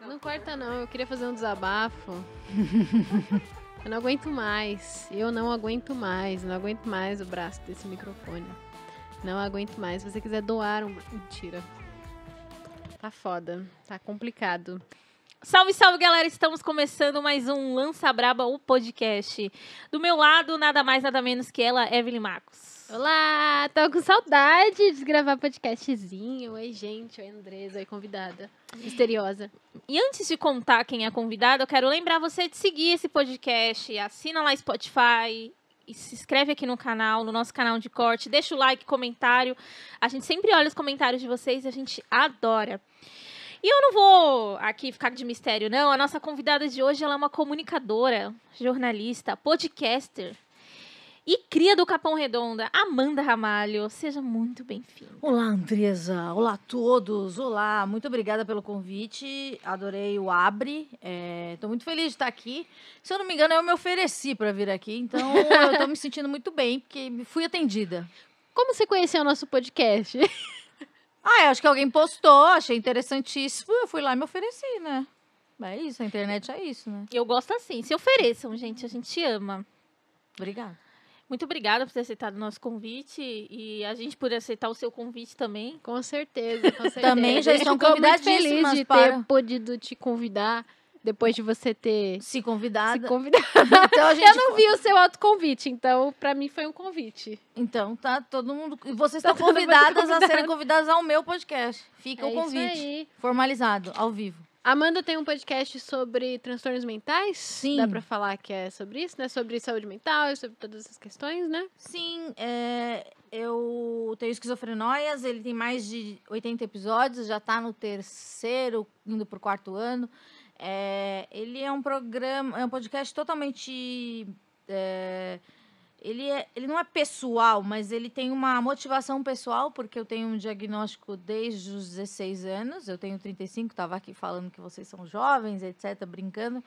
Não, não corta não, eu queria fazer um desabafo. eu não aguento mais. Eu não aguento mais. Não aguento mais o braço desse microfone. Não aguento mais. Se você quiser doar um Mentira. Tá foda. Tá complicado. Salve, salve, galera! Estamos começando mais um Lança Braba, o podcast. Do meu lado, nada mais, nada menos que ela, Evelyn Marcos. Olá, tô com saudade de gravar podcastzinho. Oi, gente, oi, Andresa, oi, convidada misteriosa. E antes de contar quem é convidada, eu quero lembrar você de seguir esse podcast, assina lá Spotify, e se inscreve aqui no canal, no nosso canal de corte, deixa o like, comentário. A gente sempre olha os comentários de vocês e a gente adora. E eu não vou aqui ficar de mistério, não. A nossa convidada de hoje ela é uma comunicadora, jornalista, podcaster e cria do Capão Redonda, Amanda Ramalho. Seja muito bem-vinda. Olá, Andresa. Olá a todos. Olá, muito obrigada pelo convite. Adorei o Abre. Estou é, muito feliz de estar aqui. Se eu não me engano, eu me ofereci para vir aqui, então eu estou me sentindo muito bem, porque fui atendida. Como você conheceu o nosso podcast? ah, eu acho que alguém postou, achei interessantíssimo. Eu fui lá e me ofereci, né? É isso, a internet é isso, né? Eu gosto assim. Se ofereçam, gente, a gente ama. Obrigada. Muito obrigada por ter aceitado o nosso convite e a gente por aceitar o seu convite também. Com certeza, com certeza. também já estão convidados felizes de para... ter podido te convidar depois de você ter se convidado. Se convidado. Então Eu não vi o seu autoconvite, então para mim foi um convite. Então tá todo mundo e vocês tá estão convidadas a serem convidadas ao meu podcast. Fica é o convite formalizado ao vivo. Amanda tem um podcast sobre transtornos mentais? Sim. Dá pra falar que é sobre isso, né? Sobre saúde mental e sobre todas essas questões, né? Sim, é, eu tenho esquizofrenóias, ele tem mais de 80 episódios, já tá no terceiro, indo pro quarto ano. É, ele é um programa, é um podcast totalmente. É, ele, é, ele não é pessoal, mas ele tem uma motivação pessoal, porque eu tenho um diagnóstico desde os 16 anos, eu tenho 35, estava aqui falando que vocês são jovens, etc., brincando.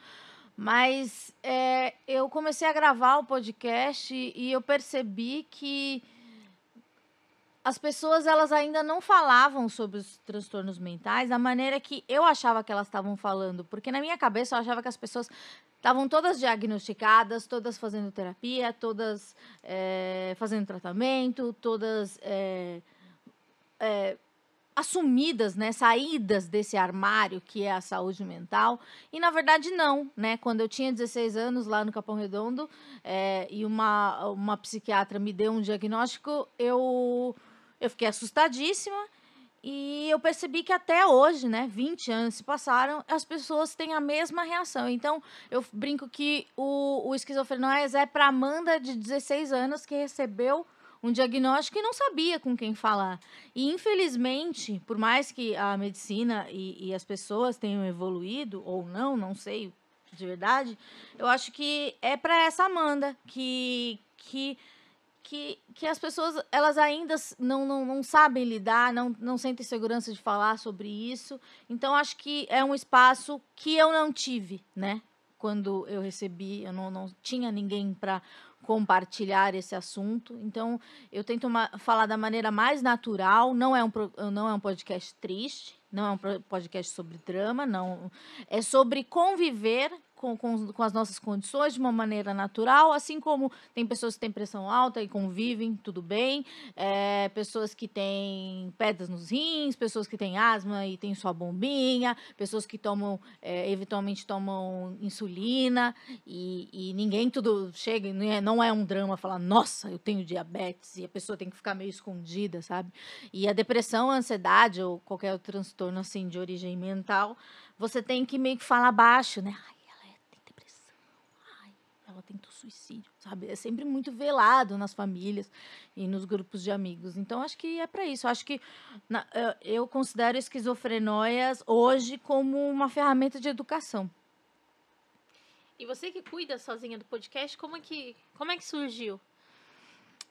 Mas é, eu comecei a gravar o podcast e, e eu percebi que as pessoas elas ainda não falavam sobre os transtornos mentais da maneira que eu achava que elas estavam falando, porque na minha cabeça eu achava que as pessoas Estavam todas diagnosticadas, todas fazendo terapia, todas é, fazendo tratamento, todas é, é, assumidas, né, saídas desse armário que é a saúde mental. E na verdade não, né? Quando eu tinha 16 anos lá no Capão Redondo e uma, uma psiquiatra me deu um diagnóstico, eu, eu fiquei assustadíssima e eu percebi que até hoje, né, 20 anos se passaram, as pessoas têm a mesma reação. Então, eu brinco que o, o esquizofrenóis é para Amanda de 16 anos que recebeu um diagnóstico e não sabia com quem falar. E, infelizmente, por mais que a medicina e, e as pessoas tenham evoluído ou não, não sei de verdade, eu acho que é para essa Amanda que que que, que as pessoas elas ainda não, não, não sabem lidar, não, não sentem segurança de falar sobre isso. Então, acho que é um espaço que eu não tive, né? Quando eu recebi, eu não, não tinha ninguém para compartilhar esse assunto. Então, eu tento uma, falar da maneira mais natural. Não é, um, não é um podcast triste, não é um podcast sobre drama, não. É sobre conviver com, com, com as nossas condições de uma maneira natural, assim como tem pessoas que têm pressão alta e convivem, tudo bem. É, pessoas que têm pedras nos rins, pessoas que têm asma e têm sua bombinha, pessoas que tomam, é, eventualmente tomam insulina e, e ninguém tudo chega, não é, não é um drama falar, nossa, eu tenho diabetes e a pessoa tem que ficar meio escondida, sabe? E a depressão, a ansiedade ou qualquer outro transtorno assim de origem mental, você tem que meio que falar baixo, né? Ai, ela é, tem depressão. Ai, ela tem suicídio, sabe? É sempre muito velado nas famílias e nos grupos de amigos. Então acho que é para isso. Acho que na, eu considero esquizofrenóias hoje como uma ferramenta de educação e você que cuida sozinha do podcast, como é que, como é que surgiu?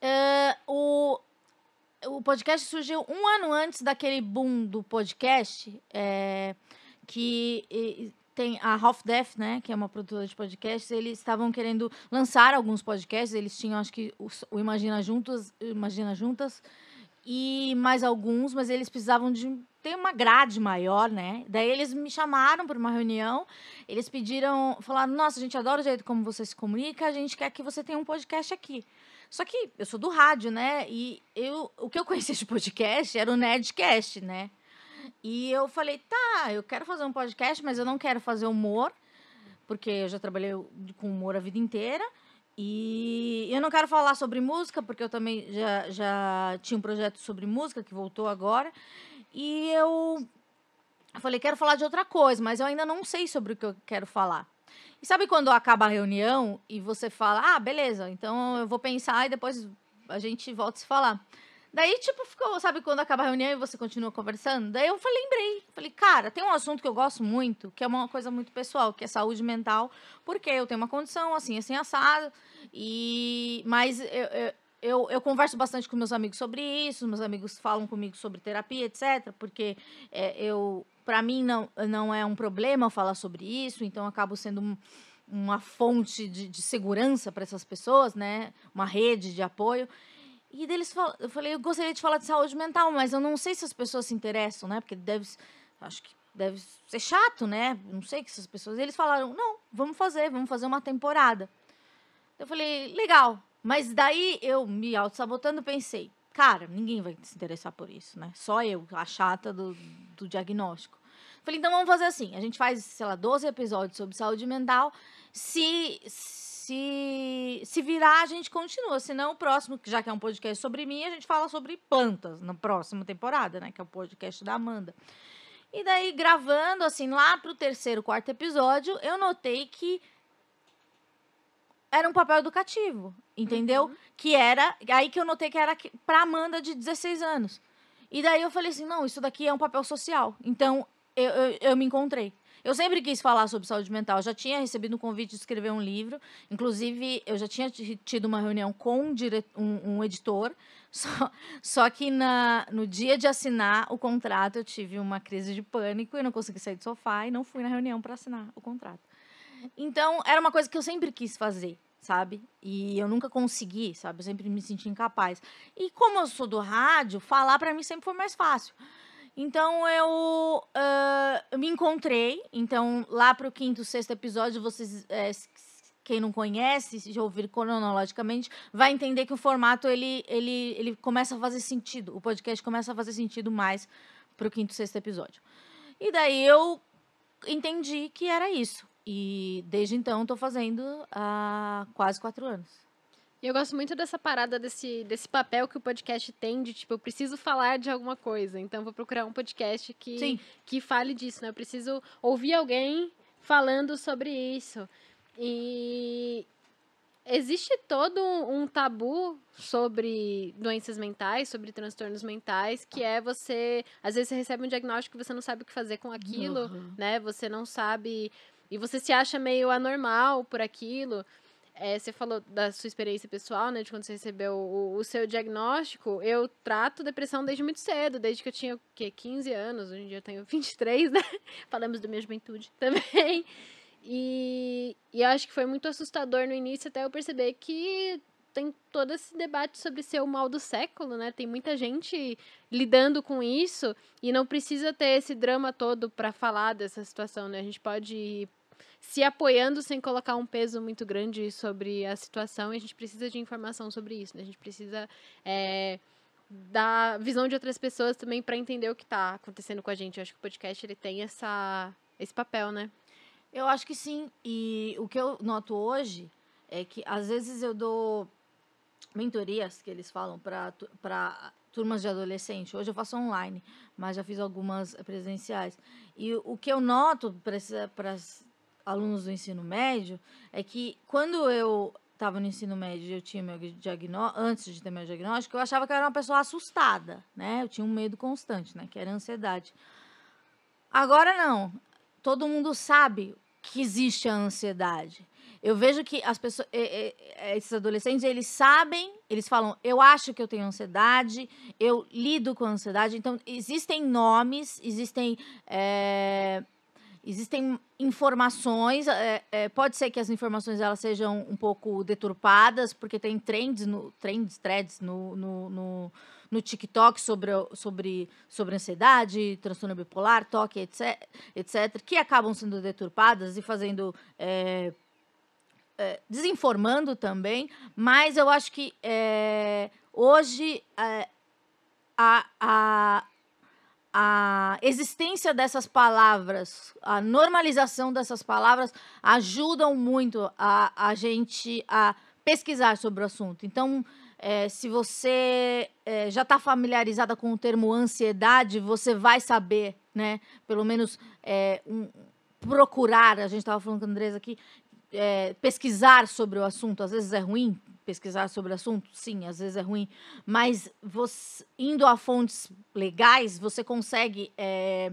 É, o, o podcast surgiu um ano antes daquele boom do podcast, é, que e, tem a Half Death, né, que é uma produtora de podcasts, eles estavam querendo lançar alguns podcasts, eles tinham acho que o Imagina Juntas, Imagina Juntas e mais alguns, mas eles precisavam de tem uma grade maior, né? Daí eles me chamaram para uma reunião, eles pediram, falaram: "Nossa, a gente adora o jeito como você se comunica, a gente quer que você tenha um podcast aqui". Só que eu sou do rádio, né? E eu, o que eu conhecia de podcast era o Nerdcast, né? E eu falei: "Tá, eu quero fazer um podcast, mas eu não quero fazer humor, porque eu já trabalhei com humor a vida inteira". E eu não quero falar sobre música, porque eu também já, já tinha um projeto sobre música que voltou agora. E eu falei, quero falar de outra coisa, mas eu ainda não sei sobre o que eu quero falar. E sabe quando acaba a reunião e você fala, ah, beleza, então eu vou pensar e depois a gente volta a se falar. Daí, tipo, ficou, sabe, quando acaba a reunião e você continua conversando? Daí eu falei, lembrei. Falei, cara, tem um assunto que eu gosto muito, que é uma coisa muito pessoal, que é saúde mental, porque eu tenho uma condição, assim, assim, assado. E. Mas eu, eu, eu, eu converso bastante com meus amigos sobre isso, meus amigos falam comigo sobre terapia, etc. Porque é, eu, para mim, não, não é um problema falar sobre isso, então acabo sendo um, uma fonte de, de segurança para essas pessoas, né? Uma rede de apoio. E deles falam, eu falei, eu gostaria de falar de saúde mental, mas eu não sei se as pessoas se interessam, né? Porque deve, acho que deve ser chato, né? Não sei que essas pessoas. E eles falaram, não, vamos fazer, vamos fazer uma temporada. Eu falei, legal, mas daí eu me auto-sabotando pensei, cara, ninguém vai se interessar por isso, né? Só eu, a chata do, do diagnóstico. Falei, então vamos fazer assim, a gente faz, sei lá, 12 episódios sobre saúde mental. Se se se virar, a gente continua, senão o próximo, já que é um podcast sobre mim, a gente fala sobre plantas na próxima temporada, né, que é o podcast da Amanda. E daí gravando assim lá pro terceiro, quarto episódio, eu notei que era um papel educativo, entendeu? Uhum. Que era. Aí que eu notei que era pra Amanda de 16 anos. E daí eu falei assim: não, isso daqui é um papel social. Então eu, eu, eu me encontrei. Eu sempre quis falar sobre saúde mental. Eu já tinha recebido um convite de escrever um livro. Inclusive, eu já tinha tido uma reunião com um, dire... um, um editor. Só, só que na, no dia de assinar o contrato, eu tive uma crise de pânico e não consegui sair do sofá e não fui na reunião para assinar o contrato. Então, era uma coisa que eu sempre quis fazer, sabe? E eu nunca consegui, sabe? Eu sempre me senti incapaz. E como eu sou do rádio, falar para mim sempre foi mais fácil. Então eu uh, me encontrei. Então, lá pro quinto, sexto episódio, vocês. É, quem não conhece, se ouvir cronologicamente, vai entender que o formato ele, ele, ele começa a fazer sentido. O podcast começa a fazer sentido mais pro quinto, sexto episódio. E daí eu entendi que era isso. E desde então estou fazendo há quase quatro anos. E eu gosto muito dessa parada, desse, desse papel que o podcast tem de, tipo, eu preciso falar de alguma coisa, então vou procurar um podcast que, que fale disso, né? Eu preciso ouvir alguém falando sobre isso. E existe todo um, um tabu sobre doenças mentais, sobre transtornos mentais, que é você, às vezes você recebe um diagnóstico e você não sabe o que fazer com aquilo, uhum. né? Você não sabe e você se acha meio anormal por aquilo. É, você falou da sua experiência pessoal, né? De quando você recebeu o, o, seu diagnóstico. Eu trato depressão desde muito cedo, desde que eu tinha, o quê? 15 anos. Hoje em dia eu tenho 23, né? Falamos da minha juventude também. E, e acho que foi muito assustador no início até eu perceber que tem todo esse debate sobre ser o mal do século, né? Tem muita gente lidando com isso e não precisa ter esse drama todo para falar dessa situação, né? A gente pode ir se apoiando sem colocar um peso muito grande sobre a situação. E a gente precisa de informação sobre isso, né? A gente precisa é, da visão de outras pessoas também para entender o que está acontecendo com a gente. Eu acho que o podcast ele tem essa, esse papel, né? Eu acho que sim. E o que eu noto hoje é que às vezes eu dou mentorias que eles falam para turmas de adolescente. Hoje eu faço online, mas já fiz algumas presenciais. E o que eu noto para alunos do ensino médio é que quando eu estava no ensino médio eu tinha meu diagnóstico, antes de ter meu diagnóstico, eu achava que eu era uma pessoa assustada, né? Eu tinha um medo constante, né? Que era ansiedade. Agora não. Todo mundo sabe que existe a ansiedade. Eu vejo que as pessoas, esses adolescentes, eles sabem, eles falam, eu acho que eu tenho ansiedade, eu lido com a ansiedade. Então, existem nomes, existem. É existem informações, é, é, pode ser que as informações elas sejam um pouco deturpadas, porque tem trends, no, trends threads no, no, no, no TikTok sobre, sobre, sobre ansiedade, transtorno bipolar, toque, etc, etc, que acabam sendo deturpadas e fazendo... É, é desinformando também, mas eu acho que é, hoje é, a, a a existência dessas palavras, a normalização dessas palavras ajudam muito a, a gente a pesquisar sobre o assunto. Então, é, se você é, já está familiarizada com o termo ansiedade, você vai saber, né? Pelo menos é, um, procurar. A gente estava falando com a Andresa aqui, pesquisar sobre o assunto. Às vezes é ruim pesquisar sobre o assunto? Sim, às vezes é ruim. Mas você, indo a fontes legais, você consegue, é,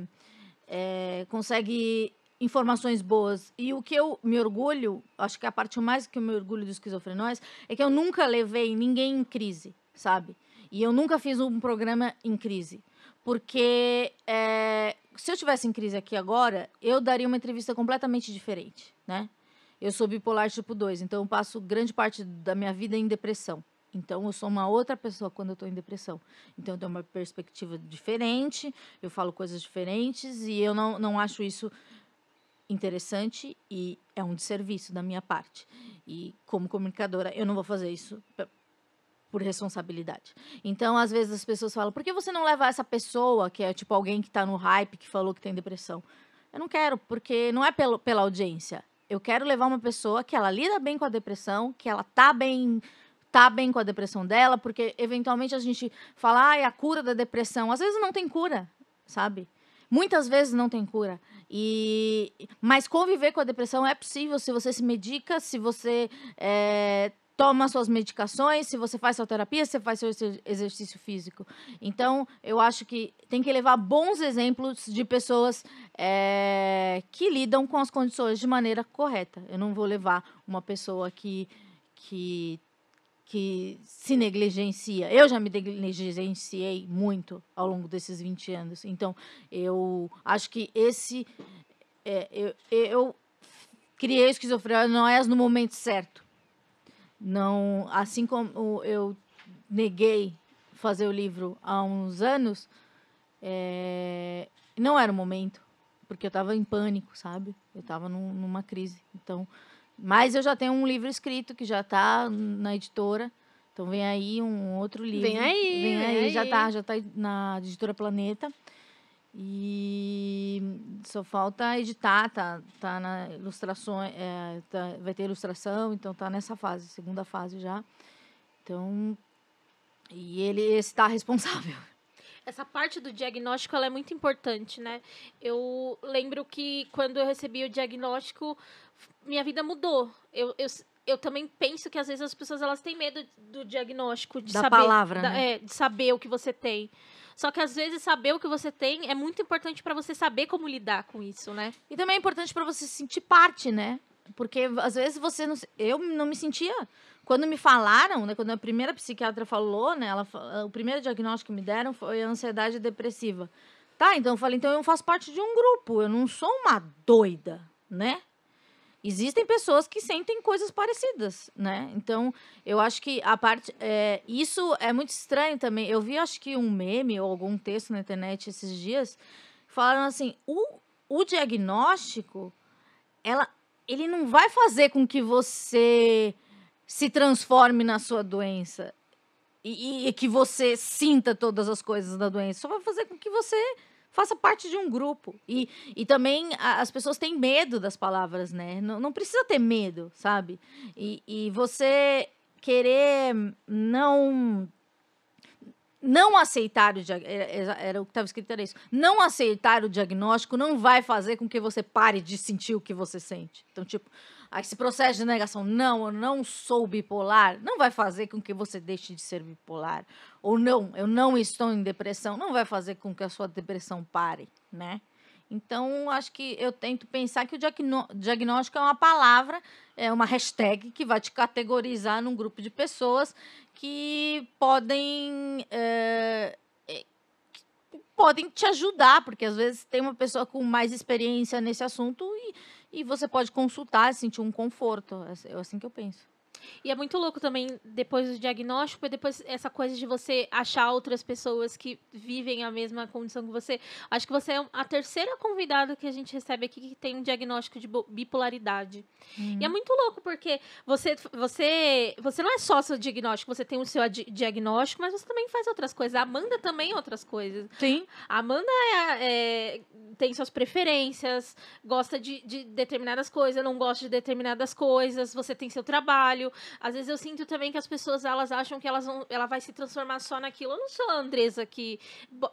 é, consegue informações boas. E o que eu me orgulho, acho que é a parte mais que eu me orgulho dos esquizofrenóis, é que eu nunca levei ninguém em crise, sabe? E eu nunca fiz um programa em crise. Porque é, se eu tivesse em crise aqui agora, eu daria uma entrevista completamente diferente, né? Eu sou bipolar tipo 2, então eu passo grande parte da minha vida em depressão. Então eu sou uma outra pessoa quando eu estou em depressão. Então eu tenho uma perspectiva diferente, eu falo coisas diferentes e eu não, não acho isso interessante e é um desserviço da minha parte. E como comunicadora, eu não vou fazer isso por responsabilidade. Então, às vezes as pessoas falam: "Por que você não leva essa pessoa que é tipo alguém que está no hype, que falou que tem depressão?" Eu não quero, porque não é pelo, pela audiência, eu quero levar uma pessoa que ela lida bem com a depressão, que ela tá bem tá bem com a depressão dela, porque eventualmente a gente fala, ah, é a cura da depressão. Às vezes não tem cura, sabe? Muitas vezes não tem cura. E mas conviver com a depressão é possível se você se medica, se você é, toma suas medicações, se você faz sua terapia, se você faz seu exercício físico. Então, eu acho que tem que levar bons exemplos de pessoas é, que lidam com as condições de maneira correta. Eu não vou levar uma pessoa que, que, que se negligencia. Eu já me negligenciei muito ao longo desses 20 anos. Então, eu acho que esse. É, eu, eu criei esquizofrenia, não é no momento certo não, assim como eu neguei fazer o livro há uns anos, é, não era o momento, porque eu estava em pânico, sabe? Eu estava num, numa crise. Então, mas eu já tenho um livro escrito que já está na editora. Então vem aí um outro livro. Vem aí, vem aí, vem aí. já está já tá na editora Planeta. E só falta editar, tá, tá na ilustração, é, tá, vai ter ilustração, então tá nessa fase, segunda fase já. Então, e ele está responsável. Essa parte do diagnóstico ela é muito importante, né? Eu lembro que quando eu recebi o diagnóstico, minha vida mudou. Eu, eu, eu também penso que às vezes as pessoas elas têm medo do diagnóstico, de da saber, palavra, da, né? é, de saber o que você tem. Só que às vezes saber o que você tem é muito importante para você saber como lidar com isso, né? E também é importante para você sentir parte, né? Porque às vezes você não. Eu não me sentia. Quando me falaram, né, quando a primeira psiquiatra falou, né, ela, o primeiro diagnóstico que me deram foi ansiedade depressiva. Tá, então eu falei, então eu faço parte de um grupo, eu não sou uma doida, né? existem pessoas que sentem coisas parecidas, né? Então, eu acho que a parte. É, isso é muito estranho também. Eu vi, acho que um meme ou algum texto na internet esses dias, falaram assim: o, o diagnóstico, ela, ele não vai fazer com que você se transforme na sua doença e, e que você sinta todas as coisas da doença, só vai fazer com que você faça parte de um grupo. E, e também a, as pessoas têm medo das palavras, né? Não, não precisa ter medo, sabe? E, e você querer não não aceitar o era, é, é, era o que estava escrito era isso. Não aceitar o diagnóstico não vai fazer com que você pare de sentir o que você sente. Então, tipo, ah, esse processo de negação, não, eu não sou bipolar, não vai fazer com que você deixe de ser bipolar. Ou não, eu não estou em depressão, não vai fazer com que a sua depressão pare, né? Então, acho que eu tento pensar que o diagnóstico é uma palavra, é uma hashtag que vai te categorizar num grupo de pessoas que podem. É, podem te ajudar, porque às vezes tem uma pessoa com mais experiência nesse assunto e, e você pode consultar, sentir um conforto. É assim, é assim que eu penso. E é muito louco também, depois do diagnóstico, e é depois essa coisa de você achar outras pessoas que vivem a mesma condição que você. Acho que você é a terceira convidada que a gente recebe aqui que tem um diagnóstico de bipolaridade. Hum. E é muito louco, porque você, você, você não é só seu diagnóstico, você tem o seu diagnóstico, mas você também faz outras coisas. A Amanda também é outras coisas. Sim. A Amanda é, é, tem suas preferências, gosta de, de determinadas coisas, não gosta de determinadas coisas, você tem seu trabalho, às vezes eu sinto também que as pessoas elas acham que elas vão, ela vai se transformar só naquilo. Eu não sou a Andresa que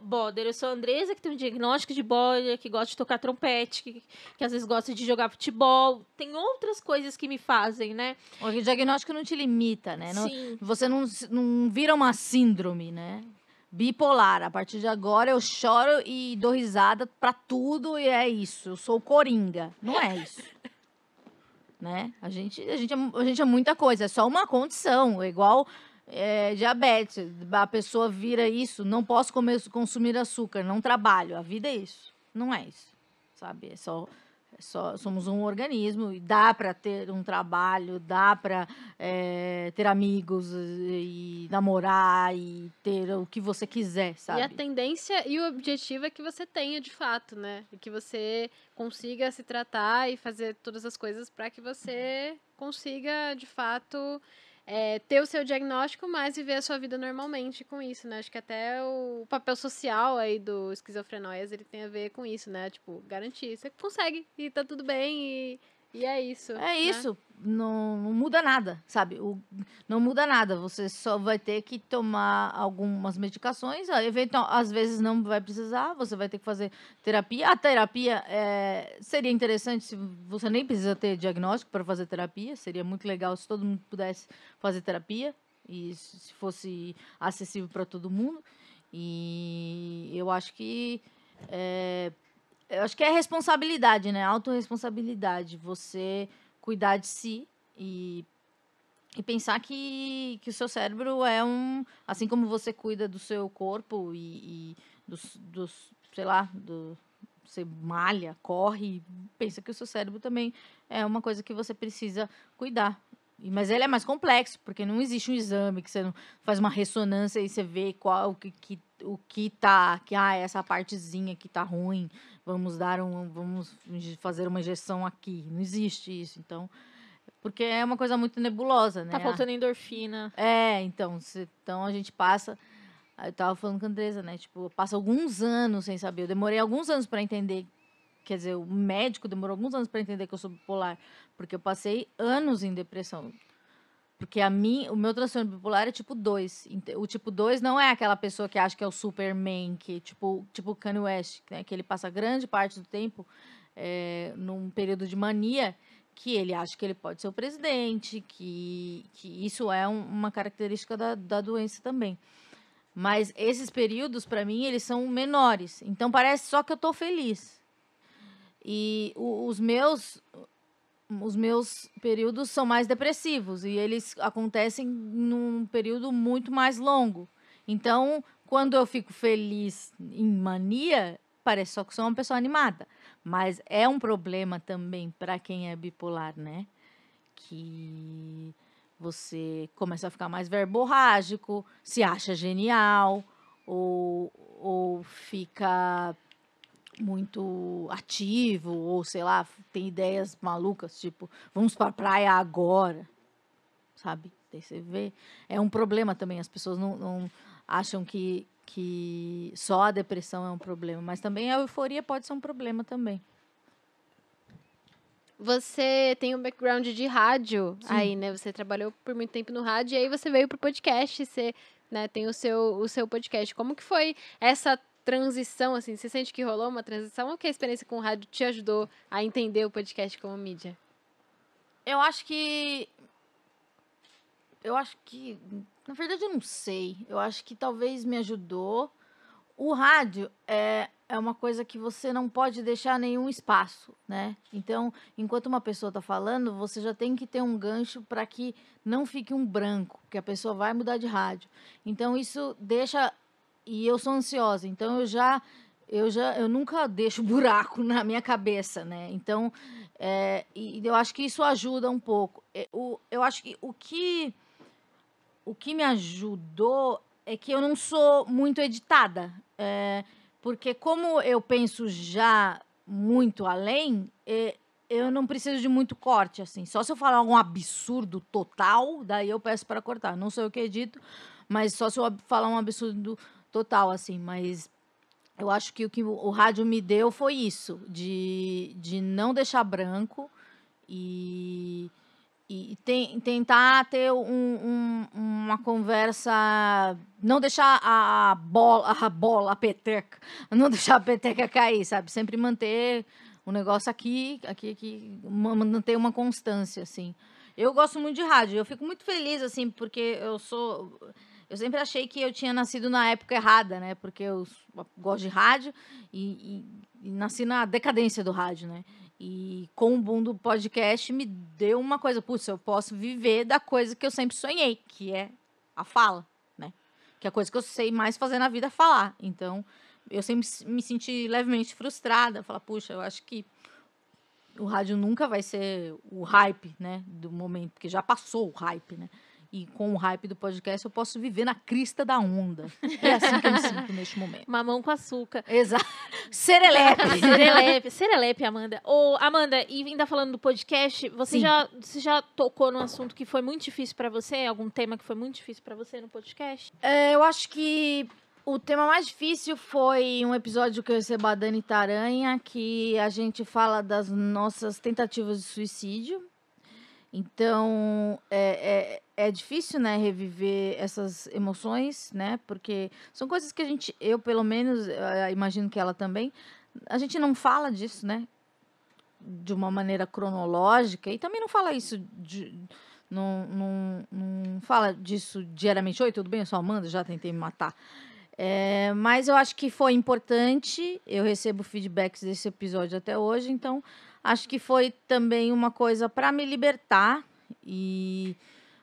border, eu sou a Andresa que tem um diagnóstico de border, que gosta de tocar trompete, que, que às vezes gosta de jogar futebol. Tem outras coisas que me fazem, né? O diagnóstico não te limita, né? Não, Sim. Você não, não vira uma síndrome, né? bipolar. A partir de agora eu choro e dou risada pra tudo e é isso. Eu sou coringa. Não é isso né? A gente, a gente, é, a gente é muita coisa, é só uma condição, é igual é, diabetes. A pessoa vira isso, não posso comer, consumir açúcar, não trabalho. A vida é isso, não é isso, sabe? É só só, somos um organismo e dá para ter um trabalho, dá para é, eh, ter amigos eh, e namorar e ter o que você quiser, sabe? E a tendência e o objetivo é que você tenha de fato, né? E que você consiga se tratar e fazer todas as coisas para que você consiga de fato é, ter o seu diagnóstico, mas viver a sua vida normalmente com isso, né? Acho que até o papel social aí do esquizofrenóias, ele tem a ver com isso, né? Tipo, garantir, você consegue e tá tudo bem e e é isso. É né? isso. Não, não, muda nada, sabe? O, não muda nada. Você só vai ter que tomar algumas medicações. Ah, eventual, às vezes não vai precisar. Você vai ter que fazer terapia. A terapia é, seria interessante se você nem precisa ter diagnóstico para fazer terapia. Seria muito legal se todo mundo pudesse fazer terapia e se fosse acessível para todo mundo. E eu acho que é, eu acho que é responsabilidade, né? Autoresponsabilidade. Você cuidar de si e, e pensar que, que o seu cérebro é um. Assim como você cuida do seu corpo e, e dos, dos. sei lá, do, você malha, corre, pensa que o seu cérebro também é uma coisa que você precisa cuidar. Mas ele é mais complexo, porque não existe um exame que você faz uma ressonância e você vê qual o que, que, o que tá, que ah, é essa partezinha que tá ruim, vamos dar um vamos fazer uma injeção aqui. Não existe isso. Então, porque é uma coisa muito nebulosa, né? Tá ah. faltando endorfina. É, então, se, então a gente passa eu tava falando com a Andresa, né? Tipo, passa alguns anos sem saber. Eu demorei alguns anos para entender quer dizer, o médico demorou alguns anos para entender que eu sou bipolar, porque eu passei anos em depressão. Porque a mim, o meu transtorno bipolar é tipo 2. O tipo 2 não é aquela pessoa que acha que é o Superman, que tipo, tipo Kanye West, né, que ele passa grande parte do tempo é, num período de mania, que ele acha que ele pode ser o presidente, que, que isso é um, uma característica da, da doença também. Mas esses períodos, para mim, eles são menores. Então parece só que eu tô feliz. E o, os meus os meus períodos são mais depressivos e eles acontecem num período muito mais longo. Então, quando eu fico feliz em mania, parece só que sou uma pessoa animada, mas é um problema também para quem é bipolar, né? Que você começa a ficar mais verborrágico, se acha genial ou, ou fica muito ativo ou sei lá, tem ideias malucas, tipo, vamos para a praia agora. Sabe? tem você vê, é um problema também as pessoas não, não acham que que só a depressão é um problema, mas também a euforia pode ser um problema também. Você tem um background de rádio Sim. aí, né? Você trabalhou por muito tempo no rádio e aí você veio pro podcast, você né, tem o seu, o seu podcast. Como que foi essa transição, assim? Você sente que rolou uma transição ou que a experiência com o rádio te ajudou a entender o podcast como mídia? Eu acho que. Eu acho que. Na verdade, eu não sei. Eu acho que talvez me ajudou. O rádio é, é uma coisa que você não pode deixar nenhum espaço, né? Então, enquanto uma pessoa está falando, você já tem que ter um gancho para que não fique um branco, que a pessoa vai mudar de rádio. Então, isso deixa e eu sou ansiosa, então eu já eu já eu nunca deixo buraco na minha cabeça, né? Então, é, e eu acho que isso ajuda um pouco. Eu, é, eu acho que o que o que me ajudou é que eu não sou muito editada, é, porque como eu penso já muito além, é, eu não preciso de muito corte, assim. Só se eu falar algum absurdo total, daí eu peço para cortar. Não sei o que edito, mas só se eu falar um absurdo total, assim, mas eu acho que o que o rádio me deu foi isso, de, de não deixar branco e, e tentar ter um, um, uma conversa, não deixar a bola, a bola, a peteca, não deixar a peteca cair, sabe? Sempre manter o negócio aqui, aqui, aqui, manter uma constância, assim. Eu gosto muito de rádio, eu fico muito feliz, assim, porque eu sou eu sempre achei que eu tinha nascido na época errada, né? Porque eu gosto de rádio e, e, e nasci na decadência do rádio, né? E com o boom do podcast me deu uma coisa, putz, eu posso viver da coisa que eu sempre sonhei, que é a fala, né? Que é a coisa que eu sei mais fazer na vida é falar. Então, eu sempre me senti levemente frustrada, falar, puxa, eu acho que o rádio nunca vai ser o hype, né, do momento, porque já passou o hype, né? e com o hype do podcast eu posso viver na crista da onda. É assim que eu me sinto neste momento. Mamão com açúcar. Exato. Serelepe. Serelepe, Serelepe, Amanda. Ô, Amanda, e ainda falando do podcast, você já, você já tocou num assunto que foi muito difícil para você? Algum tema que foi muito difícil para você no podcast? É, eu acho que o tema mais difícil foi um episódio que eu recebo a Dani Taranha, que a gente fala das nossas tentativas de suicídio então, é, é, é, difícil, né, reviver essas emoções, né? Porque são coisas que a gente, eu pelo menos, eu eh, eh, imagino que ela também, a gente não fala disso, né? De uma maneira cronológica e também não fala isso de. Não, não, não fala disso diariamente. Oi, tudo bem? Eu sou Amanda, já tentei me matar. É, mas eu acho que foi importante. Eu recebo feedbacks desse episódio até hoje, então Acho que foi também uma coisa para me libertar e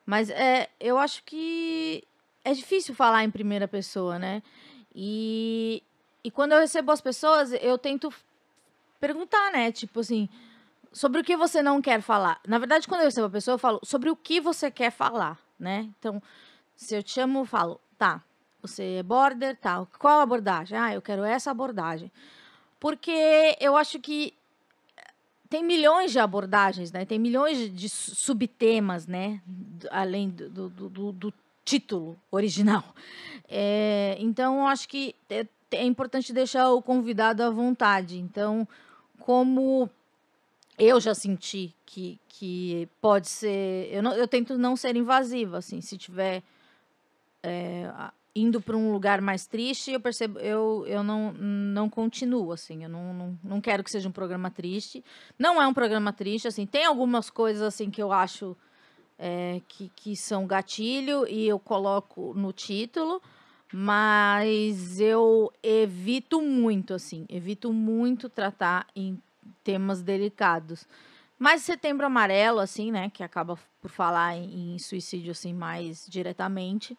mas é, eu acho que é difícil falar em primeira pessoa, né? E, e quando eu recebo as pessoas, eu tento perguntar, né? Tipo assim, sobre o que você não quer falar. Na verdade, quando eu recebo a pessoa, eu falo sobre o que você quer falar, né? Então, se eu te chamo, eu falo, tá, você é border, tal. Tá, qual abordagem? Ah, eu quero essa abordagem. Porque eu acho que tem milhões de abordagens, né? Tem milhões de subtemas, né? Além do, do, do, do título original. É, então, acho que é, é, importante deixar o convidado à vontade. Então, como eu já senti que, que pode ser... Eu, não, eu tento não ser invasiva, assim. Se tiver é, indo para um lugar mais triste, eu percebo, eu, eu não, não continuo, assim, eu não, não, não quero que seja um programa triste. Não é um programa triste, assim, tem algumas coisas, assim, que eu acho é, que, que são gatilho e eu coloco no título, mas eu evito muito, assim, evito muito tratar em temas delicados. Mas setembro amarelo, assim, né, que acaba por falar em, em suicídio, assim, mais diretamente,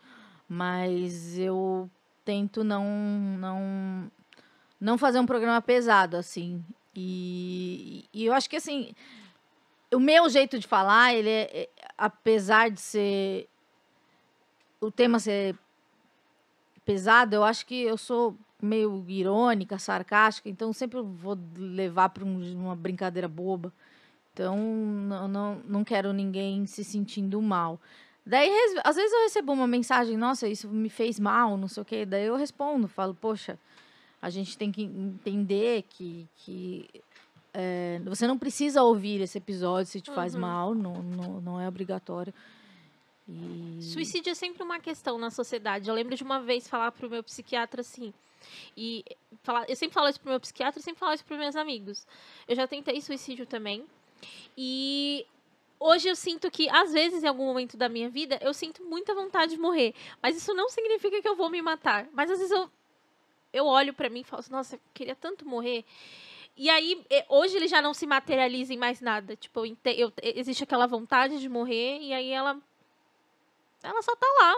mas eu tento não não não fazer um programa pesado assim. E, e eu acho que assim, o meu jeito de falar, ele é, é, apesar de ser o tema ser pesado, eu acho que eu sou meio irônica, sarcástica, então sempre vou levar para um, uma brincadeira boba. Então, não, não, não quero ninguém se sentindo mal. Daí, às vezes eu recebo uma mensagem, nossa, isso me fez mal, não sei o quê. Daí eu respondo, falo, poxa, a gente tem que entender que, que é, você não precisa ouvir esse episódio se te uhum. faz mal, não, não, não é obrigatório. E... Suicídio é sempre uma questão na sociedade. Eu lembro de uma vez falar para o meu psiquiatra assim. E falar, eu sempre falo isso pro meu psiquiatra, e sempre falo isso para meus amigos. Eu já tentei suicídio também. E hoje eu sinto que, às vezes, em algum momento da minha vida, eu sinto muita vontade de morrer. Mas isso não significa que eu vou me matar. Mas às vezes eu, eu olho para mim e falo assim, nossa, eu queria tanto morrer. E aí, hoje ele já não se materializa em mais nada. Tipo, eu, eu, existe aquela vontade de morrer e aí ela. Ela só tá lá,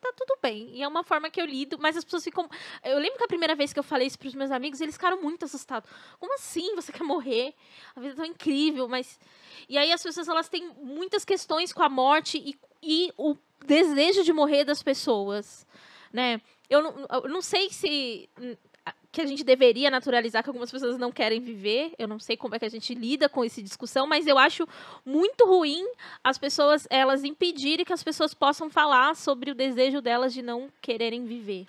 tá tudo bem. E é uma forma que eu lido, mas as pessoas ficam. Eu lembro que a primeira vez que eu falei isso pros meus amigos, eles ficaram muito assustados. Como assim? Você quer morrer? A vida é tão incrível, mas. E aí as pessoas elas têm muitas questões com a morte e, e o desejo de morrer das pessoas, né? Eu não, eu não sei se que a gente deveria naturalizar, que algumas pessoas não querem viver. Eu não sei como é que a gente lida com essa discussão, mas eu acho muito ruim as pessoas elas impedirem que as pessoas possam falar sobre o desejo delas de não quererem viver.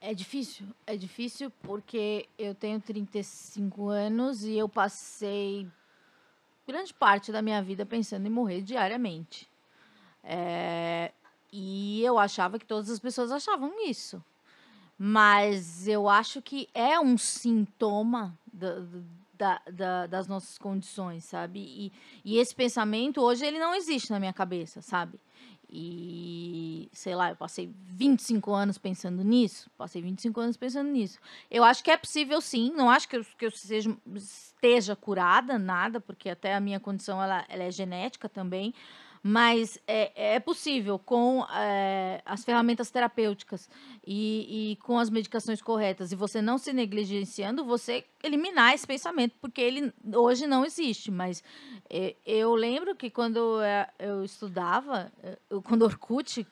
É difícil, é difícil porque eu tenho 35 anos e eu passei grande parte da minha vida pensando em morrer diariamente. É, e eu achava que todas as pessoas achavam isso. Mas eu acho que é um sintoma da, da, da, das nossas condições, sabe? E, e esse pensamento hoje ele não existe na minha cabeça, sabe? E sei lá, eu passei 25 anos pensando nisso. Passei 25 anos pensando nisso. Eu acho que é possível sim, não acho que eu, que eu seja, esteja curada, nada, porque até a minha condição ela, ela é genética também. Mas é, é possível com é, as ferramentas terapêuticas e, e, com as medicações corretas e você não se negligenciando, você eliminar esse pensamento, porque ele hoje não existe. Mas é, eu lembro que quando eu estudava, eu, quando Orkut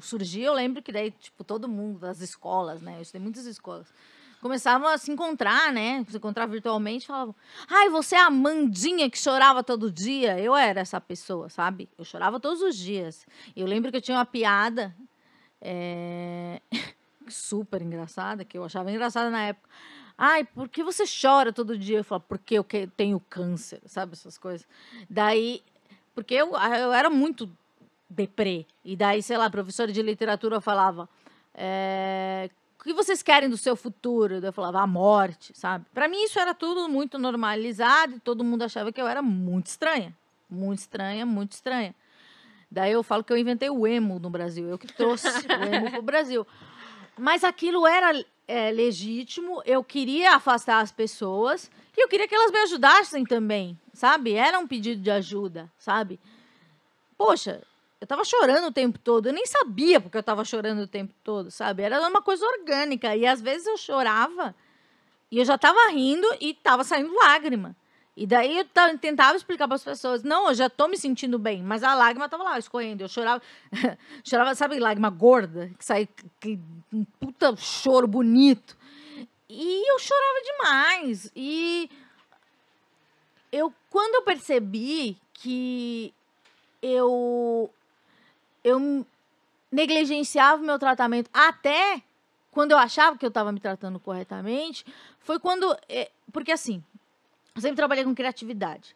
surgiu, eu lembro que daí, tipo, todo mundo, das escolas, né? Eu estudei muitas escolas começavam a se encontrar, né? Se encontrar virtualmente, falavam: "Ai, você é a Mandinha que chorava todo dia". Eu era essa pessoa, sabe? Eu chorava todos os dias. Eu lembro que eu tinha uma piada é... super engraçada que eu achava engraçada na época. Ai, por que você chora todo dia? Eu falava: porque eu tenho câncer, sabe? Essas coisas. Daí, porque eu, ah, eu era muito deprê. E daí, sei lá, a professora de literatura falava: é, o que vocês querem do seu futuro? Eu falava, a morte, sabe? Para mim isso era tudo muito normalizado e todo mundo achava que eu era muito estranha. Muito estranha, muito estranha. Daí eu falo que eu inventei o emo no Brasil, eu que trouxe o emo pro Brasil. Mas aquilo era é, legítimo, eu queria afastar as pessoas e eu queria que elas me ajudassem também, sabe? Era um pedido de ajuda, sabe? Poxa, eu tava chorando o tempo todo. Eu nem sabia porque eu tava chorando o tempo todo, sabe? Era uma coisa orgânica. E às vezes eu chorava e eu já tava rindo e tava saindo lágrima. E daí eu tentava explicar para as pessoas: não, eu já tô me sentindo bem, mas a lágrima tava lá escorrendo. Eu chorava, chorava, sabe, lágrima gorda, que sai que, um puta choro bonito. E eu chorava demais. E eu, quando eu percebi que eu eu negligenciava o meu tratamento até quando eu achava que eu estava me tratando corretamente, foi quando. É, porque assim, eu sempre trabalhei com criatividade.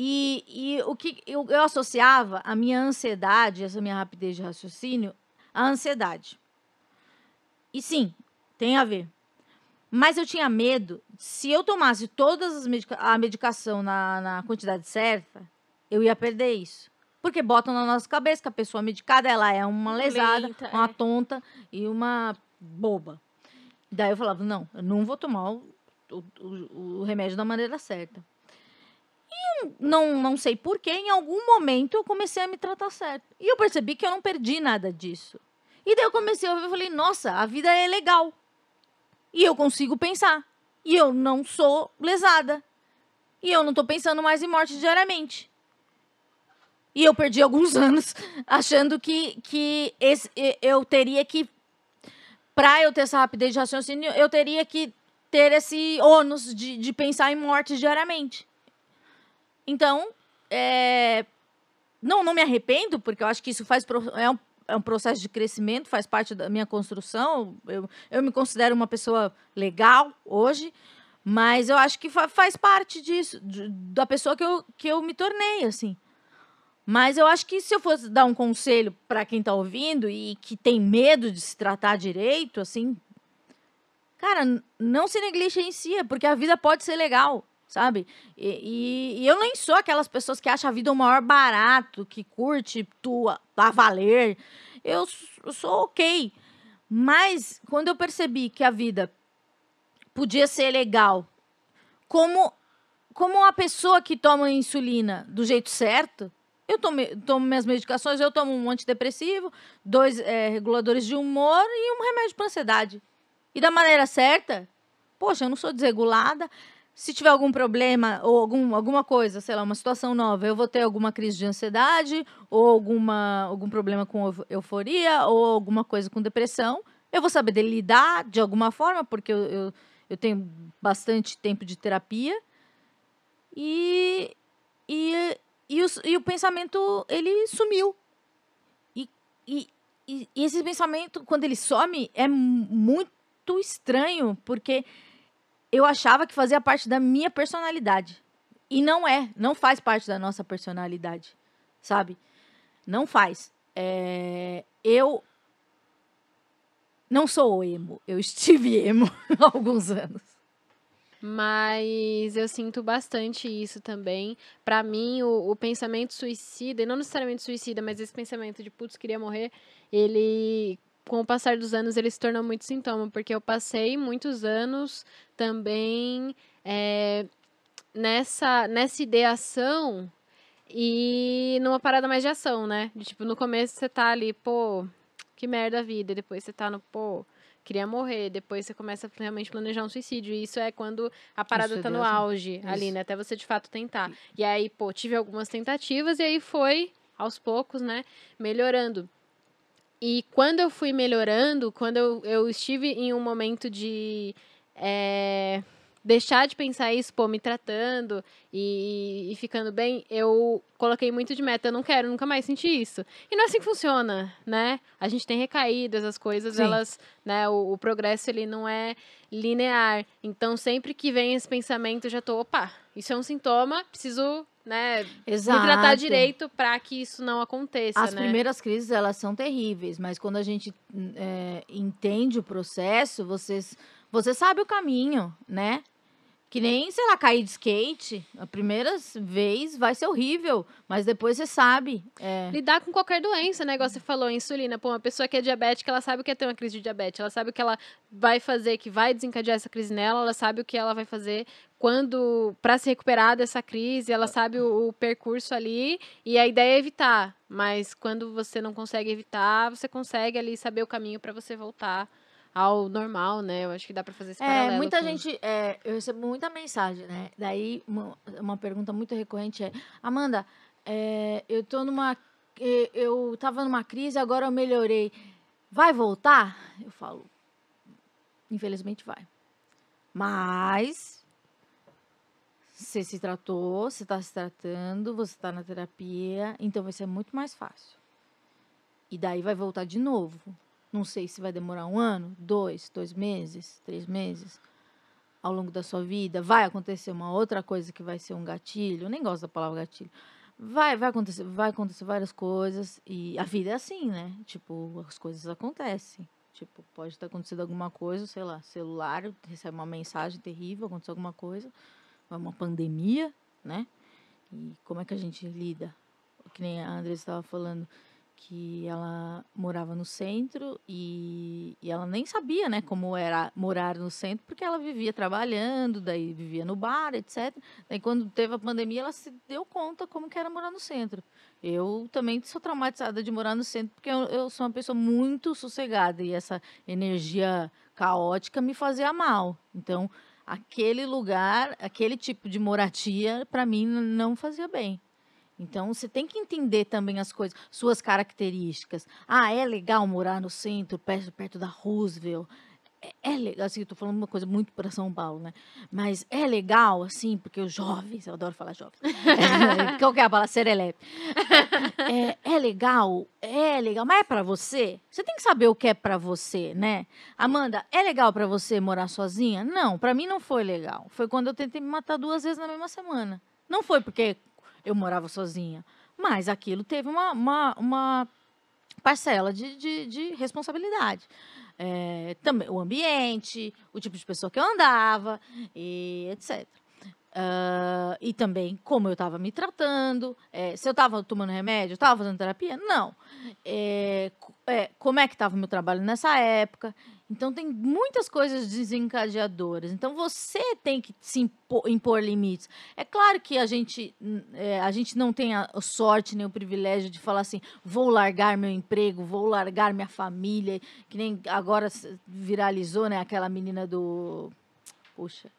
E, e o que eu, eu associava a minha ansiedade, essa minha rapidez de raciocínio, à ansiedade. E sim, tem a ver. Mas eu tinha medo, se eu tomasse todas as medica a medicação na, na quantidade certa, eu ia perder isso. Porque botam na nossa cabeça que a pessoa medicada, ela é uma lesada, Lenta, uma é. tonta e uma boba. Daí eu falava, não, eu não vou tomar o, o, o, remédio da maneira certa. E não, não sei porquê, em algum momento eu comecei a me tratar certo. E eu percebi que eu não perdi nada disso. E daí eu comecei a ouvir, eu falei, nossa, a vida é legal. E eu consigo pensar. E eu não sou lesada. E eu não tô pensando mais em morte diariamente. E eu perdi alguns anos achando que, que esse, eu teria que. Para eu ter essa rapidez de raciocínio, eu teria que ter esse ônus de, de pensar em mortes diariamente. Então, é, não, não me arrependo, porque eu acho que isso faz é um, é um processo de crescimento, faz parte da minha construção. Eu, eu me considero uma pessoa legal hoje, mas eu acho que fa faz parte disso, de, da pessoa que eu, que eu me tornei, assim. Mas eu acho que se eu fosse dar um conselho para quem está ouvindo e que tem medo de se tratar direito, assim, cara, não se negligencia, é porque a vida pode ser legal, sabe? E, e, e eu nem sou aquelas pessoas que acham a vida o maior barato, que curte tua a valer. Eu, eu sou ok. Mas quando eu percebi que a vida podia ser legal, como como uma pessoa que toma insulina do jeito certo, eu tomo, tomo minhas medicações, eu tomo um antidepressivo, dois é, reguladores de humor e um remédio para ansiedade. E da maneira certa, poxa, eu não sou desregulada. Se tiver algum problema ou algum, alguma coisa, sei lá, uma situação nova, eu vou ter alguma crise de ansiedade ou alguma, algum problema com euforia ou alguma coisa com depressão. Eu vou saber lidar de alguma forma, porque eu, eu, eu tenho bastante tempo de terapia. E, e e, os, e o pensamento, ele sumiu. E, e, e, esse pensamento, quando ele some, é muito estranho, porque eu achava que fazia parte da minha personalidade. E não é, não faz parte da nossa personalidade, sabe? Não faz. É, eu não sou emo, eu estive emo há alguns anos. Mas eu sinto bastante isso também. Para mim, o, o, pensamento suicida, e não necessariamente suicida, mas esse pensamento de putz, queria morrer, ele, com o passar dos anos, ele se tornou muito sintoma, porque eu passei muitos anos também é, nessa, nessa ideação e numa parada mais de ação, né? De, tipo, no começo você tá ali, pô, que merda a vida, depois você tá no, pô queria morrer. Depois você começa a realmente planejar um suicídio. E isso é quando a parada isso tá no Deus, assim. auge ali, né? Até você de fato tentar. E aí, pô, tive algumas tentativas e aí foi, aos poucos, né? Melhorando. E quando eu fui melhorando, quando eu, eu estive em um momento de. É deixar de pensar isso, pô, me tratando e, e, ficando bem, eu coloquei muito de meta, eu não quero nunca mais sentir isso. E não é assim que funciona, né? A gente tem recaídas, as coisas, Sim. elas, né, o, o, progresso ele não é linear. Então, sempre que vem esse pensamento, eu já tô, opa, isso é um sintoma, preciso né, Exato. me tratar direito para que isso não aconteça. As né? primeiras crises elas são terríveis, mas quando a gente é, entende o processo, vocês você sabe o caminho, né? Que nem, sei lá, cair de skate. A primeira vez vai ser horrível, mas depois você sabe. É. Lidar com qualquer doença, né? Igual você falou, insulina. Pô, uma pessoa que é diabética, ela sabe o que é ter uma crise de diabetes. Ela sabe o que ela vai fazer, que vai desencadear essa crise nela. Ela sabe o que ela vai fazer quando para se recuperar dessa crise. Ela sabe o, o percurso ali. E a ideia é evitar. Mas quando você não consegue evitar, você consegue ali saber o caminho para você voltar ao normal, né? Eu acho que dá para fazer esse é, Muita com... gente, é, eu recebo muita mensagem, né? Daí uma, uma pergunta muito recorrente é: Amanda, é, eu tô numa, eu tava numa crise, agora eu melhorei, vai voltar? Eu falo, infelizmente vai. Mas você se tratou, você está se tratando, você está na terapia, então vai ser muito mais fácil. E daí vai voltar de novo. Não sei se vai demorar um ano, dois, dois meses, três meses ao longo da sua vida. Vai acontecer uma outra coisa que vai ser um gatilho. Eu nem gosto da palavra gatilho. Vai, vai acontecer, vai acontecer várias coisas e a vida é assim, né? Tipo, as coisas acontecem. Tipo, pode ter acontecido alguma coisa, sei lá, celular, recebe uma mensagem terrível, aconteceu alguma coisa, é uma pandemia, né? E como é que a gente lida? Que nem a Andressa estava falando, que ela morava no centro e, e, ela nem sabia, né, como era morar no centro, porque ela vivia trabalhando, daí vivia no bar, etc. Daí quando teve a pandemia, ela se deu conta como que era morar no centro. Eu também sou traumatizada de morar no centro, porque eu, eu sou uma pessoa muito sossegada e essa energia caótica me fazia mal. Então, aquele lugar, aquele tipo de moradia, para mim não fazia bem. Então você tem que entender também as coisas, suas características. Ah, é legal morar no centro, perto, perto da Roosevelt. É, é legal, assim, eu tô falando uma coisa muito para São Paulo, né? Mas é legal, assim, porque os jovens, eu adoro falar jovens. É, qual que é a palavra? Serelepe. É, é legal, é legal, mas é para você? Você tem que saber o que é para você, né? Amanda, é legal para você morar sozinha? Não, para mim não foi legal. Foi quando eu tentei me matar duas vezes na mesma semana. Não foi porque eu morava sozinha. Mas aquilo teve uma, uma, uma parcela de, de, de responsabilidade. É, também o ambiente, o tipo de pessoa que eu andava, e etc. Uh, ah, e também como eu estava me tratando, é, se eu estava tomando remédio, estava fazendo terapia? Não. É, é como é que estava o meu trabalho nessa época? Então tem muitas coisas desencadeadoras. Então você tem que se impor, impor limites. É claro que a gente, é, a gente não tem a sorte nem o privilégio de falar assim, vou largar meu emprego, vou largar minha família, que nem agora viralizou, né, aquela menina do Puxa.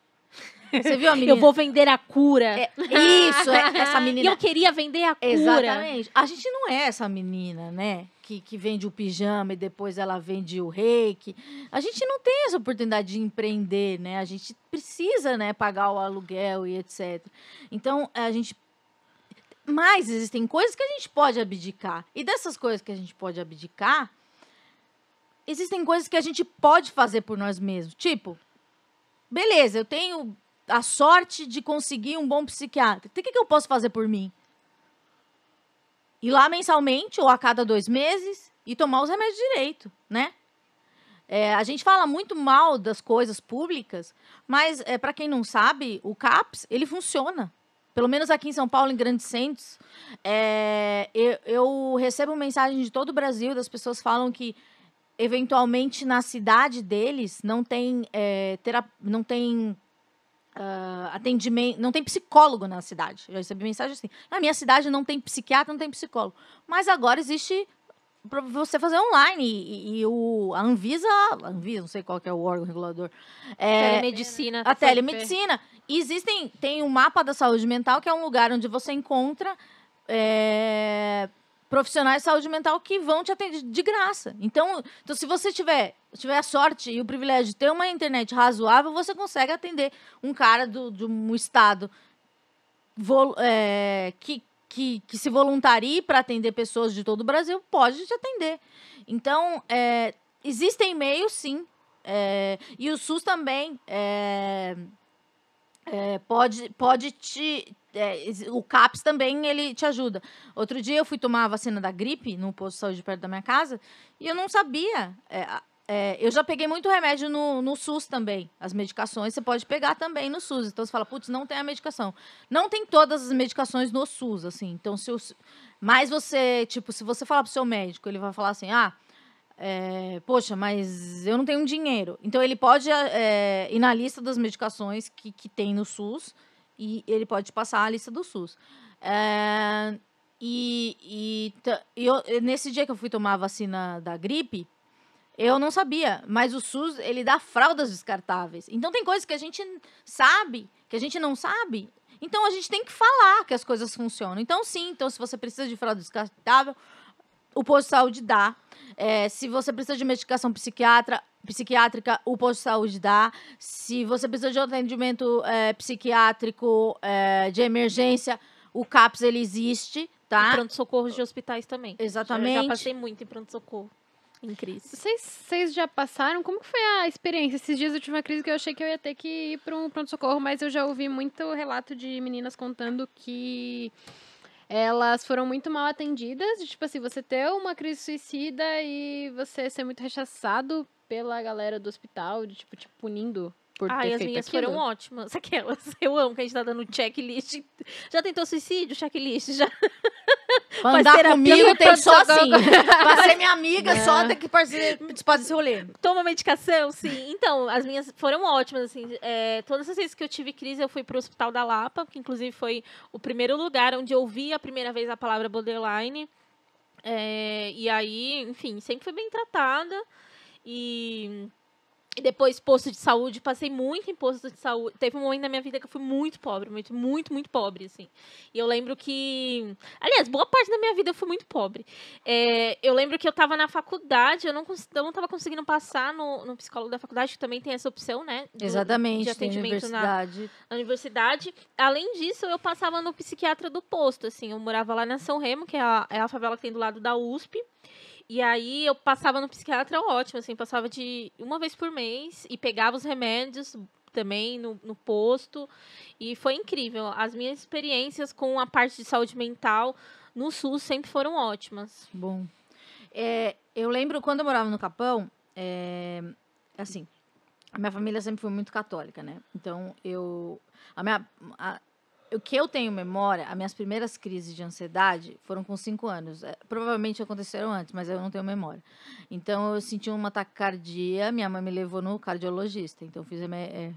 Você viu a menina? Eu vou vender a cura. É, isso, é, essa menina. Eu queria vender a cura. Exatamente. A gente não é essa menina, né? que, que vende o pijama e depois ela vende o reiki. A gente não tem essa oportunidade de empreender, né? A gente precisa, né, pagar o aluguel e etc. Então, a gente mas existem coisas que a gente pode abdicar. E dessas coisas que a gente pode abdicar, existem coisas que a gente pode fazer por nós mesmos. Tipo, beleza, eu tenho a sorte de conseguir um bom psiquiatra. O que, que eu posso fazer por mim? ir lá mensalmente ou a cada dois meses e tomar os remédios direito, né? É, a gente fala muito mal das coisas públicas, mas é, para quem não sabe, o CAPS ele funciona. Pelo menos aqui em São Paulo, em grandes centros, é, eu, eu recebo mensagens de todo o Brasil das pessoas falam que eventualmente na cidade deles não tem é, terap... não tem Uh, atendimento. Não tem psicólogo na cidade. Eu já recebi mensagem assim. Na minha cidade não tem psiquiatra, não tem psicólogo. Mas agora existe para você fazer online. E, e, o, a Anvisa, a Anvisa, não sei qual é o órgão regulador. É, telemedicina. A tá telemedicina. Existem, tem o um mapa da saúde mental, que é um lugar onde você encontra. É, profissionais de saúde mental que vão te atender de graça. Então, então se você tiver, tiver a sorte e o privilégio de ter uma internet razoável, você consegue atender um cara do, de um estado é, que, que, que, se voluntaria para atender pessoas de todo o Brasil, pode te atender. Então, é, existem meios, sim. É, e o SUS também é, é, pode, pode te. É, o CAPS também ele te ajuda. Outro dia eu fui tomar a vacina da gripe no posto de saúde perto da minha casa e eu não sabia. É, é, eu já peguei muito remédio no, no, SUS também. As medicações você pode pegar também no SUS. Então você fala, putz, não tem a medicação. Não tem todas as medicações no SUS, assim. Então, se eu, mas você, tipo, se você falar pro seu médico, ele vai falar assim: ah, é, poxa, mas eu não tenho dinheiro. Então ele pode é, ir na lista das medicações que, que tem no SUS e ele pode passar a lista do SUS. É, e, e eu, nesse dia que eu fui tomar a vacina da gripe, eu não sabia, mas o SUS ele dá fraldas descartáveis. Então tem coisas que a gente sabe, que a gente não sabe. Então a gente tem que falar que as coisas funcionam. Então sim, então se você precisa de fralda descartável, o posto de saúde dá. É, se você precisa de medicação psiquiatra, psiquiátrica, o posto de saúde dá. Se você precisa de atendimento é, psiquiátrico é, de emergência, o CAPS ele existe, tá? pronto-socorros de hospitais também. Exatamente. Já, já passei muito em pronto-socorro. Em crise. Vocês, vocês já passaram? Como foi a experiência? Esses dias eu tive uma crise que eu achei que eu ia ter que ir para um pronto-socorro, mas eu já ouvi muito relato de meninas contando que elas foram muito mal atendidas. Tipo assim, você ter uma crise suicida e você ser muito rechaçado pela galera do hospital, de, tipo, te punindo por ah, ter as minhas aquilo. foram ótimas. Aquelas. Eu amo que a gente tá dando checklist. Já tentou suicídio? Checklist. Já. Andar comigo tem só assim. pra ser minha amiga, é. só tem que participar desse rolê. Toma medicação? Sim. Então, as minhas foram ótimas, assim. É, todas as vezes que eu tive crise, eu fui pro Hospital da Lapa, que inclusive foi o primeiro lugar onde eu ouvi a primeira vez a palavra borderline. É, e aí, enfim, sempre fui bem tratada. E e depois posto de saúde, passei muito em posto de saúde. Teve um momento na minha vida que eu fui muito pobre, muito, muito, muito pobre, assim. E eu lembro que. Aliás, boa parte da minha vida eu fui muito pobre. É, eu lembro que eu estava na faculdade, eu não, cons... eu não tava conseguindo passar no, no psicólogo da faculdade, que também tem essa opção, né? Do, Exatamente, de atendimento na, na universidade. Além disso, eu passava no psiquiatra do posto, assim. Eu morava lá na São Remo, que é a, é a favela que tem do lado da USP. E aí eu passava no psiquiatra ótimo, assim, passava de uma vez por mês e pegava os remédios também no, no posto. E foi incrível. As minhas experiências com a parte de saúde mental no SUS sempre foram ótimas. Bom. É, eu lembro quando eu morava no Capão, é, assim, a minha família sempre foi muito católica, né? Então eu. A minha, a, o que eu tenho memória, as minhas primeiras crises de ansiedade foram com cinco anos. É, provavelmente aconteceram antes, mas eu não tenho memória. Então eu senti uma taquicardia, minha mãe me levou no cardiologista. Então eu fiz é,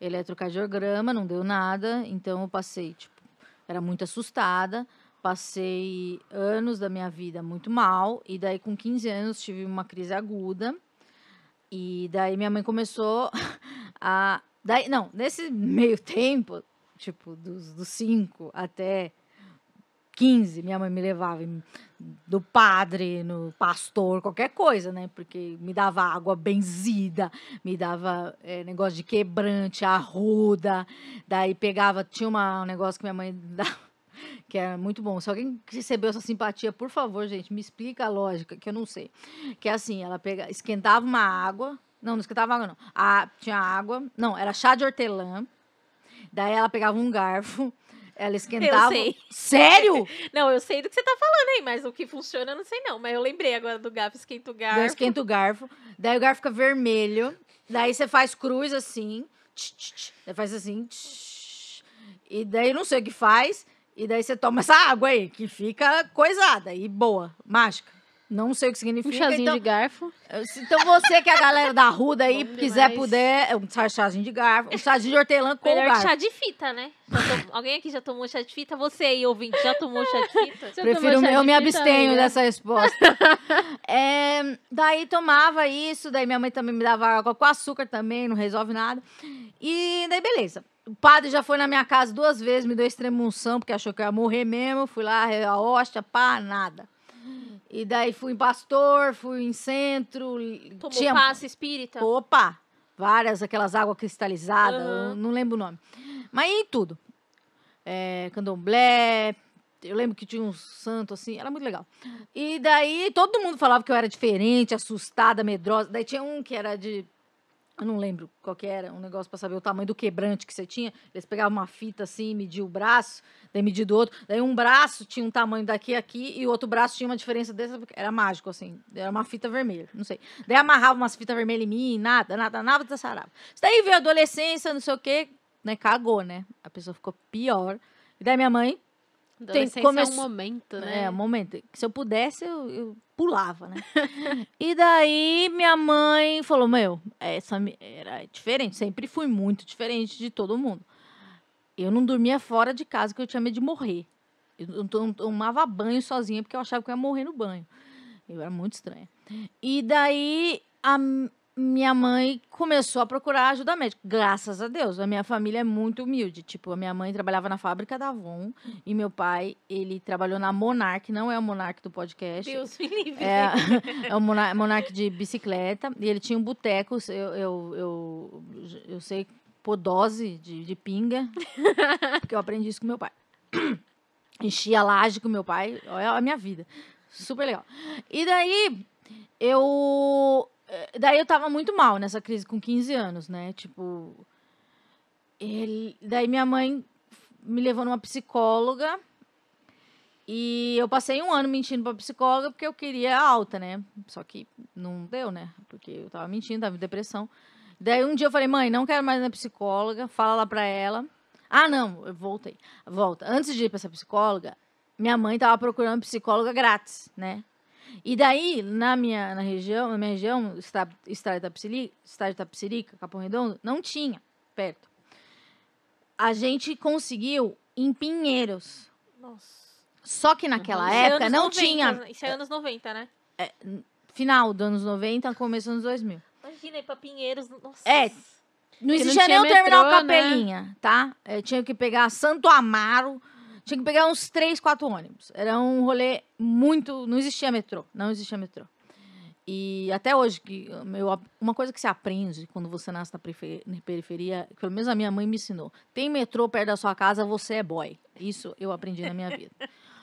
eletrocardiograma, não deu nada. Então eu passei, tipo, era muito assustada. Passei anos da minha vida muito mal. E daí, com 15 anos, tive uma crise aguda. E daí minha mãe começou a. Daí, não, nesse meio tempo, tipo, dos, dos cinco até 15, minha mãe me levava do padre, no pastor, qualquer coisa, né? Porque me dava água benzida, me dava é, negócio de quebrante, arruda. Daí pegava, tinha uma, um negócio que minha mãe dava, que era muito bom. Se alguém recebeu essa simpatia, por favor, gente, me explica a lógica, que eu não sei. Que é assim, ela pega, esquentava uma água, não, não esquentava água, não. A, tinha água, não, era chá de hortelã, Daí ela pegava um garfo, ela esquentava. Eu sei. Sério? não, eu sei do que você tá falando aí, mas o que funciona eu não sei não. Mas eu lembrei agora do garfo, esquenta o garfo. Daí esquenta o garfo, daí o garfo fica vermelho, daí você faz cruz assim, tch, tch, tch, daí faz assim, e daí não sei o que faz, e daí você toma essa água aí, que fica coisada e boa, mágica. Não sei o que significa. Um chazinho então, de garfo. Então você que é a galera da Ruda aí, Bom quiser, demais. puder, é um chazinho de garfo, um chazinho de hortelã com Melhor garfo. chá de fita, né? alguém aqui já tomou chá de fita? Você aí, ouvinte, já tomou chá de fita? Já Prefiro eu me abstenho dessa resposta. é, daí tomava isso, daí minha mãe também me dava água com açúcar também, não resolve nada. E daí beleza. O padre já foi na minha casa duas vezes, me deu extrema unção, porque achou que eu ia morrer mesmo. Fui lá, a hóstia, pá, nada. E daí fui em pastor, fui em centro. Tomou tinha... passe espírita? Opa! Várias, aquelas águas cristalizadas, uhum. não lembro o nome. Mas em tudo. É, candomblé, eu lembro que tinha um santo assim, era muito legal. E daí todo mundo falava que eu era diferente, assustada, medrosa. Daí tinha um que era de eu não lembro qual que era, um negócio para saber o tamanho do quebrante que você tinha. Eles pegavam uma fita assim, mediam o braço, daí mediam do outro. Daí um braço tinha um tamanho daqui aqui e o outro braço tinha uma diferença dessa, era mágico assim. Era uma fita vermelha, não sei. Daí amarrava umas fitas vermelhas em mim, nada, nada, nada da sarava. Isso daí veio a adolescência, não sei o quê, né, cagou, né? A pessoa ficou pior. E daí minha mãe tem, começou, é um momento, é, né? É, um momento. Se eu pudesse, eu, eu pulava, né? e daí minha mãe falou: Meu, essa era diferente, sempre fui muito diferente de todo mundo. Eu não dormia fora de casa, que eu tinha medo de morrer. Eu não tomava banho sozinha, porque eu achava que eu ia morrer no banho. Eu era muito estranha. E daí a, minha mãe começou a procurar ajuda médica. Graças a Deus. A minha família é muito humilde. Tipo, a minha mãe trabalhava na fábrica da Avon e meu pai, ele trabalhou na Monarch, não é o Monarch do podcast. Deus me livre. É, é o Monarch, de bicicleta. E ele tinha um boteco, eu, eu, eu, eu sei, podose de, de pinga. porque eu aprendi isso com meu pai. Enchia laje com meu pai. Olha a minha vida. Super legal. E daí, eu eh, daí eu tava muito mal nessa crise com 15 anos, né? Tipo. Ele, daí minha mãe me levou numa psicóloga. E eu passei um ano mentindo pra psicóloga porque eu queria alta, né? Só que não deu, né? Porque eu tava mentindo, tava em depressão. Daí um dia eu falei, mãe, não quero mais na psicóloga, fala lá pra ela. Ah, não, eu voltei. Volta. Antes de ir pra essa psicóloga, minha mãe tava procurando psicóloga grátis, né? E daí, na minha, na região, na minha região, estádio Tapsirica, Capão Redondo, não tinha perto. A gente conseguiu em Pinheiros. Nossa. Só que naquela é época não 90, tinha. Né? Isso é anos 90, né? É, final dos anos 90, começo dos anos 2000. Imagina ir pra Pinheiros. Nossa. É. Não existia nem o terminal né? Capelinha, tá? É, tinha que pegar Santo Amaro tinha que pegar uns três, quatro ônibus. Era um rolê muito. Não existia metrô. Não existia metrô. E até hoje, que meu, uma coisa que se aprende quando você nasce na periferia, pelo menos a minha mãe me ensinou: tem metrô perto da sua casa, você é boy. Isso eu aprendi na minha vida.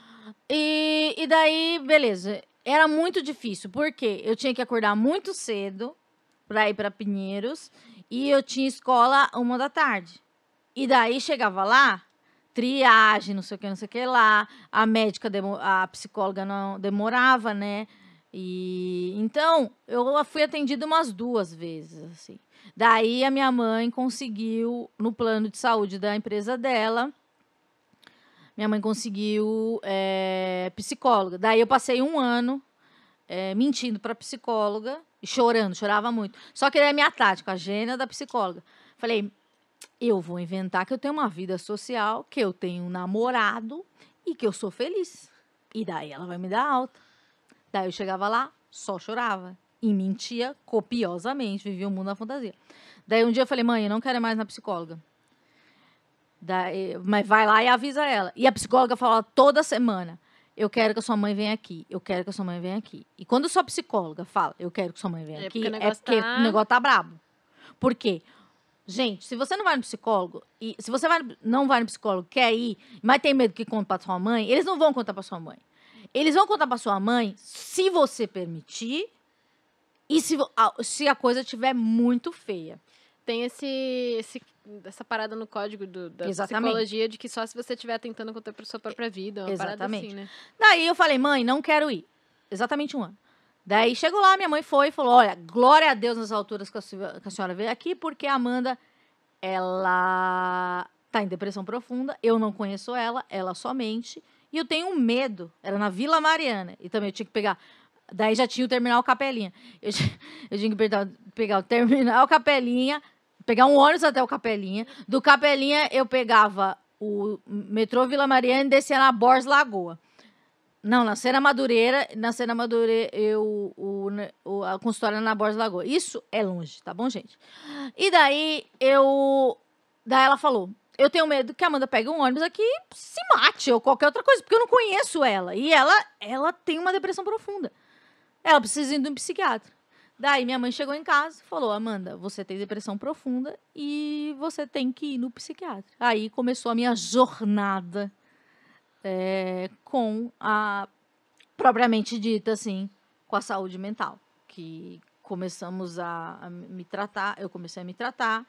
E, e daí, beleza. Era muito difícil, porque eu tinha que acordar muito cedo para ir para Pinheiros e eu tinha escola uma da tarde. E daí chegava lá, triagem, não sei o que, não sei o que lá. A médica, a psicóloga não demorava, né? E então eu fui atendida umas duas vezes, assim. Daí a minha mãe conseguiu no plano de saúde da empresa dela. Minha mãe conseguiu é, psicóloga. Daí eu passei um ano é, mentindo para psicóloga e chorando, chorava muito. Só que era a minha tática, a gênia da psicóloga. Falei, eu vou inventar que eu tenho uma vida social, que eu tenho um namorado e que eu sou feliz. E daí ela vai me dar alta. Daí eu chegava lá, só chorava e mentia copiosamente, vivia o um mundo da fantasia. Daí um dia eu falei: "Mãe, eu não quero mais na psicóloga". Daí, mas vai lá e avisa ela. E a psicóloga fala toda semana: eu quero que a sua mãe venha aqui, eu quero que a sua mãe venha aqui. E quando sua psicóloga fala, eu quero que sua mãe venha é aqui, porque é porque tá... o negócio tá brabo. Por quê? Gente, se você não vai no psicólogo, e se você vai, não vai no psicólogo, quer ir, mas tem medo que conte pra sua mãe, eles não vão contar pra sua mãe. Eles vão contar pra sua mãe se você permitir e se, se a coisa estiver muito feia. Tem esse, esse essa parada no código do, da Exatamente. psicologia de que só se você estiver tentando contar pra sua própria vida, uma Exatamente. parada assim, né? Daí eu falei, mãe, não quero ir. Exatamente um ano. Daí chegou lá, minha mãe foi e falou: Olha, glória a Deus nas alturas que a, senhora, veio aqui, porque a Amanda, ela tá em depressão profunda, eu não conheço ela, ela somente, e eu tenho medo. Era é na Vila Mariana, e também eu tinha que pegar. Daí já tinha o terminal Capelinha. Eu, eu tinha que pegar, pegar o terminal Capelinha, pegar um ônibus até o Capelinha. Do Capelinha eu pegava o metrô Vila Mariana e descia na Bors Lagoa. Não, nascer na Madureira, lancei na Madureira eu, o, o, a consultório na Borges Lagoa. Isso é longe, tá bom, gente? E daí eu. Daí ela falou: eu tenho medo que a Amanda pegue um ônibus aqui e se mate ou qualquer outra coisa, porque eu não conheço ela. E ela, ela tem uma depressão profunda. Ela precisa ir de um psiquiatra. Daí minha mãe chegou em casa e falou: Amanda, você tem depressão profunda e você tem que ir no psiquiatra. Aí começou a minha jornada é, com a propriamente dita, assim, com a saúde mental, que começamos a, a, me tratar, eu comecei a me tratar,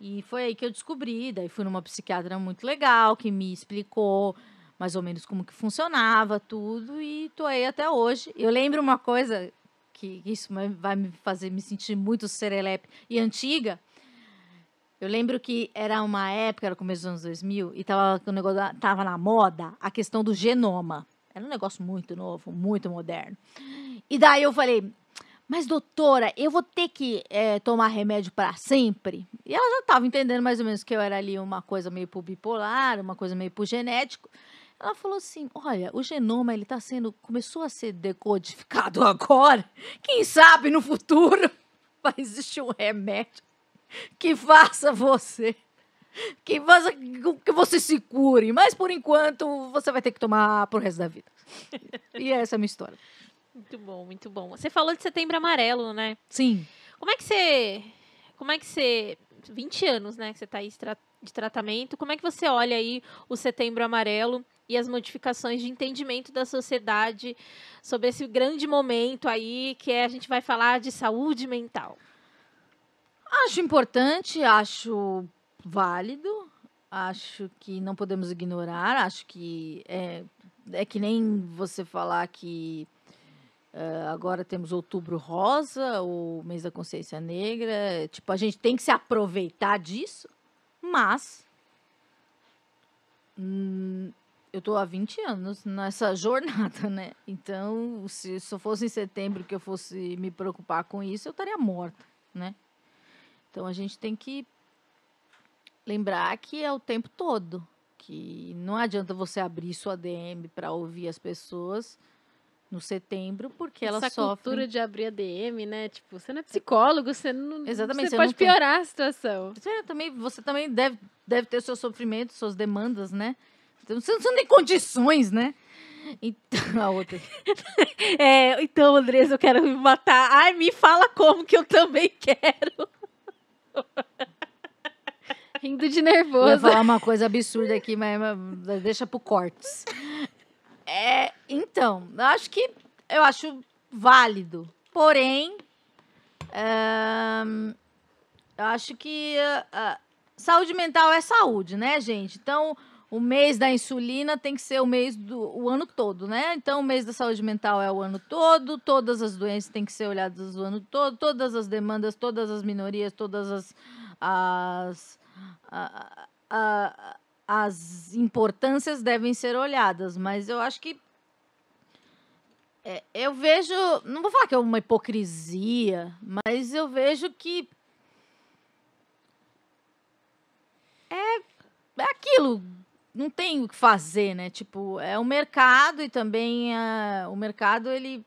e foi aí que eu descobri, daí fui numa psiquiatra muito legal, que me explicou mais ou menos como que funcionava tudo, e tô aí até hoje. Eu lembro uma coisa, que isso vai me fazer me sentir muito serelepe e antiga, eu lembro que era uma época, era começo dos anos 2000, e tava, o negócio tava na moda a questão do genoma. Era um negócio muito novo, muito moderno. E daí eu falei, mas doutora, eu vou ter que é, tomar remédio para sempre? E ela já estava entendendo mais ou menos que eu era ali uma coisa meio pro bipolar, uma coisa meio pro genético. Ela falou assim: olha, o genoma ele tá sendo. começou a ser decodificado agora. Quem sabe no futuro vai existir um remédio que faça você. Que, faça, que você se cure. Mas por enquanto você vai ter que tomar pro resto da vida. E é essa é a minha história. Muito bom, muito bom. Você falou de setembro amarelo, né? Sim. Como é que você. Como é que você. 20 anos, né? Que você está aí de tratamento. Como é que você olha aí o setembro amarelo e as modificações de entendimento da sociedade sobre esse grande momento aí que é, a gente vai falar de saúde mental? Acho importante, acho válido, acho que não podemos ignorar, acho que é, é que nem você falar que uh, agora temos outubro rosa, o mês da consciência negra, tipo, a gente tem que se aproveitar disso, mas hum, eu tô há 20 anos nessa jornada, né? Então, se só fosse em setembro que eu fosse me preocupar com isso, eu estaria morta, né? Então a gente tem que lembrar que é o tempo todo, que não adianta você abrir sua DM para ouvir as pessoas no setembro, porque ela Essa cultura de abrir a DM, né? Tipo, você não é psicólogo, você não. Exatamente. Você, você pode piorar a situação. Você também, você também deve, deve ter seus sofrimentos, suas demandas, né? Então, você não tem condições, né? Então, a outra. é, então, Andresa, eu quero me matar. Ai, me fala como que eu também quero. Rindo de nervoso. Eu ia falar uma coisa absurda aqui, mas é deixa pro cortes. É, então, acho que eu acho válido. Porém, hum, eu acho que uh, saúde mental é saúde, né, gente? Então, o mês da insulina tem que ser o mês do o ano todo, né? Então, o mês da saúde mental é o ano todo, todas as doenças têm que ser olhadas o ano todo, todas as demandas, todas as minorias, todas as as, a, a, as importâncias devem ser olhadas, mas eu acho que é, eu vejo, não vou falar que é uma hipocrisia, mas eu vejo que é, é aquilo, não tem o que fazer, né? Tipo, é o mercado e também a, ah, o mercado ele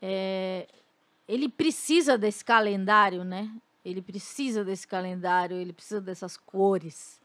é, ele precisa desse calendário, né? Ele precisa desse calendário, ele precisa dessas cores.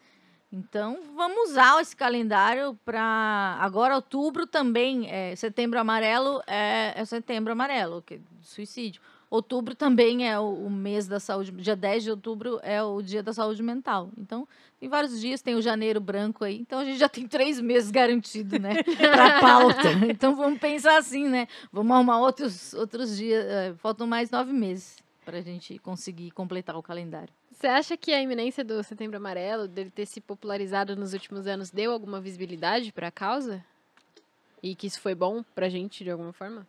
Então, vamos usar esse calendário para agora outubro também, é, setembro amarelo é, é setembro amarelo, que é suicídio. Outubro também é o, mês da saúde, dia 10 de outubro é o dia da saúde mental. Então, tem vários dias, tem o janeiro branco aí. Então, a gente já tem três meses garantido, né? Para pauta. Então, vamos pensar assim, né? Vamos arrumar outros, outros dias. É, faltam mais nove meses para a gente conseguir completar o calendário. Você acha que a iminência do Setembro Amarelo, dele ter se popularizado nos últimos anos, deu alguma visibilidade para a causa? E que isso foi bom para a gente de alguma forma?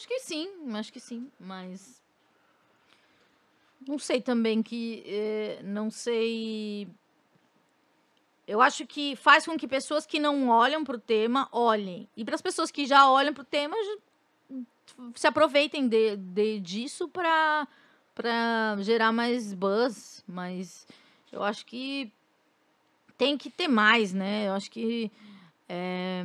Acho que sim, acho que sim, mas. Não sei também que. Eh, não sei. Eu acho que faz com que pessoas que não olham para o tema olhem. E para as pessoas que já olham para o tema, se aproveitem de, de disso para gerar mais buzz. Mas eu acho que tem que ter mais, né? Eu acho que. É,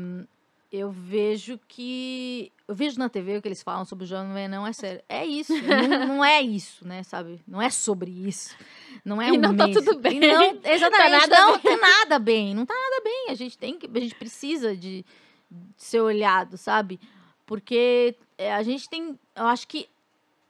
eu vejo que. Eu vejo na TV o que eles falam sobre o jovem não é sério. É isso. não, não, é isso, né? Sabe? Não é sobre isso. Não é e um não tá mês. tá tudo bem. E não, tá exatamente. Tá não bem. tá nada bem. Não tá nada bem. A gente tem que. A gente precisa de, de ser olhado, sabe? Porque é, a gente tem. Eu acho que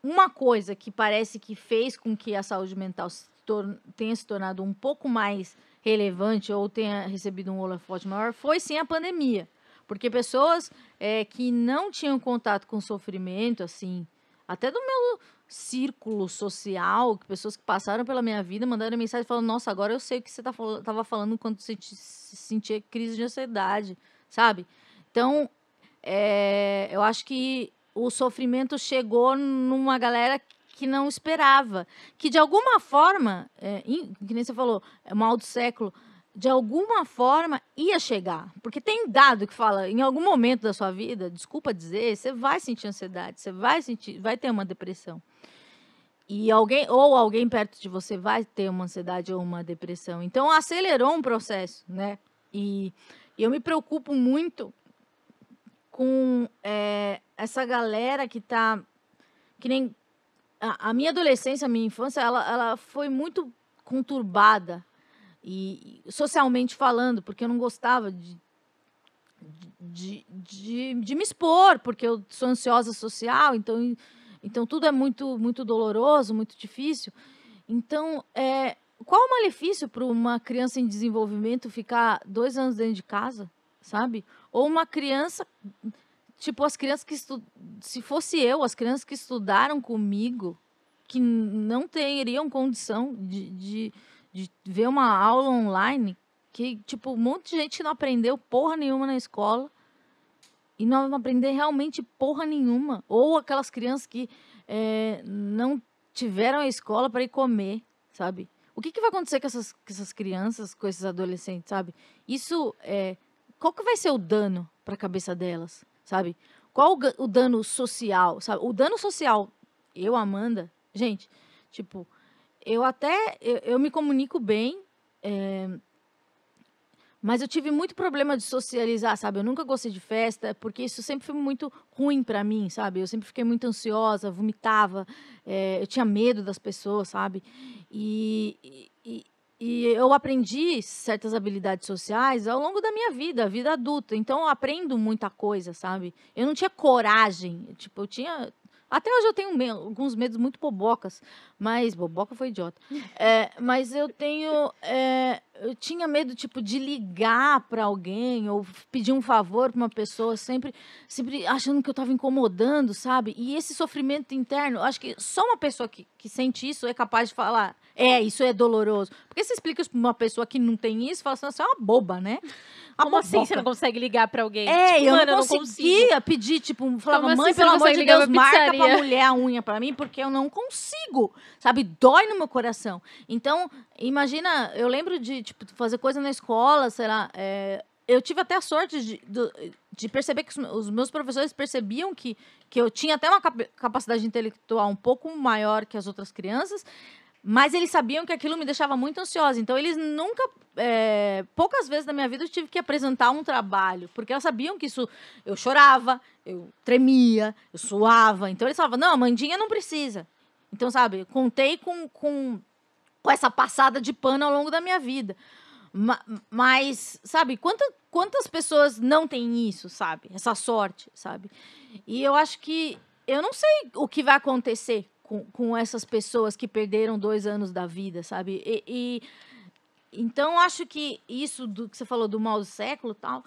uma coisa que parece que fez com que a saúde mental se torne, tenha se tornado um pouco mais relevante ou tenha recebido um holofote maior foi sim a pandemia porque pessoas é, que não tinham contato com sofrimento, assim, até do meu círculo social, pessoas que passaram pela minha vida mandaram mensagem falando: Nossa, agora eu sei o que você estava tá, falando quando você sentia crise de ansiedade, sabe? Então, é, eu acho que o sofrimento chegou numa galera que não esperava. Que de alguma forma, é, in, que nem você falou, é mal do século, de alguma forma ia chegar. Porque tem dado que fala, em algum momento da sua vida, desculpa dizer, você vai sentir ansiedade, você vai sentir, vai ter uma depressão. E alguém, ou alguém perto de você vai ter uma ansiedade ou uma depressão. Então acelerou um processo, né? E, e eu me preocupo muito com é, essa galera que tá. Que nem. A, a minha adolescência, a minha infância, ela, ela foi muito conturbada e, socialmente falando, porque eu não gostava de de, de, de, me expor, porque eu sou ansiosa social, então, então tudo é muito, muito doloroso, muito difícil. Então, é, qual o malefício para uma criança em desenvolvimento ficar dois anos dentro de casa, sabe? Ou uma criança, tipo, as crianças que se fosse eu, as crianças que estudaram comigo, que não teriam condição de, de de ver uma aula online que, tipo, um monte de gente não aprendeu porra nenhuma na escola e não aprender realmente porra nenhuma. Ou aquelas crianças que é, não tiveram a escola para ir comer, sabe? O que, que vai acontecer com essas, com essas crianças, com esses adolescentes, sabe? Isso é. Qual que vai ser o dano para a cabeça delas, sabe? Qual o, o dano social, sabe? O dano social, eu, Amanda, gente, tipo, eu até eu, eu me comunico bem, é, mas eu tive muito problema de socializar, sabe? Eu nunca gostei de festa, porque isso sempre foi muito ruim para mim, sabe? Eu sempre fiquei muito ansiosa, vomitava, é, eu tinha medo das pessoas, sabe? E, e, e, eu aprendi certas habilidades sociais ao longo da minha vida, vida adulta. Então eu aprendo muita coisa, sabe? Eu não tinha coragem, tipo, eu tinha até hoje eu tenho me alguns medos muito bobocas, mas boboca foi idiota. Hum. É, mas eu tenho é, eu tinha medo tipo de ligar para alguém ou pedir um favor para uma pessoa sempre sempre achando que eu estava incomodando sabe e esse sofrimento interno acho que só uma pessoa que, que sente isso é capaz de falar é isso é doloroso porque você explica isso para uma pessoa que não tem isso fala assim você é uma boba né como assim você não consegue ligar para alguém é tipo, eu mano, não conseguia não pedir tipo falava assim mãe pelo amor de Deus marca para mulher a unha para mim porque eu não consigo sabe dói no meu coração então Imagina, eu lembro de tipo, fazer coisa na escola, sei lá. É, eu tive até a sorte de, de, de, perceber que os meus professores percebiam que, que eu tinha até uma capacidade intelectual um pouco maior que as outras crianças, mas eles sabiam que aquilo me deixava muito ansiosa. Então, eles nunca. É, poucas vezes na minha vida eu tive que apresentar um trabalho, porque elas sabiam que isso. Eu chorava, eu tremia, eu suava. Então, eles falavam: não, Mandinha não precisa. Então, sabe, contei com, com com essa passada de pano ao longo da minha vida. Mas, sabe, quanta, quantas pessoas não têm isso, sabe? Essa sorte, sabe? E eu acho que. Eu não sei o que vai acontecer com, com essas pessoas que perderam dois anos da vida, sabe? E. e então, acho que isso do que você falou do mau século tal,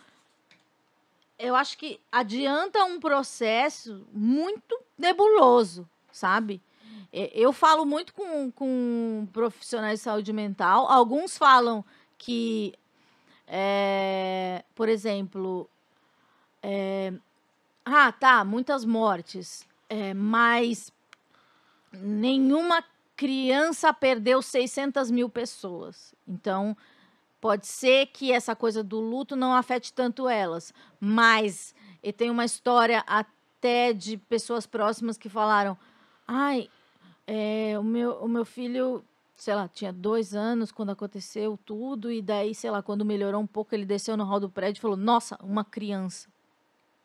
eu acho que adianta um processo muito nebuloso, sabe? Eu falo muito com, com profissionais de saúde mental. Alguns falam que, é, por exemplo, é, ah, tá, muitas mortes, é, mas nenhuma criança perdeu 600 mil pessoas. Então, pode ser que essa coisa do luto não afete tanto elas, mas eu tenho uma história até de pessoas próximas que falaram: ai, é, o, meu, o meu filho, sei lá, tinha dois anos quando aconteceu tudo, e daí, sei lá, quando melhorou um pouco, ele desceu no hall do prédio e falou: Nossa, uma criança.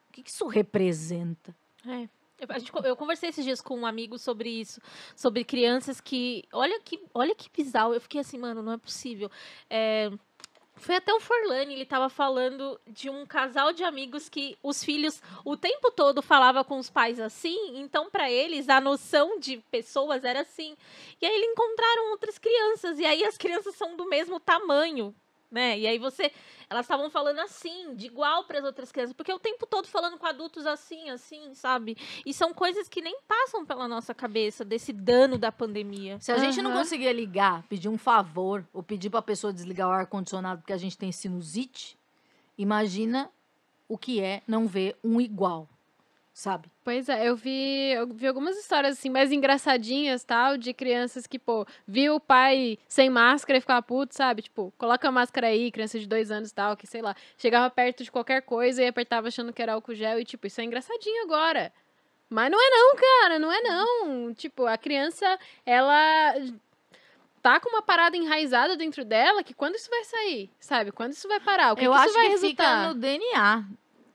O que, que isso representa? É. Eu, gente, eu conversei esses dias com um amigo sobre isso, sobre crianças que. Olha que, olha que bizarro. Eu fiquei assim, mano, não é possível. É foi até o Forlani, ele estava falando de um casal de amigos que os filhos o tempo todo falava com os pais assim, então para eles a noção de pessoas era assim. E aí eles encontraram outras crianças, e aí as crianças são do mesmo tamanho né? E aí você. Elas estavam falando assim, de igual para as outras crianças, porque o tempo todo falando com adultos assim, assim, sabe? E são coisas que nem passam pela nossa cabeça desse dano da pandemia. Se a uhum. gente não conseguir ligar, pedir um favor, ou pedir para a pessoa desligar o ar-condicionado porque a gente tem sinusite, imagina o que é não ver um igual sabe? Pois é, eu vi, eu vi algumas histórias assim, mais engraçadinhas, tal, de crianças que, pô, viu o pai sem máscara e ficava puto, sabe? Tipo, coloca a máscara aí, criança de dois anos tal, que sei lá, chegava perto de qualquer coisa e apertava achando que era álcool gel e, tipo, isso é engraçadinho agora. Mas não é não, cara, não é não. Tipo, a criança, ela tá com uma parada enraizada dentro dela que quando isso vai sair, sabe? Quando isso vai parar? O que, eu que acho isso vai que resultar? fica no DNA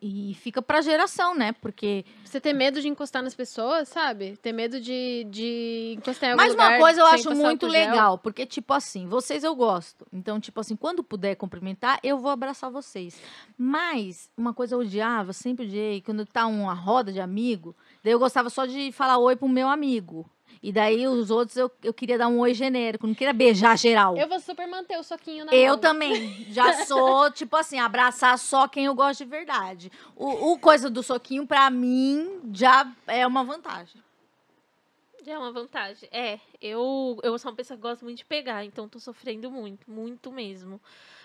e fica pra geração, né? Porque. Você ter medo de encostar nas pessoas, sabe? Ter medo de, de encostar em algum Mas uma coisa eu acho muito legal, porque, tipo assim, vocês eu gosto. Então, tipo assim, quando puder cumprimentar, eu vou abraçar vocês. Mas, uma coisa eu odiava, sempre odiei, quando tá uma roda de amigo, daí eu gostava só de falar oi pro meu amigo. E daí os outros eu, eu queria dar um oi genérico, não queria beijar geral. Eu vou super manter o soquinho na Eu mão. também. Já sou, tipo assim, abraçar só quem eu gosto de verdade. O, o coisa do soquinho, pra mim, já é uma vantagem. Já é uma vantagem. É, eu, eu sou uma pessoa que gosta muito de pegar, então tô sofrendo muito, muito mesmo.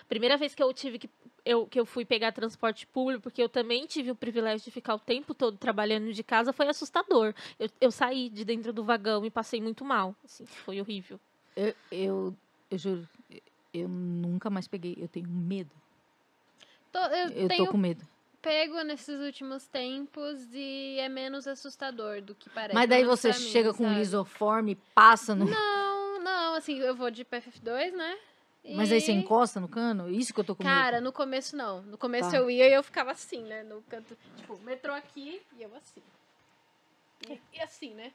Primeira vez que eu tive que eu, que eu fui pegar transporte público, porque eu também tive o privilégio de ficar o tempo todo trabalhando de casa, foi assustador. Eu, eu saí de dentro do vagão e passei muito mal. Assim, foi horrível. Eu, eu, eu juro, eu nunca mais peguei. Eu tenho medo. Tô, eu, eu tenho... tô com medo pego nesses últimos tempos e é menos assustador do que parece. Mas daí você mim, chega sabe? com um isoforme, passa no. Não, não, assim, eu vou de PFF2, né? E... Mas aí você encosta no cano? Isso que eu tô com Cara, no começo não. No começo tá. eu ia e eu ficava assim, né? No canto, tipo, metrô aqui e eu assim. E, e assim, né?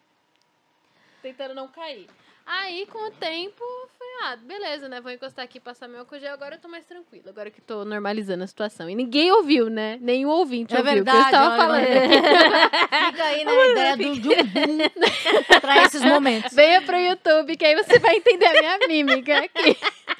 Tentando não cair. Aí, com o tempo, foi, ah, beleza, né? Vou encostar aqui, passar meu álcool gel, agora eu tô mais tranquila. Agora que tô normalizando a situação. E ninguém ouviu, né? Nenhum ouvinte é ouviu verdade, o que eu estava falando. Fica aí na né, ideia fica... do, do pra esses momentos. Venha pro YouTube, que aí você vai entender a minha mímica aqui.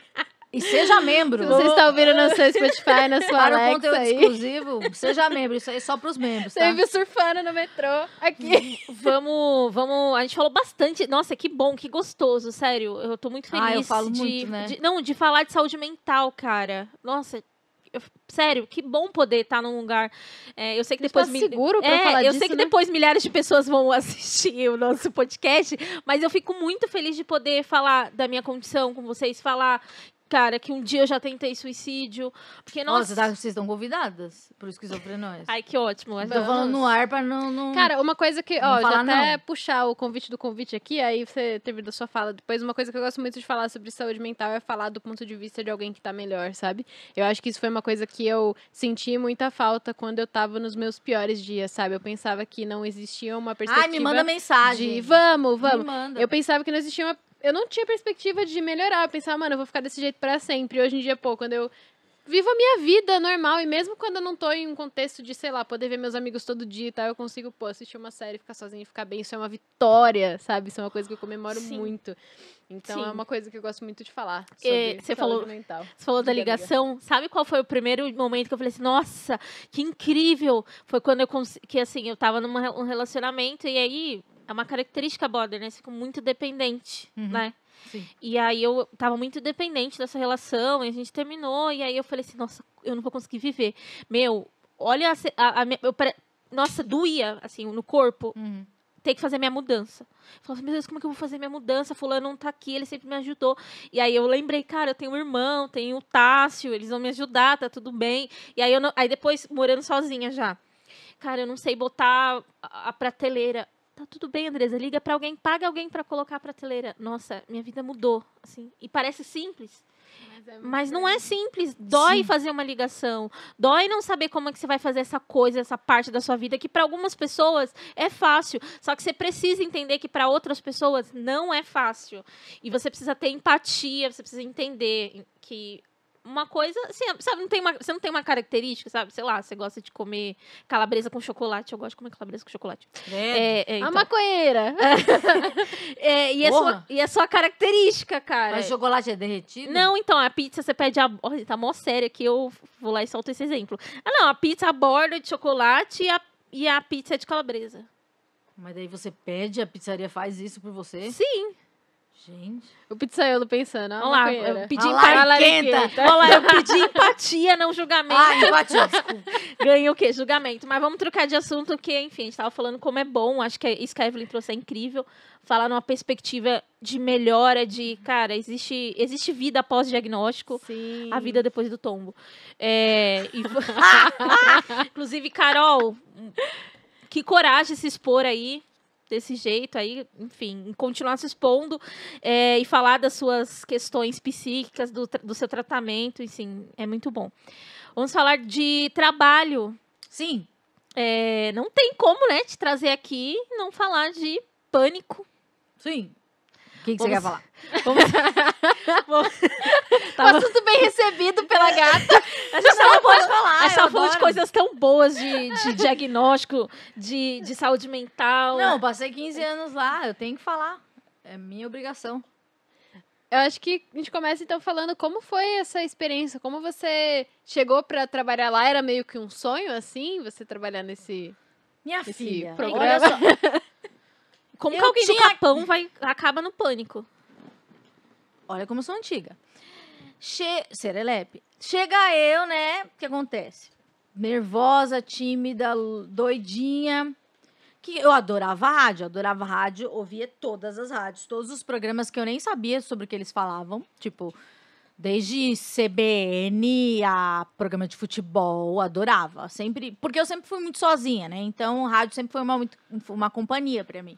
E seja membro. Se você está ouvindo no seu Spotify, na sua Para Alexa. conteúdo aí. exclusivo, seja membro. Isso aí é só para os membros, tá? surfando no metrô, aqui. Hum, vamos, vamos... A gente falou bastante. Nossa, que bom, que gostoso, sério. Eu estou muito feliz. Ah, eu falo de, muito, né? De, não, de falar de saúde mental, cara. Nossa, eu, sério, que bom poder estar tá num lugar. É, eu sei que depois. Tá mi... seguro pra é, falar eu disso, sei que né? depois milhares de pessoas vão assistir o nosso podcast, mas eu fico muito feliz de poder falar da minha condição com vocês, falar cara, que um dia eu já tentei suicídio. Porque, nossa. nossa tá, vocês estão convidadas pro esquizofrenóis. Ai, que ótimo. Mas é falando no ar pra não. não... Cara, uma coisa que. Ó, já até não. puxar o convite do convite aqui, aí você termina a sua fala depois. Uma coisa que eu gosto muito de falar sobre saúde mental é falar do ponto de vista de alguém que tá melhor, sabe? Eu acho que isso foi uma coisa que eu senti muita falta quando eu tava nos meus piores dias, sabe? Eu pensava que não existia uma perspectiva. Ai, me manda mensagem. De, vamos, vamos. Eu pensava que não existia uma eu não tinha perspectiva de melhorar. Eu pensava, mano, eu vou ficar desse jeito para sempre. Hoje em dia, pô, quando eu vivo a minha vida normal. E mesmo quando eu não tô em um contexto de, sei lá, poder ver meus amigos todo dia e tal, eu consigo, pô, assistir uma série, ficar sozinha e ficar bem. Isso é uma vitória, sabe? Isso é uma coisa que eu comemoro Sim. muito. Então Sim. é uma coisa que eu gosto muito de falar. Sobre você falou, Você falou da ligação. Amiga. Sabe qual foi o primeiro momento que eu falei assim, nossa, que incrível? Foi quando eu consegui, que assim, eu tava num relacionamento e aí é uma característica border, né? Eles muito dependente, uhum. né? Sim. E aí eu tava muito dependente dessa relação, e a gente terminou, e aí eu falei assim, nossa, eu não vou conseguir viver. Meu, olha a, a, a minha, eu, nossa, doía, assim, no corpo. Uhum. Ter que fazer minha mudança. Eu falei assim, meu Deus, como é que eu vou fazer minha mudança? Fulano não tá aqui, ele sempre me ajudou. E aí eu lembrei, cara, eu tenho um irmão, tenho o Tássio, eles vão me ajudar, tá tudo bem. E aí eu não, aí depois, morando sozinha já, cara, eu não sei botar a prateleira tá tudo bem, Andresa, liga para alguém, paga alguém para colocar a prateleira. Nossa, minha vida mudou, assim. E parece simples. Mas, é não é simples. Dói Sim. fazer uma ligação. Dói não saber como é que você vai fazer essa coisa, essa parte da sua vida, que para algumas pessoas é fácil. Só que você precisa entender que para outras pessoas não é fácil. E você precisa ter empatia, você precisa entender que uma coisa, assim, sabe, não tem uma, você não tem uma característica, sabe? Sei lá, você gosta de comer calabresa com chocolate. Eu gosto de comer calabresa com chocolate. É, é, é então. A maconheira. é, e, é sua, e é sua característica, cara. Mas chocolate é derretido? Não, então, a pizza você pede a... Olha, tá mó séria aqui, eu vou lá e solto esse exemplo. Ah, não, a pizza a borda de chocolate e a, e a pizza é de calabresa. Mas daí você pede, a pizzaria faz isso por você? Sim. Gente. O pizzaiolo pensando. Ah, tá Olha lá, eu pedi empatia. Olha lá, eu pedi empatia, não julgamento. Ah, empatia, Ganhei o quê? Julgamento. Mas vamos trocar de assunto, que, enfim, a gente tava falando como é bom. Acho que a Evelyn trouxe é incrível. Falar numa perspectiva de melhora, de, cara, existe, existe vida após diagnóstico. Sim. A vida depois do tombo. É, e... Inclusive, Carol, que coragem se expor aí desse jeito aí, enfim, continuar se expondo é, e falar das suas questões psíquicas, do, do seu tratamento, enfim, é muito bom. Vamos falar de trabalho. Sim. É, não tem como, né, te trazer aqui não falar de pânico. Sim que, que você quer falar? Vamos... Vamos... Tava... Tá tudo bem recebido pela gata. A gente não, pode falar. essa falou de coisas tão boas de, de diagnóstico, de, de saúde mental. Não, é. passei 15 anos lá, eu tenho que falar. É minha obrigação. Eu acho que a gente começa então falando como foi essa experiência, como você chegou para trabalhar lá, era meio que um sonho assim, você trabalhar nesse minha nesse filha. Programa. Olha só. Como eu que alguém tinha... do Capão vai, acaba no pânico? Olha como eu sou antiga. Che... Serelepe. Chega eu, né? O que acontece? Nervosa, tímida, doidinha. Que eu adorava rádio, adorava rádio, ouvia todas as rádios, todos os programas que eu nem sabia sobre o que eles falavam. Tipo, Desde CBN a programa de futebol, adorava. Sempre, porque eu sempre fui muito sozinha, né? Então, rádio sempre foi uma, uma companhia para mim.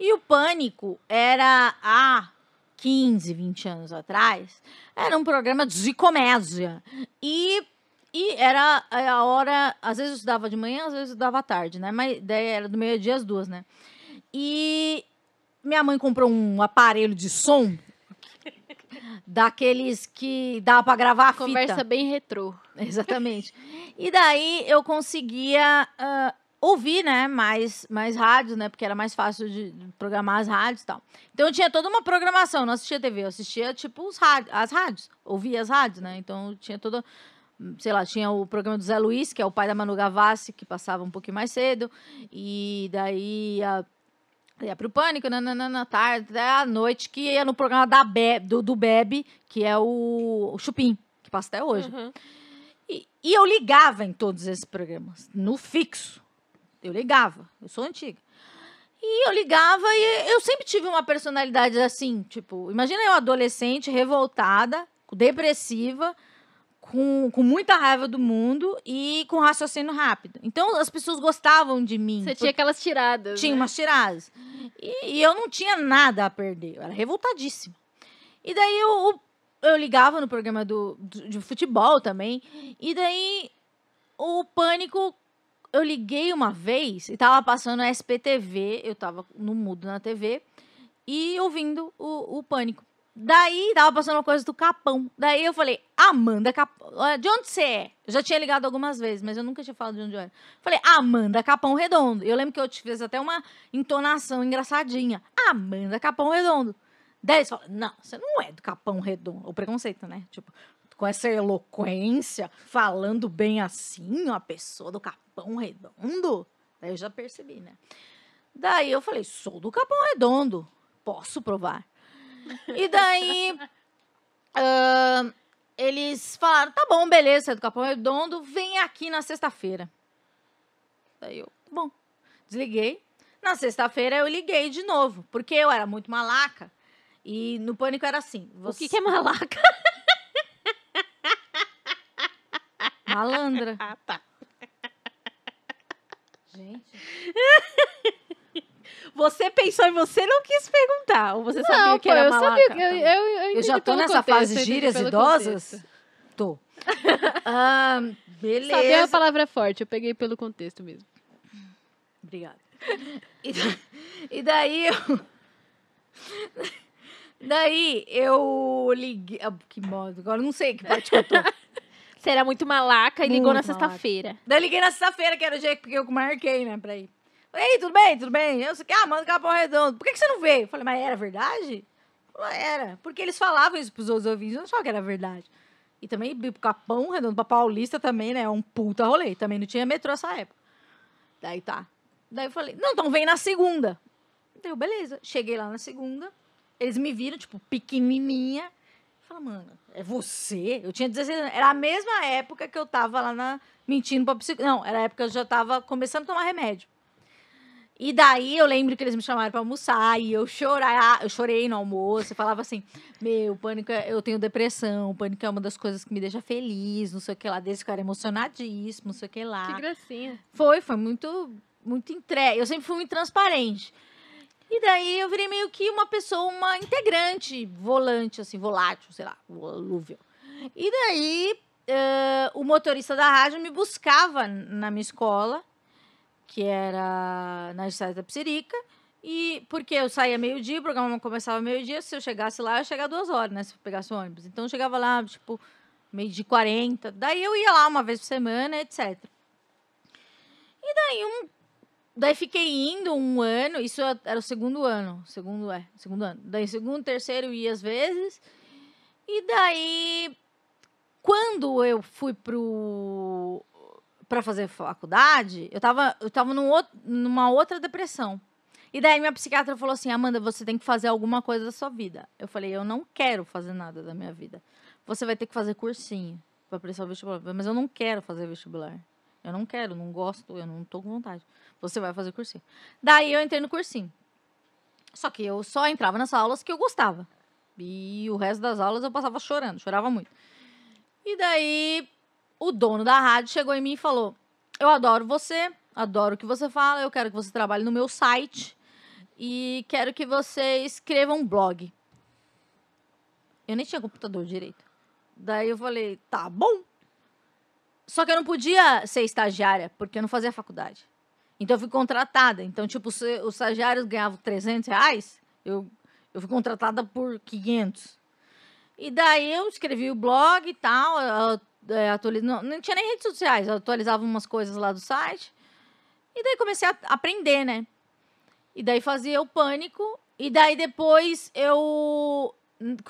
E o pânico era há 15, 20 anos atrás, era um programa de comédia. E, e era a hora, às vezes eu estudava de manhã, às vezes eu estudava à tarde, né? Mas daí era do meio-dia às duas, né? E minha mãe comprou um aparelho de som daqueles que dava para gravar a Conversa fita. bem retrô. Exatamente. E daí eu conseguia ah, ouvir, né, mais, mais rádios, né, porque era mais fácil de programar as rádios e tal. Então eu tinha toda uma programação, não assistia TV, eu assistia, tipo, os rádios as rádios, ouvia as rádios, né, então tinha toda, sei lá, tinha o programa do Zé Luiz, que é o pai da Manu Gavassi, que passava um pouquinho mais cedo, e daí ia, ia pro Pânico, na tarde, até à noite, que ia no programa da Be, do, do Bebe, que é o, o Chupim, que passa até hoje. Uhum. E, e eu ligava em todos esses programas, no fixo. Eu ligava, eu sou antiga. E eu ligava e eu sempre tive uma personalidade assim, tipo, imagina eu adolescente, revoltada, depressiva, com, com muita raiva do mundo e com raciocínio rápido. Então as pessoas gostavam de mim. Você tinha aquelas tiradas. Tinha né? umas tiradas. E, e, eu não tinha nada a perder, eu era revoltadíssima. E daí eu, eu ligava no programa do, do, de futebol também, e daí o pânico eu liguei uma vez e tava passando a SPTV, eu tava no mudo na TV e ouvindo o, o Pânico. Daí tava passando uma coisa do Capão. Daí eu falei, Amanda Capão. De onde você é? Eu já tinha ligado algumas vezes, mas eu nunca tinha falado de onde eu era. Falei, Amanda Capão Redondo. Eu lembro que eu te fiz até uma entonação engraçadinha. Amanda Capão Redondo. Daí eles falou, não, você não é do Capão Redondo. O preconceito, né? Tipo, com essa eloquência, falando bem assim, uma pessoa do Capão Redondo. Daí eu já percebi, né? Daí eu falei, sou do Capão Redondo, posso provar. E daí uh, eles falaram, tá bom, beleza, é do Capão Redondo, vem aqui na sexta-feira. Daí eu, tá bom, desliguei. Na sexta-feira eu liguei de novo, porque eu era muito malaca. E no pânico era assim. Você... O que, que é malaca? Malandra. ah, tá. Gente. Você pensou e você não quis perguntar. Ou você não, sabia que pô, era eu malaca? Sabia eu, eu, eu, eu já tô nessa contexto, fase gírias idosas? Contexto. Tô. ah, beleza. Saber é a palavra forte, eu peguei pelo contexto mesmo. Obrigada. E, e daí eu. Daí eu liguei. Ah, que modo, agora não sei que parte que eu tô. Você era muito malaca e muito ligou na sexta-feira. Daí liguei na sexta-feira, que era o dia que eu marquei, né, pra ir. Falei, tudo bem, tudo bem? Eu sei que, ah, manda capão redondo. Por que, que você não veio? falei, mas era verdade? Falei, ah, era. Porque eles falavam isso pros outros ouvintes, eu não achava que era verdade. E também Capão Redondo pra Paulista também, né? É um puta rolê. Também não tinha metrô nessa época. Daí tá. Daí eu falei, não, então vem na segunda. Deu beleza. Cheguei lá na segunda. Eles me viram, tipo, pequenininha. Fala, mano, é você? Eu tinha 16 anos. Era a mesma época que eu tava lá na, mentindo pra psicóloga. Não, era a época que eu já tava começando a tomar remédio. E daí eu lembro que eles me chamaram para almoçar e eu chorar, eu chorei no almoço, falava assim: "Meu, pânico, é, eu tenho depressão, pânico é uma das coisas que me deixa feliz, não sei o que lá, desse cara emocionadíssimo, não sei o que lá". Que gracinha. Foi, foi muito muito entre... eu sempre fui muito transparente. E daí eu virei meio que uma pessoa, uma integrante, volante, assim, volátil, sei lá, volúvel. E daí uh, o motorista da rádio me buscava na minha escola, que era na cidade da Psirica, e porque eu saía meio-dia, o programa começava meio-dia, se eu chegasse lá, eu ia chegar duas horas, né? Se eu pegasse o ônibus. Então eu chegava lá, tipo, meio de 40. Daí eu ia lá uma vez por semana, etc. E daí um Daí fiquei indo um ano, isso é, era o segundo ano, segundo é, segundo ano. Daí segundo, terceiro ia às vezes. E daí quando eu fui pro para fazer faculdade, eu tava, eu tava num outro, numa outra depressão. E daí minha psiquiatra falou assim: "Amanda, você tem que fazer alguma coisa da sua vida". Eu falei: "Eu não quero fazer nada da minha vida. Você vai ter que fazer cursinho para prestar o vestibular". Mas eu não quero fazer vestibular. Eu não quero, não gosto, eu não tô com vontade. Você vai fazer cursinho. Daí eu entrei no cursinho. Só que eu só entrava nas aulas que eu gostava. E o resto das aulas eu passava chorando, chorava muito. E daí o dono da rádio chegou em mim e falou: Eu adoro você, adoro o que você fala, eu quero que você trabalhe no meu site e quero que você escreva um blog. Eu nem tinha computador direito. Daí eu falei: Tá bom. Só que eu não podia ser estagiária, porque eu não fazia faculdade. Então eu fui contratada. Então, tipo, os estagiários ganhavam 300 reais, eu, eu fui contratada por 500. E daí eu escrevi o blog e tal, é, atualiz... não, não tinha nem redes sociais, eu atualizava umas coisas lá do site. E daí comecei a aprender, né? E daí fazia o pânico. E daí depois eu.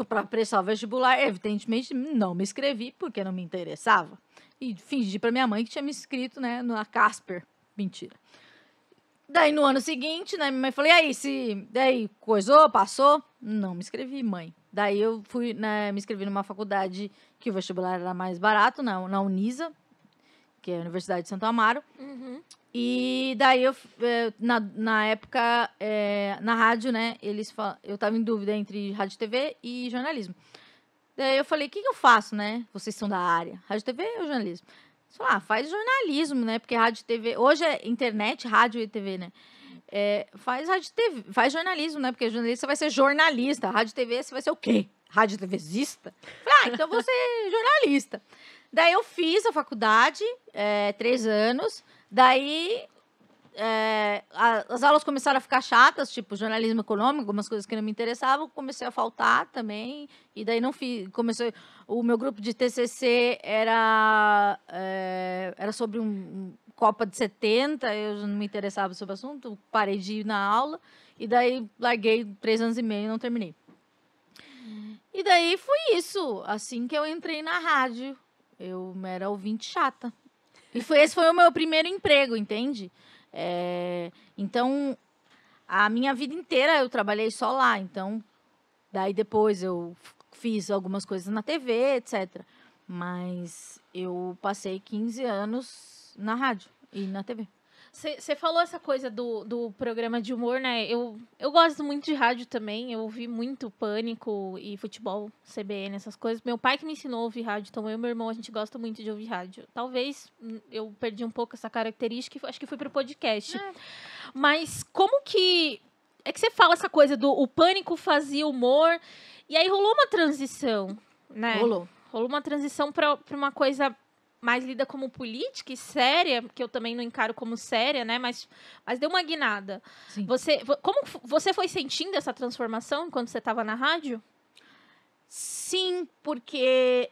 Para prestar o vestibular, evidentemente não me inscrevi, porque não me interessava e fingi para minha mãe que tinha me inscrito, né, na Casper. Mentira. Daí no ano seguinte, né, minha mãe falou: "E aí, se daí coisou, passou?" Não me inscrevi, mãe. Daí eu fui, né, me inscrevi numa faculdade que o vestibular era mais barato, na, na Unisa, que é a Universidade de Santo Amaro. Uhum. E daí eu, é, na, na época, é, na rádio, né, eles eu tava em dúvida entre rádio TV e jornalismo. Daí eu falei, o que, que eu faço, né? Vocês são da área. Rádio TV ou jornalismo? Eles ah, faz jornalismo, né? Porque rádio TV. Hoje é internet, rádio e TV, né? É, faz rádio TV, faz jornalismo, né? Porque jornalista vai ser jornalista. Rádio TV você vai ser o quê? Rádio TVzista? ah, então vou ser jornalista. Daí eu fiz a faculdade, é, três anos. Daí é, a, as aulas começaram a ficar chatas, tipo jornalismo econômico, algumas coisas que não me interessavam, comecei a faltar também, e daí não fiz, comecei, o meu grupo de TCC era, é, era sobre um, um, Copa de 70, eu não me interessava sobre o assunto, parei de ir na aula, e daí larguei três anos e meio e não terminei. E daí foi isso, assim que eu entrei na rádio, eu era ouvinte chata. E foi, esse foi o meu primeiro emprego, entende? É, então, a minha vida inteira eu trabalhei só lá. Então, daí depois eu fiz algumas coisas na TV, etc. Mas eu passei 15 anos na rádio e na TV. Você falou essa coisa do, do programa de humor, né? Eu, eu gosto muito de rádio também. Eu ouvi muito Pânico e futebol, CBN, essas coisas. Meu pai que me ensinou a ouvir rádio, então eu e meu irmão, a gente gosta muito de ouvir rádio. Talvez hum, eu perdi um pouco essa característica e acho que fui pro podcast. É. Mas como que. É que você fala essa coisa do o pânico fazia humor. E aí rolou uma transição, né? Rolou. Rolou uma transição para uma coisa mais lida como política e séria, que eu também não encaro como séria, né? Mas, mas deu uma guinada. Sim. Você, como você foi sentindo essa transformação quando você estava na rádio? Sim, porque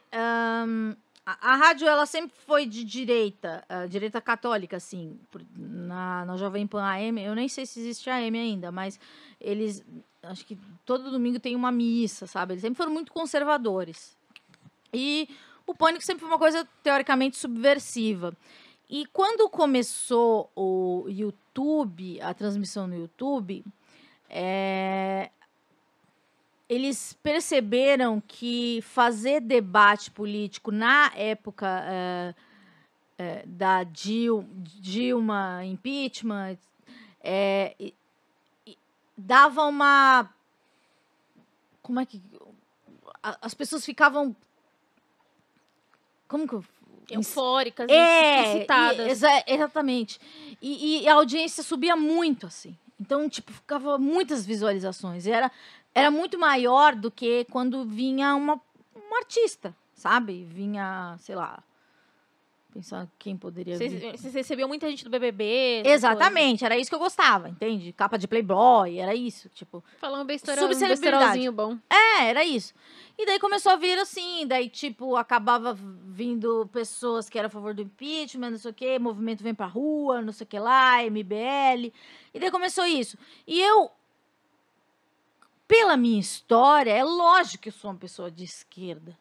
um, a, a, rádio ela sempre foi de direita, uh, direita católica, assim, por, na, na Jovem Pan AM. Eu nem sei se existe AM ainda, mas eles, acho que todo domingo tem uma missa, sabe? Eles sempre foram muito conservadores. E o pânico sempre foi uma coisa teoricamente subversiva. E quando começou o YouTube, a transmissão no YouTube, é... eles perceberam que fazer debate político na época é, é, da Dil, Dilma impeachment é, dava uma. Como é que. As pessoas ficavam como que eu eufóricas, é, excitadas. Exa exatamente. E, e, a audiência subia muito, assim. Então, tipo, ficava muitas visualizações. E era, era muito maior do que quando vinha uma, uma artista, sabe? Vinha, sei lá. Pensar quem poderia Cês, vir. Vocês recebiam muita gente do BBB? Exatamente, coisa. era isso que eu gostava, entende? Capa de Playboy, era isso, tipo... Falando bem história, um bom. É, era isso. E daí começou a vir assim, daí, tipo, acabava vindo pessoas que eram a favor do impeachment, não sei o quê, movimento vem pra rua, não sei o que lá, MBL. E daí começou isso. E eu, pela minha história, é lógico que eu sou uma pessoa de esquerda.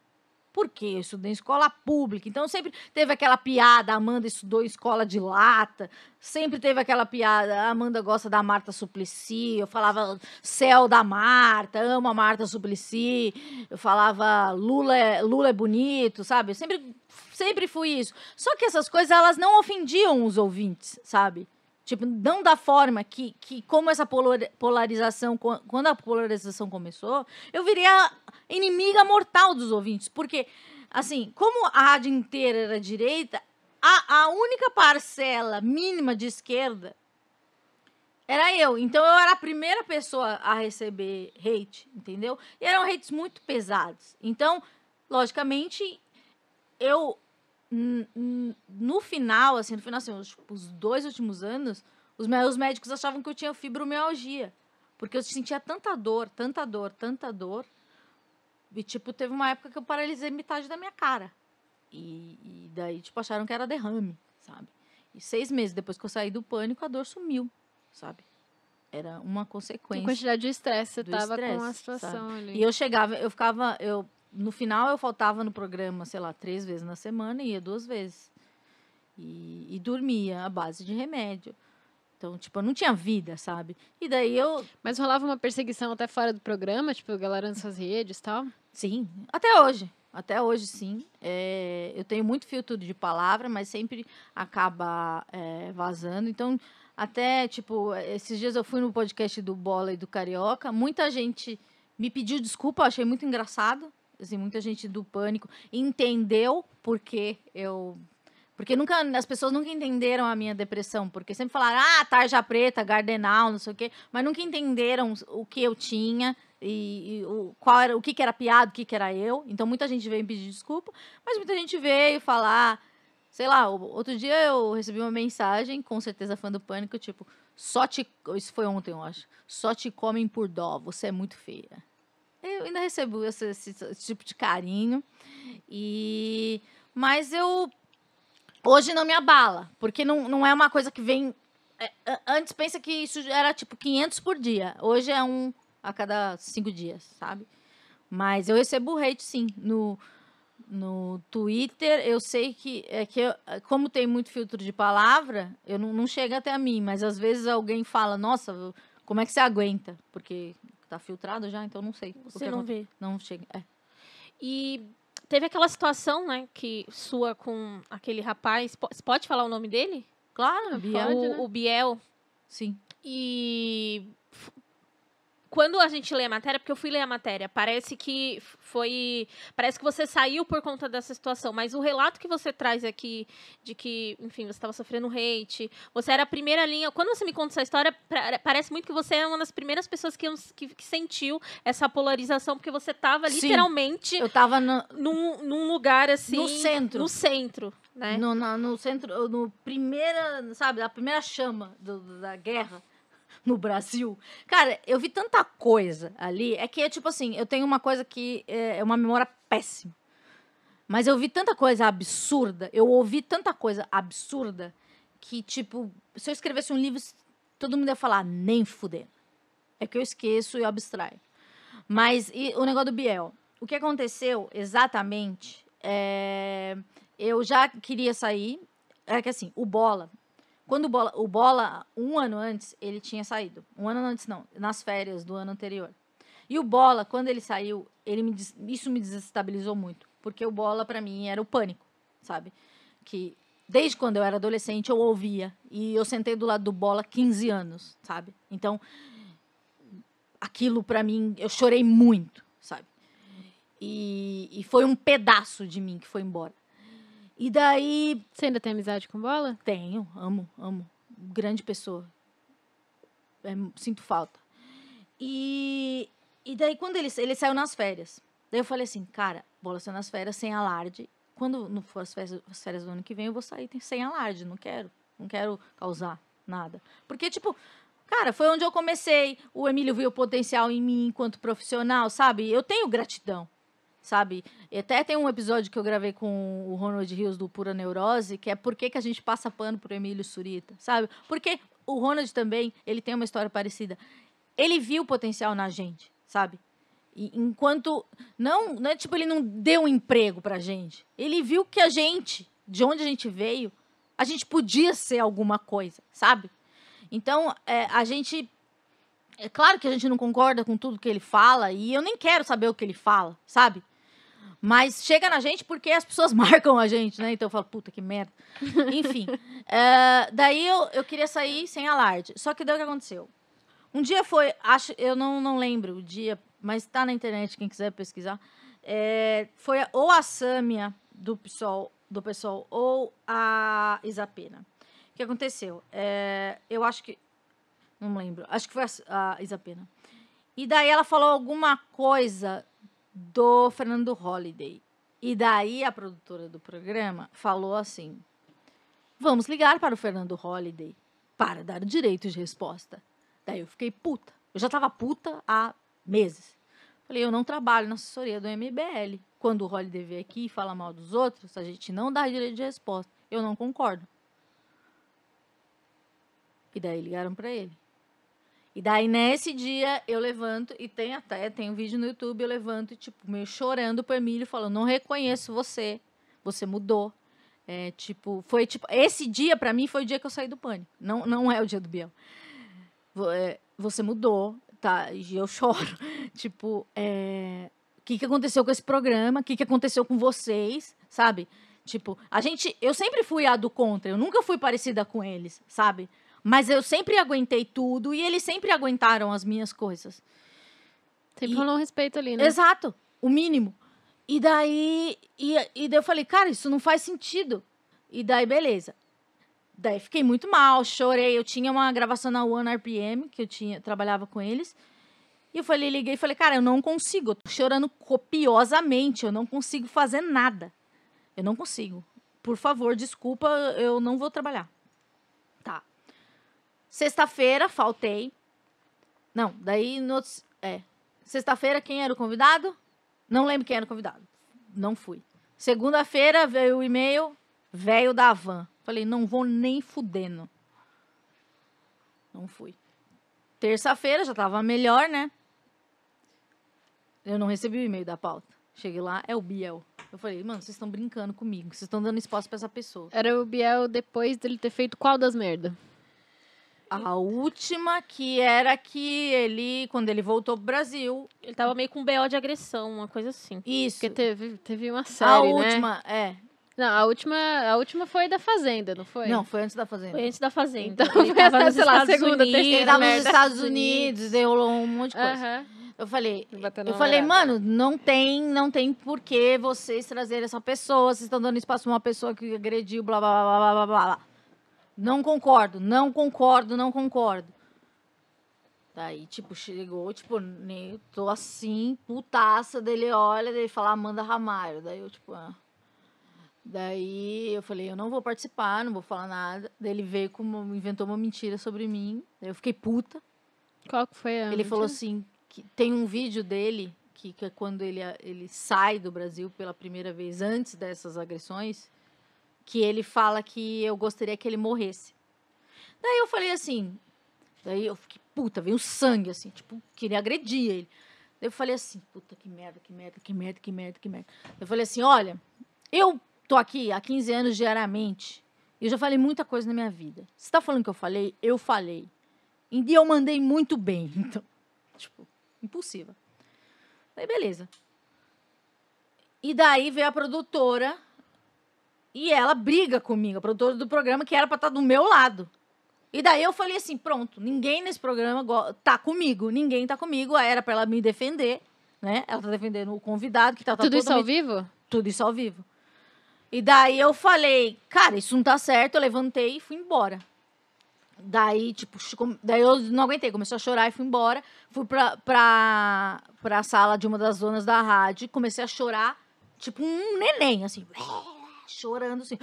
Porque eu estudei em escola pública. Então sempre teve aquela piada, Amanda estudou em escola de lata. Sempre teve aquela piada, Amanda gosta da Marta Suplicy. Eu falava céu da Marta, amo a Marta Suplicy. Eu falava Lula é, Lula é bonito, sabe? Eu sempre sempre fui isso. Só que essas coisas elas não ofendiam os ouvintes, sabe? Tipo, não da forma que, que como essa polarização, quando a polarização começou, eu viria inimiga mortal dos ouvintes. Porque, assim, como a rádio inteira era direita, a, a única parcela mínima de esquerda era eu. Então eu era a primeira pessoa a receber hate, entendeu? E eram hates muito pesados. Então, logicamente, eu no final, assim, no final, assim, os, tipo, os dois últimos anos, os meus médicos achavam que eu tinha fibromialgia. Porque eu sentia tanta dor, tanta dor, tanta dor. E, tipo, teve uma época que eu paralisei metade da minha cara. E, e daí, tipo, acharam que era derrame, sabe? E seis meses depois que eu saí do pânico, a dor sumiu, sabe? Era uma consequência. A quantidade de estresse você tava estresse, com a situação sabe? ali. E eu chegava, eu ficava, eu no final eu faltava no programa, sei lá, três vezes na semana e ia duas vezes. E, e dormia à base de remédio. Então, tipo, eu não tinha vida, sabe? E daí eu. Mas rolava uma perseguição até fora do programa, tipo, galera nas suas redes e tal? Sim, até hoje. Até hoje, sim. É, eu tenho muito filtro de palavra, mas sempre acaba é, vazando. Então, até, tipo, esses dias eu fui no podcast do Bola e do Carioca. Muita gente me pediu desculpa, eu achei muito engraçado assim, muita gente do pânico entendeu porque eu porque nunca as pessoas nunca entenderam a minha depressão, porque sempre falaram: "Ah, tarja preta, gardenal, não sei o quê", mas nunca entenderam o que eu tinha. E, e, o, qual era, o que, que era piada, o que, que era eu. Então, muita gente veio pedir desculpa, mas muita gente veio falar. Sei lá, outro dia eu recebi uma mensagem, com certeza fã do pânico, tipo, só te. Isso foi ontem, eu acho. Só te comem por dó, você é muito feia eu ainda recebo esse, esse, esse tipo de carinho. E mas eu hoje não me abala, porque não, não é uma coisa que vem. É, antes pensa que isso era tipo 500 por dia, hoje é um a cada cinco dias, sabe? Mas eu recebo hate sim no no Twitter. Eu sei que é que eu, como tem muito filtro de palavra, eu não, não chega até a mim, mas às vezes alguém fala, nossa, como é que você aguenta? Porque Tá filtrado já, então não sei. Você não vê. Não chega. É. E teve aquela situação, né, que sua com aquele rapaz. Você pode falar o nome dele? Claro, Biel, o, né? o Biel. Sim. E quando a gente lê a matéria, porque eu fui ler a matéria, parece que foi. Parece que você saiu por conta dessa situação, mas o relato que você traz aqui de que, enfim, você estava sofrendo hate, você era a primeira linha. Quando você me conta essa história, parece muito que você é uma das primeiras pessoas que, que, que sentiu essa polarização, porque você estava literalmente. Sim, eu estava num, num lugar assim. No centro. No centro. Né? No, no, no centro, no primeira, sabe, a primeira chama do, da guerra no Brasil. Cara, eu vi tanta coisa ali. É que, tipo assim, eu tenho uma coisa que é, é uma memória péssima. Mas eu vi tanta coisa absurda, eu ouvi tanta coisa absurda que, tipo, se eu escrevesse um livro, todo mundo ia falar, nem fuder. É que eu esqueço e abstraio. Mas e, o negócio do Biel. O que aconteceu exatamente é. Eu já queria sair. É que assim, o Bola, quando o Bola, o Bola, um ano antes, ele tinha saído. Um ano antes, não. Nas férias do ano anterior. E o Bola, quando ele saiu, ele me, isso me desestabilizou muito. Porque o Bola, para mim, era o pânico, sabe? Que desde quando eu era adolescente, eu ouvia. E eu sentei do lado do Bola 15 anos, sabe? Então, aquilo para mim, eu chorei muito, sabe? E, e foi um pedaço de mim que foi embora. E daí. Você ainda tem amizade com bola? Tenho, amo, amo. Grande pessoa. É, sinto falta. E, e daí, quando ele, ele saiu nas férias. Daí eu falei assim, cara, bola saiu nas férias sem alarde. Quando não for as férias, as férias do ano que vem, eu vou sair sem alarde. Não quero. Não quero causar nada. Porque, tipo, Cara, foi onde eu comecei. O Emílio viu o potencial em mim enquanto profissional, sabe? Eu tenho gratidão sabe? Até tem um episódio que eu gravei com o Ronald Rios do Pura Neurose, que é por que, que a gente passa pano pro Emílio Surita, sabe? Porque o Ronald também, ele tem uma história parecida. Ele viu o potencial na gente, sabe? E, enquanto não, não é tipo ele não deu um emprego pra gente. Ele viu que a gente, de onde a gente veio, a gente podia ser alguma coisa, sabe? Então, é, a gente é claro que a gente não concorda com tudo que ele fala e eu nem quero saber o que ele fala, sabe? Mas chega na gente porque as pessoas marcam a gente, né? Então eu falo, puta que merda. Enfim. Uh, daí eu, eu queria sair sem alarde. Só que deu o que aconteceu. Um dia foi, acho, eu não, não lembro o dia, mas tá na internet, quem quiser pesquisar. É, foi ou a Sâmia do PSOL, do PSOL ou a Isapena. O que aconteceu? É, eu acho que. Não lembro. Acho que foi a, a Isapena. E daí ela falou alguma coisa do Fernando Holliday. E daí a produtora do programa falou assim: vamos ligar para o Fernando Holliday para dar direito de resposta. Daí eu fiquei puta. Eu já estava puta há meses. Falei, eu não trabalho na assessoria do MBL. Quando o Holliday vem aqui e fala mal dos outros, a gente não dá direito de resposta. Eu não concordo. E daí ligaram para ele. E daí, nesse dia, eu levanto, e tem até, tem um vídeo no YouTube, eu levanto, tipo, meio chorando pro Emílio, falando, não reconheço você, você mudou. É, tipo, foi tipo, esse dia para mim foi o dia que eu saí do pânico. Não, não é o dia do Biel. É, você mudou, tá? E eu choro. tipo, é, o que, que aconteceu com esse programa? O que, que aconteceu com vocês, sabe? Tipo, a gente, eu sempre fui a do contra, eu nunca fui parecida com eles, sabe? Mas eu sempre aguentei tudo e eles sempre aguentaram as minhas coisas. Sempre e... rolou um respeito ali, né? Exato, o mínimo. E daí, e, e daí eu falei, cara, isso não faz sentido. E daí, beleza. Daí fiquei muito mal, chorei. Eu tinha uma gravação na One RPM, que eu tinha, trabalhava com eles. E eu falei, liguei e falei, cara, eu não consigo. Eu tô chorando copiosamente, eu não consigo fazer nada. Eu não consigo. Por favor, desculpa, eu não vou trabalhar. Sexta-feira, faltei. Não, daí no outro, é. Sexta-feira, quem era o convidado? Não lembro quem era o convidado. Não fui. Segunda-feira veio o e-mail, velho da van. Falei, não vou nem fudendo. Não fui. Terça-feira já tava melhor, né? Eu não recebi o e-mail da pauta. Cheguei lá, é o Biel. Eu falei, mano, vocês estão brincando comigo, vocês estão dando espaço para essa pessoa. Era o Biel depois dele ter feito qual das merda? Uhum. A última que era que ele, quando ele voltou pro Brasil. Ele tava meio com um BO de agressão, uma coisa assim. Isso. Porque teve, teve uma série. A né? última, né? é. Não, a última, a última foi da Fazenda, não foi? Não, foi antes da Fazenda. Foi antes da Fazenda. Então, ele tava nos sei lá, segunda, Unidos, terceira. Ele tava nos Estados Unidos, derrolou um monte de coisa. Eu falei, eu falei, mano, não tem, não tem por que vocês trazerem essa pessoa, vocês estão dando espaço pra uma pessoa que agrediu, blá blá blá blá blá blá. Não concordo, não concordo, não concordo. Daí, tipo, chegou, tipo, né, tô assim, putaça dele, olha, dele fala Amanda Ramalho. Daí eu, tipo, ah. Daí eu falei, eu não vou participar, não vou falar nada. Daí ele veio como, inventou uma mentira sobre mim. Daí eu fiquei puta. Qual que foi a Ele mentira? falou assim, que tem um vídeo dele, que, que é quando ele, ele sai do Brasil pela primeira vez, antes dessas agressões que ele fala que eu gostaria que ele morresse. Daí eu falei assim, daí eu fiquei puta, veio sangue assim, tipo, queria agredir ele. Daí eu falei assim, puta que merda, que merda, que merda, que merda, que merda. Eu falei assim, olha, eu tô aqui há 15 anos diariamente. Eu já falei muita coisa na minha vida. Você tá falando que eu falei? Eu falei. Em dia eu mandei muito bem, então, tipo, impulsiva. Daí beleza. E daí veio a produtora e ela briga comigo, a produtora do programa, que era pra estar tá do meu lado. E daí eu falei assim: pronto, ninguém nesse programa tá comigo, ninguém tá comigo, era pra ela me defender, né? Ela tá defendendo o convidado que tá, tá Tudo isso ao vivo? Tudo isso ao vivo. E daí eu falei, cara, isso não tá certo, eu levantei e fui embora. Daí, tipo, daí eu não aguentei, comecei a chorar e fui embora. Fui pra, pra, pra sala de uma das donas da rádio, comecei a chorar, tipo um neném, assim chorando assim.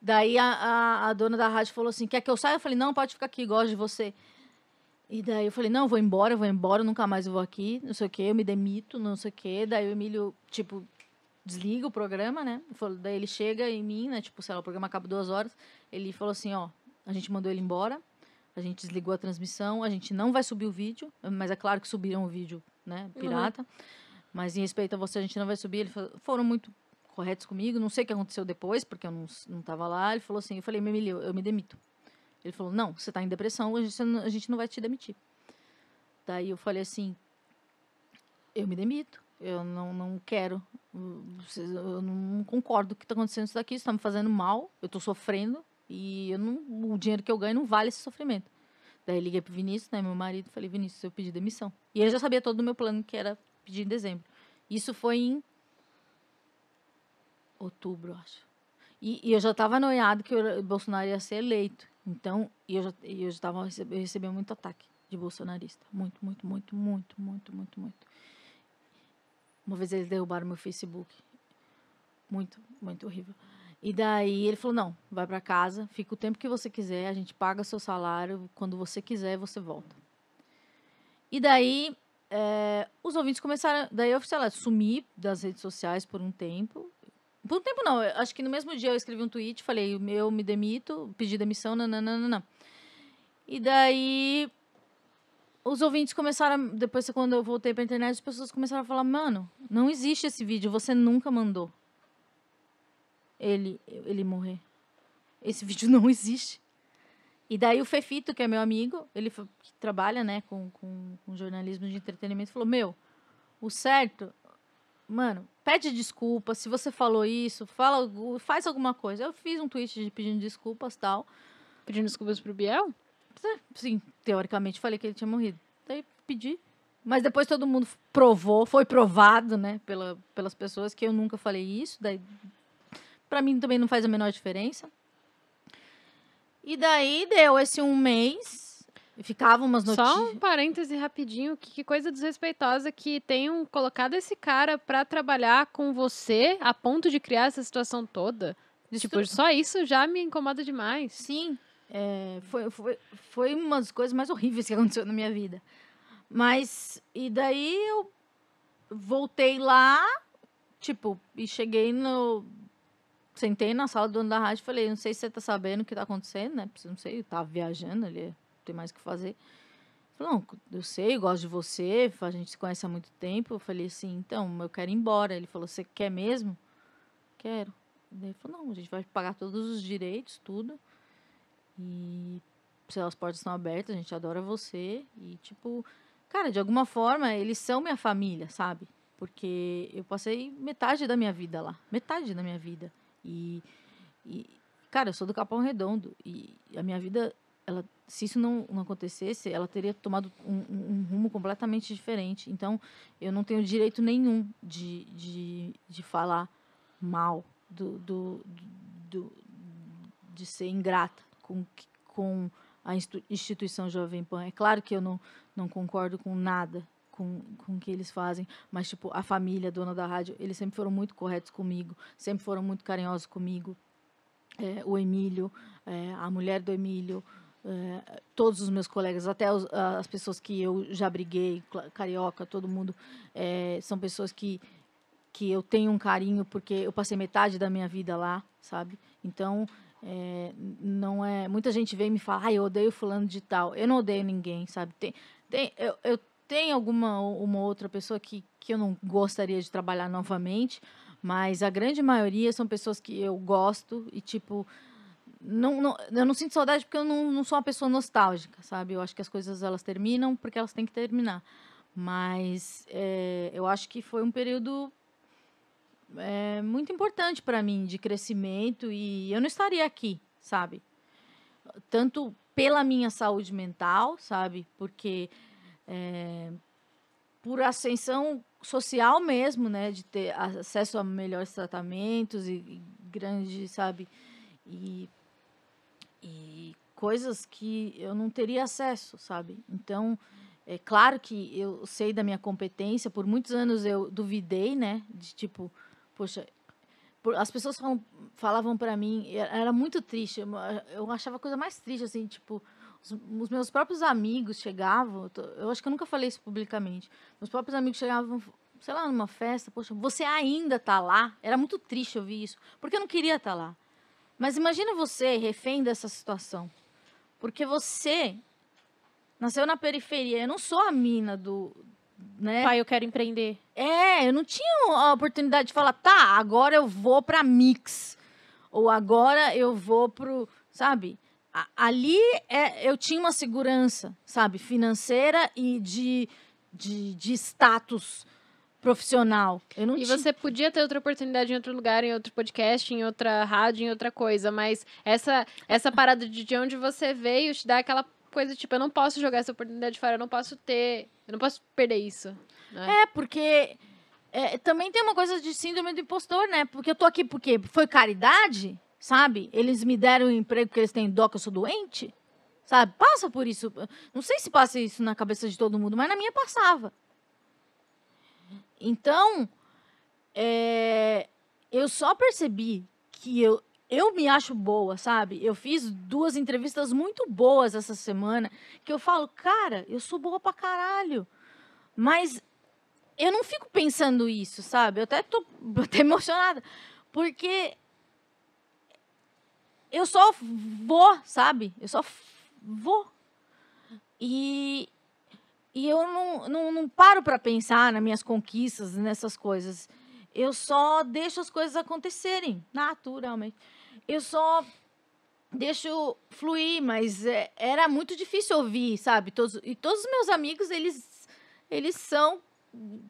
Daí a, a, a, dona da rádio falou assim: quer que eu saia? Eu falei, não, pode ficar aqui, gosto de você. E daí eu falei, não, vou embora, vou embora, nunca mais eu vou aqui, não sei o quê, eu me demito, não sei o quê. Daí o Emílio, tipo, desliga o programa, né? Daí ele chega em mim, né? Tipo, sei lá, o programa acaba duas horas. Ele falou assim, ó, a gente mandou ele embora, a gente desligou a transmissão, a gente não vai subir o vídeo, mas é claro que subiram o vídeo, né, uhum. pirata. Uhum. Mas em respeito a você, a gente não vai subir. Ele falou, foram muito corretos comigo, não sei o que aconteceu depois, porque eu não, não tava lá. Ele falou assim, eu falei, Emily, eu, eu me demito. Ele falou, não, você tá em depressão, a gente, a gente não vai te demitir. Daí eu falei assim, eu me demito, eu não, não quero, eu não concordo com o que tá acontecendo isso daqui, isso tá me fazendo mal, eu tô sofrendo, e eu não, o dinheiro que eu ganho não vale esse sofrimento. Daí liguei pro Vinícius, né, meu marido, falei, Vinícius, eu pedi demissão. E ele já sabia todo o meu plano, que era pedir em dezembro. Isso foi em outubro, acho. E, e eu já estava noiado que o Bolsonaro ia ser eleito. Então, eu já, eu já tava, recebendo muito ataque de bolsonarista. Muito, muito, muito, muito, muito, muito, muito. Uma vez eles derrubaram meu Facebook. Muito, muito horrível. E daí ele falou: não, vai para casa, fica o tempo que você quiser, a gente paga seu salário, quando você quiser você volta. E daí é, os ouvintes começaram. Daí eu, sei lá, sumi das redes sociais por um tempo. Por um tempo não, eu, acho que no mesmo dia eu escrevi um tweet, falei, eu me demito, pedi demissão, nananana. E daí os ouvintes começaram, depois quando eu voltei pra internet, as pessoas começaram a falar, mano, não existe esse vídeo, você nunca mandou ele, ele morrer. Esse vídeo não existe. E daí o Fefito, que é meu amigo, ele que trabalha né, com, com, com jornalismo de entretenimento, falou, meu, o certo mano, pede desculpa se você falou isso, fala, faz alguma coisa. Eu fiz um tweet de pedindo desculpas tal. Pedindo desculpas pro Biel? Sim, teoricamente falei que ele tinha morrido. Daí pedi. Mas depois todo mundo provou, foi provado, né, pela, pelas pessoas que eu nunca falei isso. Daí, pra mim também não faz a menor diferença. E daí deu esse um mês e ficavam umas notícias. Só um parêntese rapidinho, que, que, coisa desrespeitosa que tenham colocado esse cara para trabalhar com você a ponto de criar essa situação toda. Isso... Tipo, só isso já me incomoda demais. Sim. É, foi, foi, foi uma das coisas mais horríveis que aconteceu na minha vida. Mas, e daí eu voltei lá, tipo, e cheguei no. Sentei na sala do dono da rádio e falei: Não sei se você tá sabendo o que tá acontecendo, né? Não sei, eu tava viajando ali. Ele tem mais o que fazer. falou não, eu sei, gosto de você, a gente se conhece há muito tempo. Eu falei assim, então, eu quero ir embora. Ele falou, você quer mesmo? Quero. Daí ele falou, não, a gente vai pagar todos os direitos, tudo. E as portas estão abertas, a gente adora você. E, tipo, cara, de alguma forma, eles são minha família, sabe? Porque eu passei metade da minha vida lá. Metade da minha vida. E, e cara, eu sou do Capão Redondo. E a minha vida ela, se isso não, não acontecesse, ela teria tomado um, um, rumo completamente diferente. Então, eu não tenho direito nenhum de, de, de falar mal, do, do, do, de ser ingrata com, com a instituição Jovem Pan. É claro que eu não, não concordo com nada com, com o que eles fazem, mas, tipo, a família, a dona da rádio, eles sempre foram muito corretos comigo, sempre foram muito carinhosos comigo. É, o Emílio, é, a mulher do Emílio, é, todos os meus colegas, até os, as pessoas que eu já briguei, carioca, todo mundo, é, são pessoas que, que eu tenho um carinho porque eu passei metade da minha vida lá, sabe? Então, é, não é. Muita gente vem me fala ah, eu odeio fulano de tal. Eu não odeio ninguém, sabe? Tem, tem, eu, eu tenho alguma uma outra pessoa que, que eu não gostaria de trabalhar novamente, mas a grande maioria são pessoas que eu gosto e, tipo, não, não, eu não sinto saudade porque eu não, não sou uma pessoa nostálgica, sabe? Eu acho que as coisas elas terminam porque elas têm que terminar. Mas é, eu acho que foi um período é, muito importante para mim de crescimento e eu não estaria aqui, sabe? Tanto pela minha saúde mental, sabe? Porque é, por ascensão social mesmo, né? De ter acesso a melhores tratamentos e, e grande, sabe? E e coisas que eu não teria acesso, sabe? Então, é claro que eu sei da minha competência, por muitos anos eu duvidei, né? De tipo, poxa, por, as pessoas falam, falavam para mim, era muito triste, eu, eu achava a coisa mais triste, assim, tipo, os, os meus próprios amigos chegavam, eu acho que eu nunca falei isso publicamente, meus próprios amigos chegavam, sei lá, numa festa, poxa, você ainda tá lá? Era muito triste ouvir isso, porque eu não queria estar tá lá. Mas imagina você refém dessa situação. Porque você nasceu na periferia. Eu não sou a mina do. Né? Pai, eu quero empreender. É, eu não tinha a oportunidade de falar, tá, agora eu vou pra Mix. Ou agora eu vou pro. Sabe? ali é, eu tinha uma segurança, sabe, financeira e de, de, de status profissional. e você podia ter outra oportunidade em outro lugar, em outro podcast, em outra rádio, em outra coisa, mas essa essa parada de, de onde você veio te dá aquela coisa tipo, eu não posso jogar essa oportunidade fora, eu não posso ter, eu não posso perder isso. Né? É, porque é, também tem uma coisa de síndrome do impostor, né? Porque eu tô aqui porque foi caridade, sabe? Eles me deram um emprego porque eles têm dó que eu sou doente, sabe? Passa por isso. Não sei se passa isso na cabeça de todo mundo, mas na minha passava. Então, é, eu só percebi que eu, eu me acho boa, sabe? Eu fiz duas entrevistas muito boas essa semana que eu falo, cara, eu sou boa pra caralho. Mas eu não fico pensando isso, sabe? Eu até tô até emocionada, porque eu só vou, sabe? Eu só vou. E, e eu não, não, não paro para pensar nas minhas conquistas, nessas coisas. Eu só deixo as coisas acontecerem, naturalmente. Eu só deixo fluir, mas é, era muito difícil ouvir, sabe? Todos, e todos os meus amigos, eles, eles são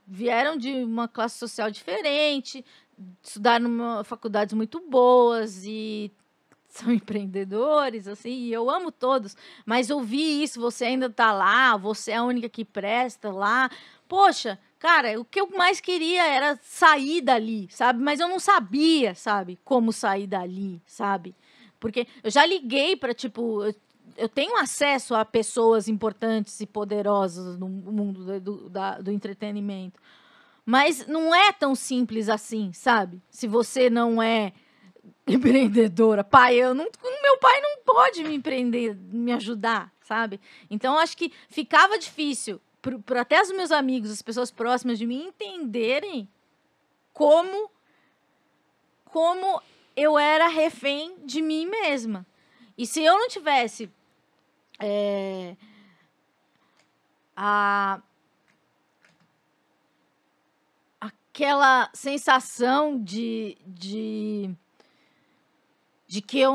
vieram de uma classe social diferente, estudaram faculdades muito boas e são empreendedores, assim, e eu amo todos, mas ouvir isso, você ainda tá lá, você é a única que presta lá. Poxa, cara, o que eu mais queria era sair dali, sabe? Mas eu não sabia, sabe, como sair dali, sabe? Porque eu já liguei para tipo, eu, tenho acesso a pessoas importantes e poderosas no mundo do, do, da, do entretenimento. Mas não é tão simples assim, sabe? Se você não é empreendedora. Pai, eu não, meu pai não pode me empreender, me ajudar, sabe? Então acho que ficava difícil para até os meus amigos, as pessoas próximas de mim entenderem como como eu era refém de mim mesma. E se eu não tivesse é, a aquela sensação de, de de que eu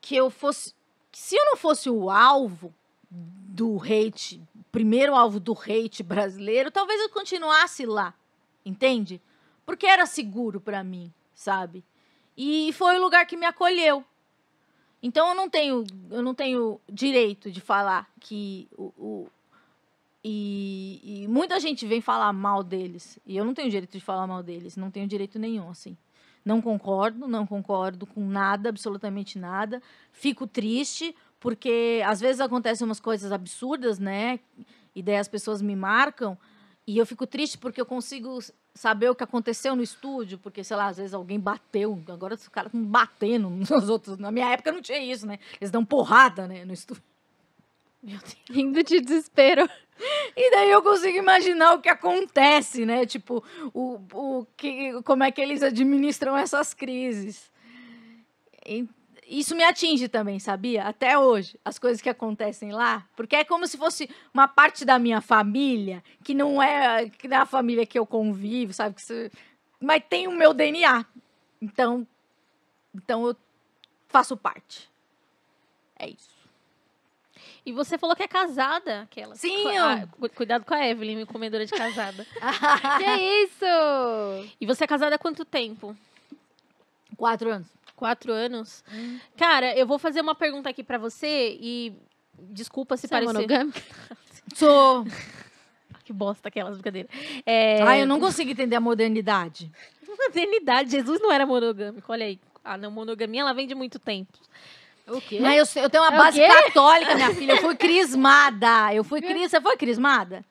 que eu fosse se eu não fosse o alvo do hate, primeiro alvo do hate brasileiro, talvez eu continuasse lá, entende? Porque era seguro para mim, sabe? E foi o lugar que me acolheu. Então eu não tenho, eu não tenho direito de falar que o, o e, e, muita gente vem falar mal deles. E eu não tenho direito de falar mal deles. Não tenho direito nenhum, assim. Não concordo, não concordo com nada, absolutamente nada. Fico triste, porque às vezes acontecem umas coisas absurdas, né? E daí as pessoas me marcam. E eu fico triste porque eu consigo saber o que aconteceu no estúdio, porque, sei lá, às vezes alguém bateu. Agora os caras estão batendo nos outros. Na minha época não tinha isso, né? Eles dão porrada né, no estúdio. Meu Deus. Rindo de desespero. E daí eu consigo imaginar o que acontece, né? Tipo, o, o que, como é que eles administram essas crises. E isso me atinge também, sabia? Até hoje, as coisas que acontecem lá, porque é como se fosse uma parte da minha família, que não é, que é a família que eu convivo, sabe? Mas tem o meu DNA. Então, então eu faço parte. É isso. E você falou que é casada, aquela. Sim! Co ah, cuidado com a Evelyn, minha comedora de casada. que é isso! E você é casada há quanto tempo? Quatro anos. Quatro anos? Hum. Cara, eu vou fazer uma pergunta aqui para você e desculpa se você é parecer... É monogâmica? Sou! que bosta aquelas brincadeiras. É... Ah, eu não consigo entender a modernidade. Modernidade, Jesus não era monogâmico, olha aí. A ah, não monogamia, ela vem de muito tempo. O quê? Né, eu, eu tenho uma é base católica, minha filha. Eu fui crismada. Eu fui cris... Você foi crismada?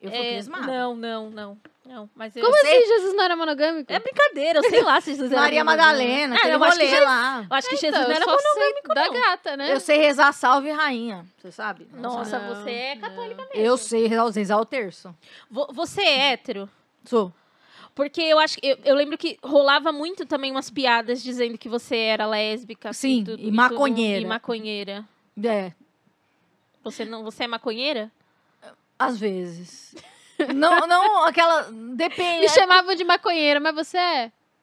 Eu fui é, crismada. Não, não, não. Não, mas Como sei... assim Jesus não era monogâmico? É brincadeira, eu sei lá se Jesus era Maria Madalena, ah, eu rolê acho que Jesus, lá. Eu acho que então, não era monogâmico, da gata, né? Eu sei rezar salve rainha, você sabe? Nossa, você é católica não. mesmo. Eu sei rezar, rezar o terço. Você é hétero? Sou. Porque eu acho eu, eu, lembro que rolava muito também umas piadas dizendo que você era lésbica. Sim, e, e maconheira. e maconheira. É. Você, não, você é maconheira? Às vezes. não, não aquela. Depende. Me é chamavam de maconheira, mas você é?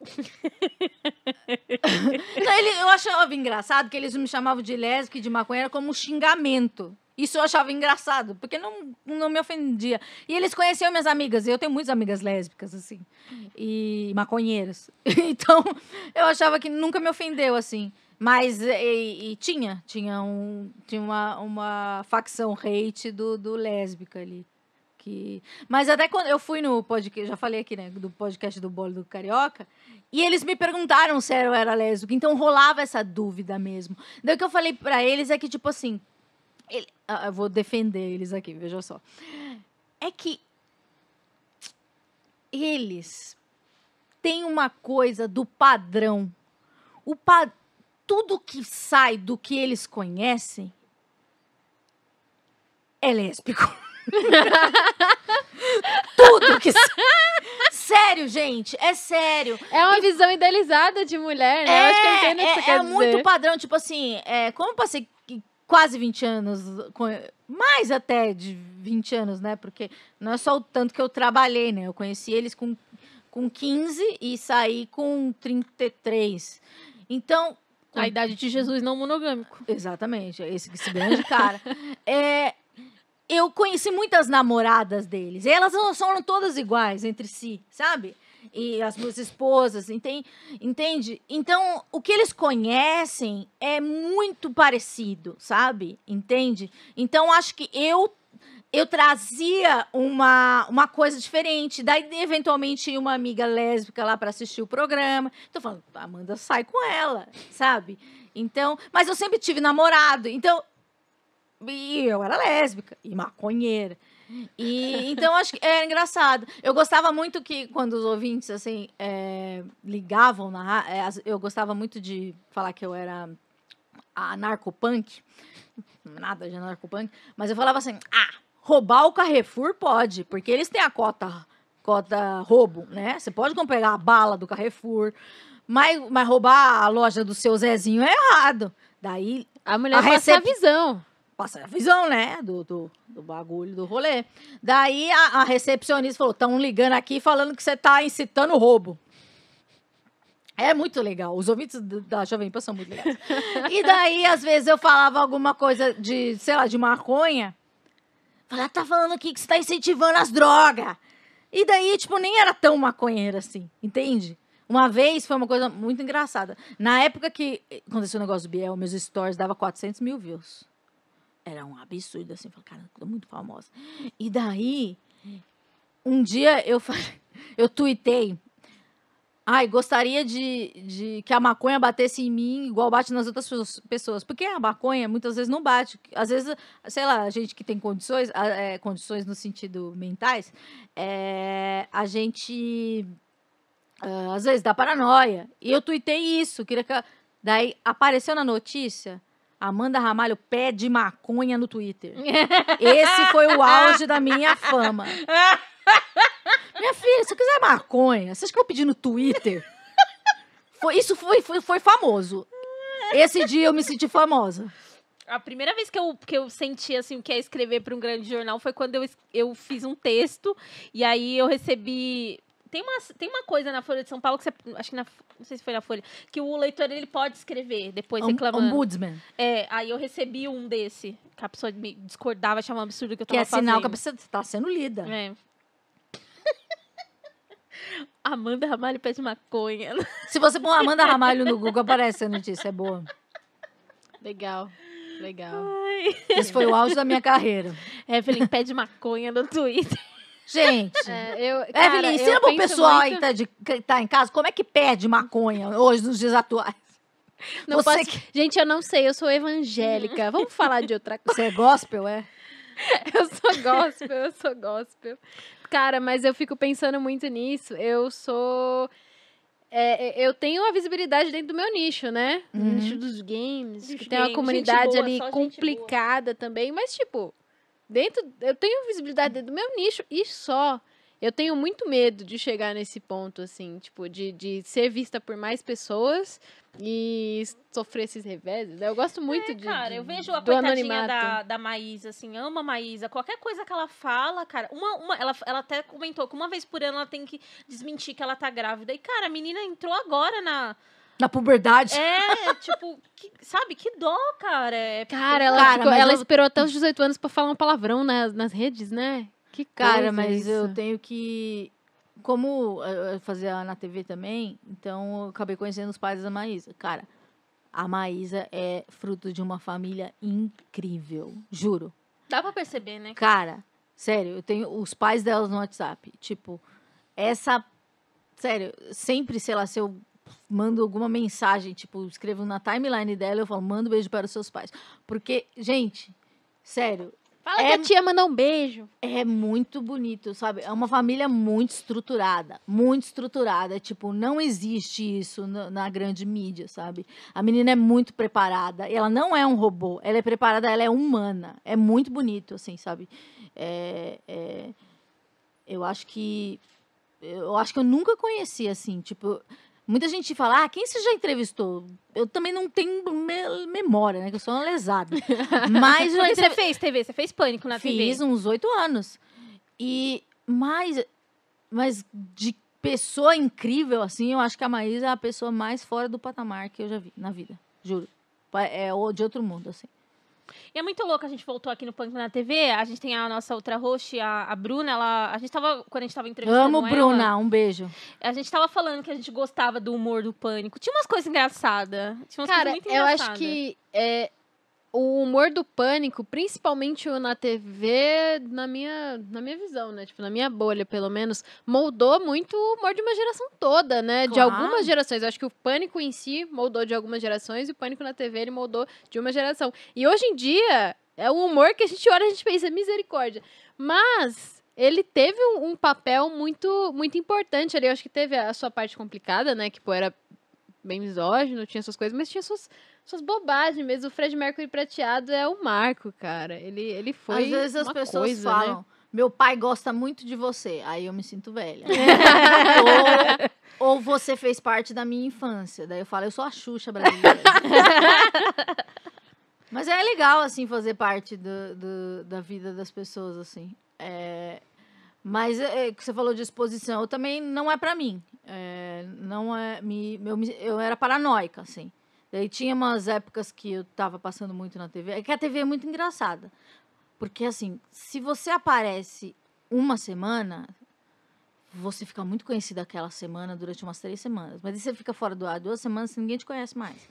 não, ele, eu achava engraçado que eles me chamavam de lésbica e de maconheira como um xingamento. Isso eu achava engraçado, porque não, não me ofendia. E eles conheciam minhas amigas. Eu tenho muitas amigas lésbicas, assim. E maconheiras. Então, eu achava que nunca me ofendeu, assim. Mas e, e tinha, tinha, um, tinha uma, uma facção hate do, do lésbica ali. Que... Mas até quando eu fui no podcast, já falei aqui, né, do podcast do Bolo do Carioca, e eles me perguntaram se eu era lésbica, então rolava essa dúvida mesmo. Daí o que eu falei para eles é que, tipo assim, ele, ah, eu vou defender eles aqui, veja só. É que eles têm uma coisa do padrão. O pa... Tudo que sai do que eles conhecem é lésbico. Tudo que sai. Sério, gente, é sério. É uma e... visão idealizada de mulher, né? É, eu acho que é, que é, É muito padrão, tipo assim, é, como eu passei quase 20 anos, mais até de 20 anos, né? Porque não é só o tanto que eu trabalhei, né? Eu conheci eles com, com 15 e saí com 33. Então. Com a idade de Jesus não monogâmico. Exatamente, esse, esse grande cara. é, eu conheci muitas namoradas deles. elas não são todas iguais entre si, sabe? e as suas esposas, entende? Então, o que eles conhecem é muito parecido, sabe? Entende? Então, acho que eu eu trazia uma, uma coisa diferente. Daí, eventualmente, uma amiga lésbica lá para assistir o programa. Então, falando, Amanda, sai com ela, sabe? Então, mas eu sempre tive namorado. Então, e eu era lésbica e maconheira. E, então, acho que é engraçado. Eu gostava muito que, quando os ouvintes, assim, é, ligavam na... É, eu gostava muito de falar que eu era anarcopunk. Nada de anarcopunk. Mas eu falava assim, ah, roubar o Carrefour pode, porque eles têm a cota, cota roubo, né? Você pode pegar a bala do Carrefour, mas, mas roubar a loja do seu Zezinho é errado. Daí... A mulher a recep... a visão passar é a visão, né? Do, do, do bagulho, do rolê. Daí a, a recepcionista falou: estão ligando aqui falando que você tá incitando roubo. É muito legal. Os ouvintes da Jovem Pan são muito legais. e daí, às vezes, eu falava alguma coisa de, sei lá, de maconha. Falava, tá falando aqui que você tá incentivando as drogas. E daí, tipo, nem era tão maconheira assim, entende? Uma vez foi uma coisa muito engraçada. Na época que aconteceu o negócio do Biel, meus stories dava 400 mil views era um absurdo, assim, falei, cara, tô muito famosa. E daí, um dia eu falei, eu tuitei, ai, gostaria de, de que a maconha batesse em mim igual bate nas outras pessoas, porque a maconha muitas vezes não bate, às vezes, sei lá, a gente que tem condições, é, condições no sentido mentais, é, a gente... Ah, às vezes dá paranoia. E eu tuitei isso. Queria que, Daí apareceu na notícia Amanda Ramalho pé de maconha no Twitter. Esse foi o auge da minha fama. Minha filha, se eu quiser maconha, vocês que vão pedir no Twitter? Foi, isso foi, foi, foi famoso. Esse dia eu me senti famosa. A primeira vez que eu, que eu senti assim, o que é escrever para um grande jornal foi quando eu, eu fiz um texto e aí eu recebi tem uma, tem uma coisa na Folha de São Paulo que você. Acho que na. Não sei se foi na Folha. Que o leitor ele pode escrever depois um, reclamando. Ombudsman. É, aí eu recebi um desse. Que a pessoa me discordava, achava um absurdo que eu tava que é fazendo. sinal que a pessoa tá sendo lida. É. Amanda Ramalho pede maconha. Se você pôr Amanda Ramalho no Google, aparece a notícia. É boa. Legal. Legal. Ai. Esse foi o auge da minha carreira. Evelyn é, pede maconha no Twitter. Gente, é, eu, cara, Evelyn, ensina eu pro pessoal muito... aí que tá, de, tá em casa como é que perde maconha hoje, nos dias atuais. Não Você posso... que... Gente, eu não sei, eu sou evangélica. Vamos falar de outra coisa. Você é gospel, é? eu sou gospel, eu sou gospel. Cara, mas eu fico pensando muito nisso. Eu sou. É, é eu tenho a visibilidade dentro do meu nicho, né? Uhum. nicho dos games, dos que games, tem uma comunidade boa, ali complicada também, mas tipo dentro, eu tenho visibilidade dentro do meu nicho e só. Eu tenho muito medo de chegar nesse ponto, assim, tipo, de, de ser vista por mais pessoas e sofrer esses reveses. Eu gosto muito é, de. Cara, de, eu vejo a coitadinha da, da Maísa, assim, ama a Maísa. Qualquer coisa que ela fala, cara, uma, uma, ela, ela até comentou que uma vez por ano ela tem que desmentir que ela tá grávida. E, cara, a menina entrou agora na na puberdade. É, tipo, que, sabe? Que dó, cara. É, tipo, cara, ela, cara, ficou, ela eu... esperou até os 18 anos para falar um palavrão nas, nas redes, né? Que Cara, é mas isso. eu tenho que... Como eu fazia na TV também, então eu acabei conhecendo os pais da Maísa. Cara, a Maísa é fruto de uma família incrível, juro. Dá pra perceber, né? Cara, sério, eu tenho os pais delas no WhatsApp. Tipo, essa. Sério, sempre, sei lá, se eu mando alguma mensagem, tipo, escrevo na timeline dela, eu falo, mando um beijo para os seus pais. Porque, gente, sério. Fala é, que a tia mandou um beijo. É muito bonito, sabe? É uma família muito estruturada, muito estruturada. Tipo, não existe isso na, na grande mídia, sabe? A menina é muito preparada. Ela não é um robô, ela é preparada, ela é humana. É muito bonito, assim, sabe? É, é, eu acho que eu acho que eu nunca conheci assim, tipo, Muita gente fala, ah, quem você já entrevistou? Eu também não tenho me memória, né? Que eu sou uma lesada. Mas eu entrev... você fez TV? Você fez pânico na Fiz TV? Fiz uns oito anos. E mais, mas de pessoa incrível, assim, eu acho que a Maísa é a pessoa mais fora do patamar que eu já vi na vida. Juro. É, é de outro mundo, assim. E é muito louco, a gente voltou aqui no Punk na TV, a gente tem a nossa outra host, a, a Bruna, ela, a gente tava, quando a gente tava entrevistando Amo, ela, Bruna, um beijo. A gente tava falando que a gente gostava do humor do Pânico. Tinha umas coisas engraçadas. Tinha umas Cara, coisas muito eu acho que é, o humor do pânico, principalmente na TV, na minha, na minha visão, né? Tipo, na minha bolha, pelo menos, moldou muito o humor de uma geração toda, né? Claro. De algumas gerações. Eu acho que o pânico em si moldou de algumas gerações e o pânico na TV ele moldou de uma geração. E hoje em dia, é um humor que a gente olha e a gente pensa, misericórdia. Mas ele teve um, um, papel muito muito importante ali. Eu acho que teve a, a sua parte complicada, né? Que pô, era bem misógino, tinha suas coisas, mas tinha suas, suas bobagens mesmo. O Fred Mercury prateado é o marco, cara. Ele, ele foi. Às vezes as pessoas coisa, né? falam. Né? Meu pai gosta muito de você. Aí eu me sinto velha. ou, ou, você fez parte da minha infância. Daí eu falo, eu sou a Xuxa brasileira. Mas é legal, assim, fazer parte do, do, da vida das pessoas, assim. É, mas é, é que você falou de exposição, eu também não é para mim. É, não é me, eu, eu era paranoica, assim. Daí tinha umas épocas que eu tava passando muito na TV. É que a TV é muito engraçada. Porque, assim, se você aparece uma semana, você fica muito conhecida aquela semana, durante umas três semanas. Mas aí você fica fora do ar duas semanas, ninguém te conhece mais.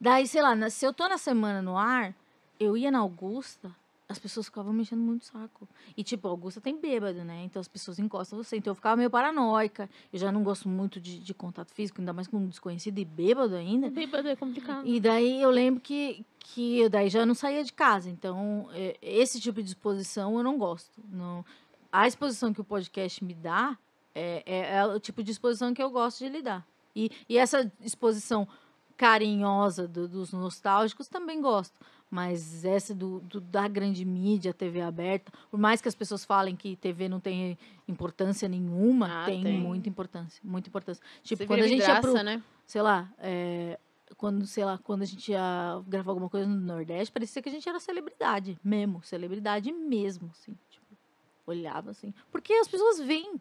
Daí, sei lá, se eu tô na semana no ar, eu ia na Augusta, as pessoas ficavam mexendo muito o saco. E, tipo, Augusta tem bêbado, né? Então as pessoas encostam você. Então eu ficava meio paranoica. Eu já não gosto muito de, de contato físico, ainda mais com um desconhecido e bêbado ainda. Bêbado é complicado. E daí eu lembro que, que eu daí já não saía de casa. Então, é, esse tipo de exposição eu não gosto. Não... A exposição que o podcast me dá é, é, é o tipo de exposição que eu gosto de lidar. E, e essa exposição carinhosa do, dos nostálgicos também gosto mas essa do, do, da grande mídia, TV aberta, por mais que as pessoas falem que TV não tem importância nenhuma, ah, tem, tem, muita importância, muita importância. Tipo, Você quando a gente vidraça, ia pro, né? sei lá, é, quando, sei lá, quando a gente ia gravar alguma coisa no Nordeste, parecia que a gente era celebridade mesmo, celebridade mesmo, assim, tipo, olhava assim, porque as pessoas veem,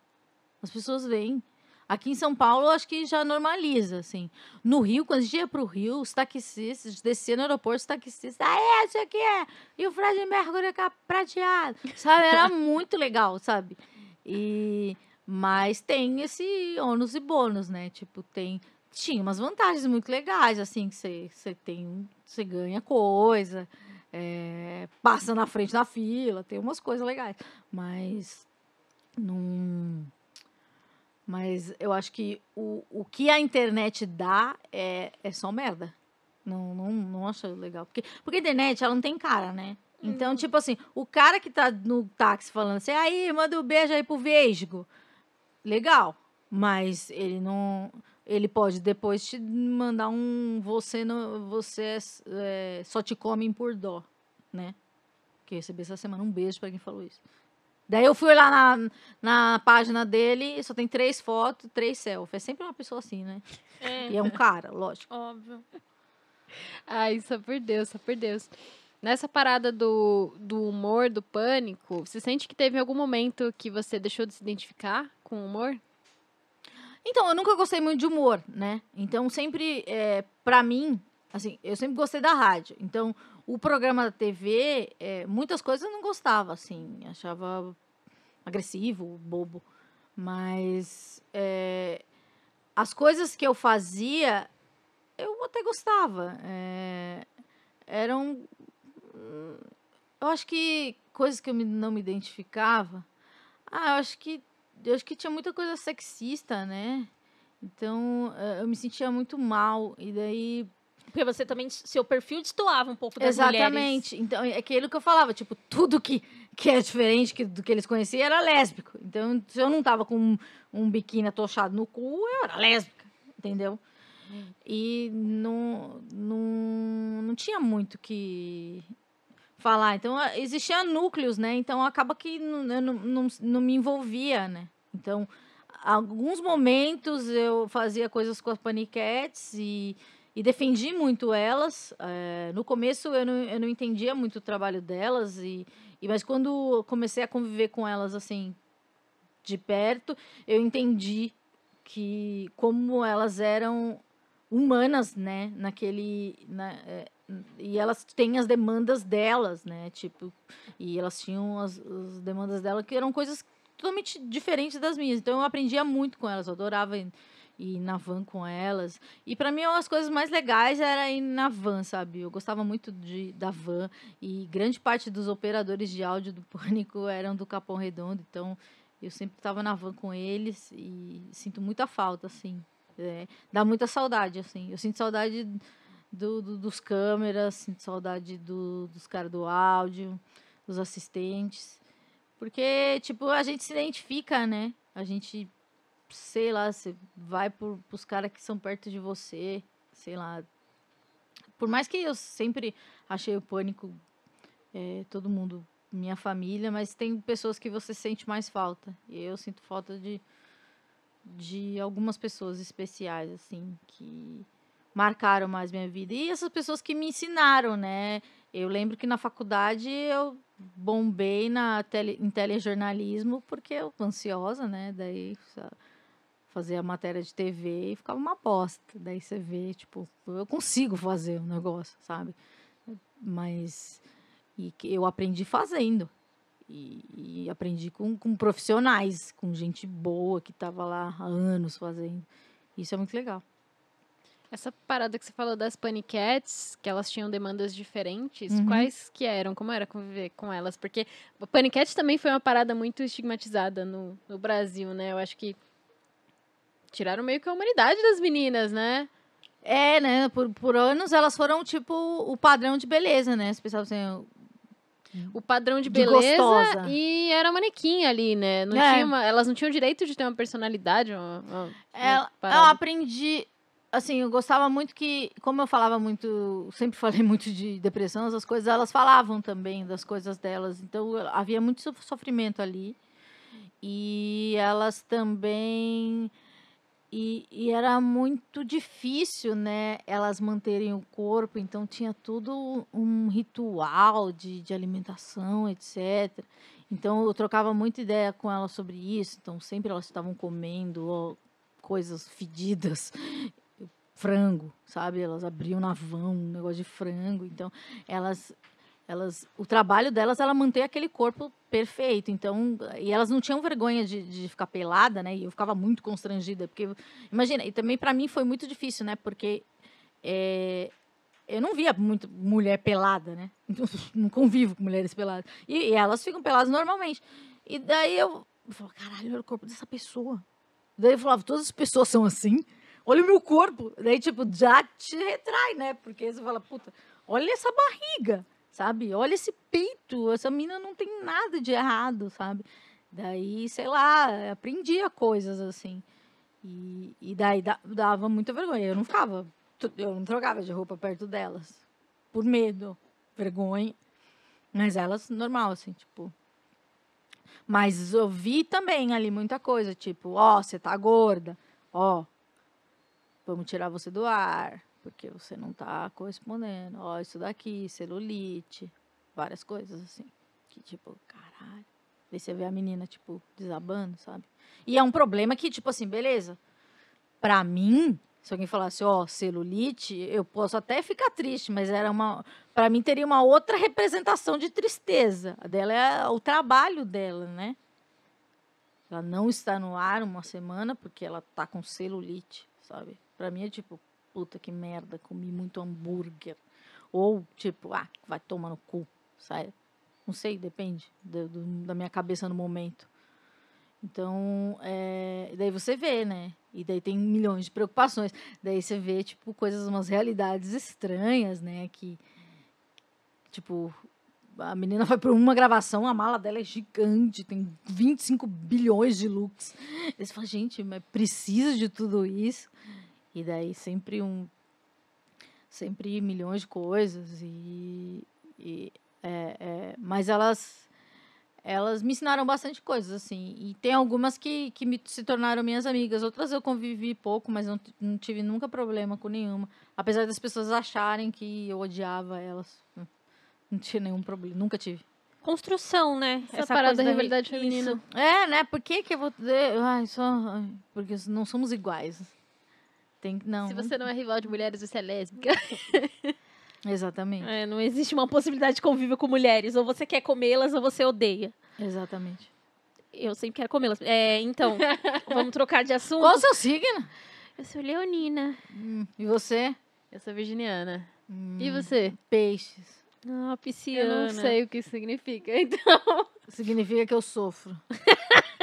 as pessoas veem. Aqui em São Paulo, acho que já normaliza, assim. No Rio, quando a gente ia pro Rio, os taxistas, descia no aeroporto, os taxistas, ah, é isso aqui é, e o Fred Mercury é prateado, sabe? Era muito legal, sabe? E... Mas tem esse ônus e bônus, né? Tipo, tem... Tinha umas vantagens muito legais, assim, que você tem... Você ganha coisa, é, passa na frente da fila, tem umas coisas legais. Mas... Não... Num mas eu acho que o, o que a internet dá é, é só merda. Não, não, não acho legal. Porque, porque a internet, ela não tem cara, né? Então, uhum. tipo assim, o cara que tá no táxi falando assim, aí, manda um beijo aí pro Vesgo. Legal. Mas ele não. Ele pode depois te mandar um. Você não. Você é, só te comem por dó, né? Que recebi essa semana um beijo para quem falou isso. Daí eu fui lá na, na página dele só tem três fotos, três selfies. É sempre uma pessoa assim, né? É. E é um cara, lógico. Óbvio. Ai, só por Deus, só por Deus. Nessa parada do, do humor, do pânico, você sente que teve algum momento que você deixou de se identificar com o humor? Então, eu nunca gostei muito de humor, né? Então, sempre, é, para mim, Assim, eu sempre gostei da rádio. Então, o programa da TV, é, muitas coisas eu não gostava, assim. Achava agressivo, bobo. Mas é, as coisas que eu fazia, eu até gostava. É, eram. Eu acho que coisas que eu não me identificava. Ah, eu acho que. Eu acho que tinha muita coisa sexista, né? Então é, eu me sentia muito mal. E daí porque você também, seu perfil destoava um pouco das Exatamente. mulheres. Exatamente. Então, é aquilo que eu falava, tipo, tudo que, que é diferente que, do que eles conheciam era lésbico. Então, se eu não tava com um, um biquíni atochado no cu, eu era lésbica, entendeu? E não, não, não tinha muito que falar. Então, existiam núcleos, né? Então, acaba que eu não, não, não me envolvia, né? Então, alguns momentos eu fazia coisas com as paniquetes e e defendi muito elas. É, no começo eu não, eu não entendia muito o trabalho delas, e, e mas quando comecei a conviver com elas assim de perto, eu entendi que como elas eram humanas, né, naquele na, é, e elas têm as demandas delas, né, tipo e elas tinham as, as demandas dela que eram coisas totalmente diferentes das minhas. Então eu aprendia muito com elas, eu adorava ir na van com elas. E para mim, uma das coisas mais legais era ir na van, sabe? Eu gostava muito de, da van e grande parte dos operadores de áudio do Pânico eram do Capão Redondo, então eu sempre estava na van com eles e sinto muita falta, assim. É, dá muita saudade, assim. Eu sinto saudade do, do dos câmeras, sinto saudade do, dos caras do áudio, dos assistentes. Porque, tipo, a gente se identifica, né? A gente sei lá, você vai por, pros caras que são perto de você, sei lá. Por mais que eu sempre achei o pânico, é, todo mundo, minha família, mas tem pessoas que você sente mais falta. E eu sinto falta de, de algumas pessoas especiais, assim, que marcaram mais minha vida. E essas pessoas que me ensinaram, né? Eu lembro que na faculdade eu bombei na tele, em telejornalismo porque eu ansiosa, né? Daí fazer a matéria de TV e ficava uma bosta. Daí você vê, tipo, eu consigo fazer o um negócio, sabe? Mas e eu aprendi fazendo. E, e, aprendi com, com profissionais, com gente boa que tava lá há anos fazendo. Isso é muito legal. Essa parada que você falou das paniquets, que elas tinham demandas diferentes, uhum. quais que eram? Como era conviver com elas? Porque a paniquete também foi uma parada muito estigmatizada no, no Brasil, né? Eu acho que tiraram meio que a humanidade das meninas, né? É, né? Por, por anos elas foram, tipo, o padrão de beleza, né? As pessoas assim, o padrão de beleza de e era manequim ali, né? Não é. uma, elas não tinham direito de ter uma personalidade. Uma, uma, ela, uma é, eu aprendi, assim, eu gostava muito que, como eu falava muito, sempre falei muito de depressão, essas coisas, elas falavam também das coisas delas. Então havia muito sofrimento ali. E elas também e, e, era muito difícil, né? Elas manterem o corpo, então tinha tudo um ritual de, de alimentação, etc. Então eu trocava muita ideia com elas sobre isso. Então sempre elas estavam comendo coisas fedidas, frango, sabe? Elas abriam navão, um negócio de frango. Então elas elas o trabalho delas ela mantém aquele corpo perfeito então e elas não tinham vergonha de, de ficar pelada né e eu ficava muito constrangida porque imagina e também para mim foi muito difícil né porque é, eu não via muito mulher pelada né então, não convivo com mulheres peladas e, e elas ficam peladas normalmente e daí eu, eu falo caralho olha o corpo dessa pessoa daí eu falava todas as pessoas são assim olha o meu corpo daí tipo já te retrai né porque você fala puta olha essa barriga sabe? Olha esse peito, essa mina não tem nada de errado, sabe? Daí, sei lá, aprendia coisas assim. E, e daí dava muita vergonha. Eu não ficava, eu não trocava de roupa perto delas. Por medo, vergonha. Mas elas, normal, assim, tipo. Mas eu vi também ali muita coisa, tipo, ó, oh, você tá gorda, ó, oh, vamos tirar você do ar, porque você não está correspondendo. Ó, isso daqui, celulite, várias coisas assim. Que tipo, caralho. Daí você vê a menina, tipo, desabando, sabe? E é um problema que, tipo assim, beleza. Pra mim, se alguém falasse, ó, oh, celulite, eu posso até ficar triste, mas era uma. para mim teria uma outra representação de tristeza. A dela é o trabalho dela, né? Ela não está no ar uma semana porque ela tá com celulite, sabe? Para mim é tipo, puta que merda, comi muito hambúrguer. Ou tipo, ah, vai tomar no cu, sai. Não sei, depende do, do, da minha cabeça no momento. Então, é, daí você vê, né? E daí tem milhões de preocupações. Daí você vê, tipo, coisas, umas realidades estranhas, né? Que, tipo, a menina foi para uma gravação, a mala dela é gigante, tem 25 bilhões de looks. Eles falam, gente, mas precisa de tudo isso? E daí sempre um sempre milhões de coisas e, e é, é, mas elas elas me ensinaram bastante coisas assim e tem algumas que, que me, se tornaram minhas amigas outras eu convivi pouco mas não, não tive nunca problema com nenhuma apesar das pessoas acharem que eu odiava elas hum, não tinha nenhum problema nunca tive construção né essa, essa parada da rivalidade feminina é né por que que eu vou ai só porque não somos iguais tem, não. Se você não é rival de mulheres, você é lésbica. Exatamente. É, não existe uma possibilidade de convívio com mulheres. Ou você quer comê-las ou você odeia. Exatamente. Eu sempre quero comê-las. É, então, vamos trocar de assunto. Qual o seu signo? Eu sou leonina. Hum, e você? Eu sou virginiana. Hum, e você? Peixes. Ah, pisciana. Eu não sei o que significa, então. Significa que eu sofro.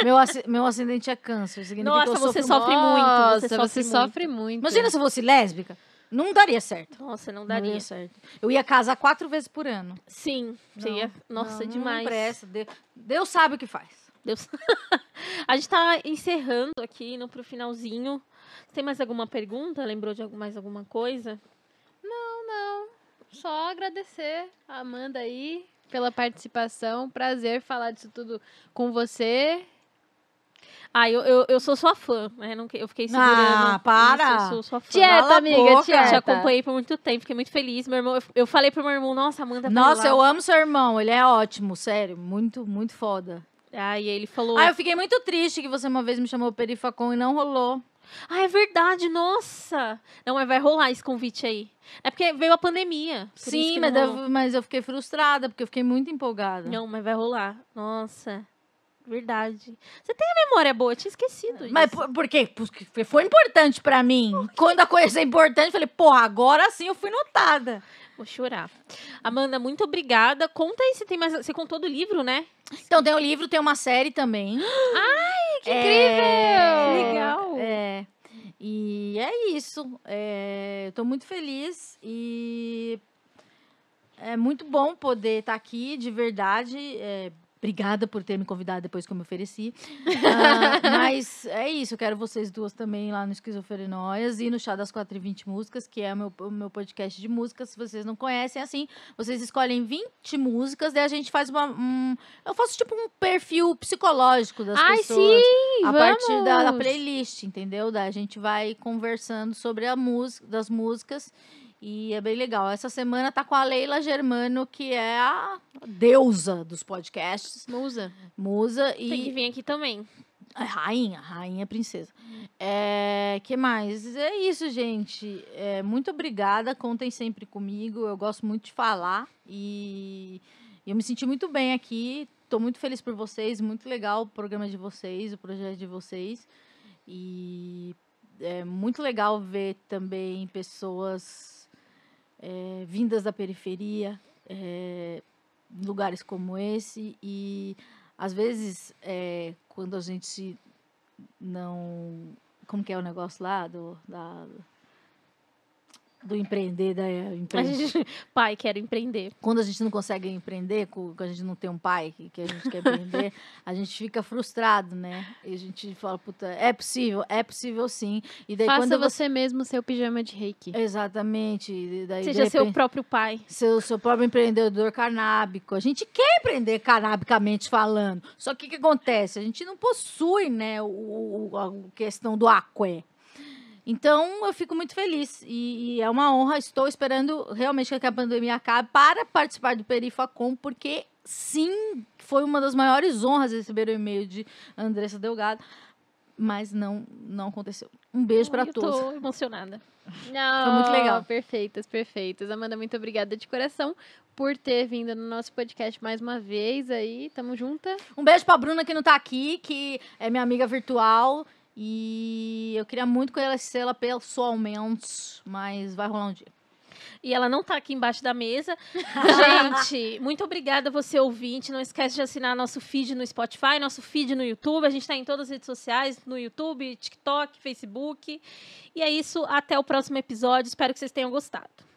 Meu, ac... meu ascendente é câncer. Nossa, você sofre muito. Nossa, você, você sofre, sofre muito. Imagina se eu fosse lésbica. Não daria certo. Nossa, não daria. Não certo. Eu ia casar quatro vezes por ano. Sim, não, Nossa, não, demais. Não pressa. Deus, Deus sabe o que faz. Deus. a gente tá encerrando aqui, indo pro finalzinho. Tem mais alguma pergunta? Lembrou de mais alguma coisa? Não, não. Só agradecer a Amanda aí pela participação. Prazer falar disso tudo com você. Ah, eu, eu, eu sou sua fã, né? não, eu fiquei segurando. Ah, para! eu sou sua fã. Tieta, amiga, tieta. Te acompanhei por muito tempo, fiquei muito feliz. Meu irmão, eu, eu falei pro meu irmão, nossa, Amanda... Nossa, eu amo seu irmão, ele é ótimo, sério. Muito, muito foda. Ah, e ele falou... Ah, eu fiquei muito triste que você uma vez me chamou Perifacon e não rolou. Ah, é verdade, nossa! Não, mas vai rolar esse convite aí. É porque veio a pandemia. Sim, mas, deve, mas eu fiquei frustrada, porque eu fiquei muito empolgada. Não, mas vai rolar. Nossa. Verdade. Você tem a memória boa, eu tinha esquecido. Mas isso. por, por quê? Porque foi importante para mim. Quando a coisa é importante, eu falei, porra, agora sim eu fui notada. Vou chorar. Amanda, muito obrigada. Conta aí se tem mais. Você contou do livro, né? Então, tem o um livro, tem uma série também. Ai, que é, incrível! Que legal! É. E é isso. É, eu tô muito feliz e é muito bom poder estar tá aqui de verdade. É, Obrigada por ter me convidado depois que eu me ofereci. uh, mas é isso, eu quero vocês duas também lá no Esquizofrenóias e no Chá das 4 e 20 Músicas, que é o meu, o meu podcast de músicas. Se vocês não conhecem, é assim, vocês escolhem 20 músicas, daí a gente faz uma. Um, eu faço tipo um perfil psicológico das Ai, pessoas. Sim, a vamos. partir da, da, playlist, entendeu? Daí a gente vai conversando sobre a música, das músicas. E é bem legal. Essa semana tá com a Leila Germano, que é a deusa dos podcasts. Musa. Musa. E... Tem que vir aqui também. Rainha, rainha princesa. É, que mais? É isso, gente. É, muito obrigada. Contem sempre comigo. Eu gosto muito de falar e eu me senti muito bem aqui. Estou muito feliz por vocês. Muito legal o programa de vocês, o projeto de vocês. E é muito legal ver também pessoas é, vindas da periferia, é, lugares como esse. E às vezes, é, quando a gente não. Como que é o negócio lá do, da, do empreender, da empreender. pai, quero empreender. Quando a gente não consegue empreender, quando a gente não tem um pai que, que a gente quer empreender, a gente fica frustrado, né? E a gente fala, puta, é possível, é possível sim. E daí, Faça quando você... você mesmo seu pijama de reiki. Exatamente. Daí, Seja repente, seu próprio pai. Seu, seu próprio empreendedor canábico. A gente quer empreender canabicamente falando. Só que o que acontece? A gente não possui, né, o, o a questão do aqué. Então, eu fico muito feliz e, e, é uma honra. Estou esperando realmente que a pandemia acabe para participar do Perifacom, porque sim, foi uma das maiores honras receber o e-mail de Andressa Delgado, mas não não aconteceu. Um beijo para todos. Estou emocionada. Não, foi muito legal. Perfeitas, perfeitas. Amanda, muito obrigada de coração por ter vindo no nosso podcast mais uma vez aí. Tamo junta. Um beijo a Bruna que não tá aqui, que é minha amiga virtual e eu queria muito conhecê-la pessoalmente, mas vai rolar um dia. E ela não está aqui embaixo da mesa. gente, muito obrigada você ouvinte. Não esquece de assinar nosso feed no Spotify, nosso feed no YouTube. A gente está em todas as redes sociais, no YouTube, TikTok, Facebook. E é isso, até o próximo episódio. Espero que vocês tenham gostado.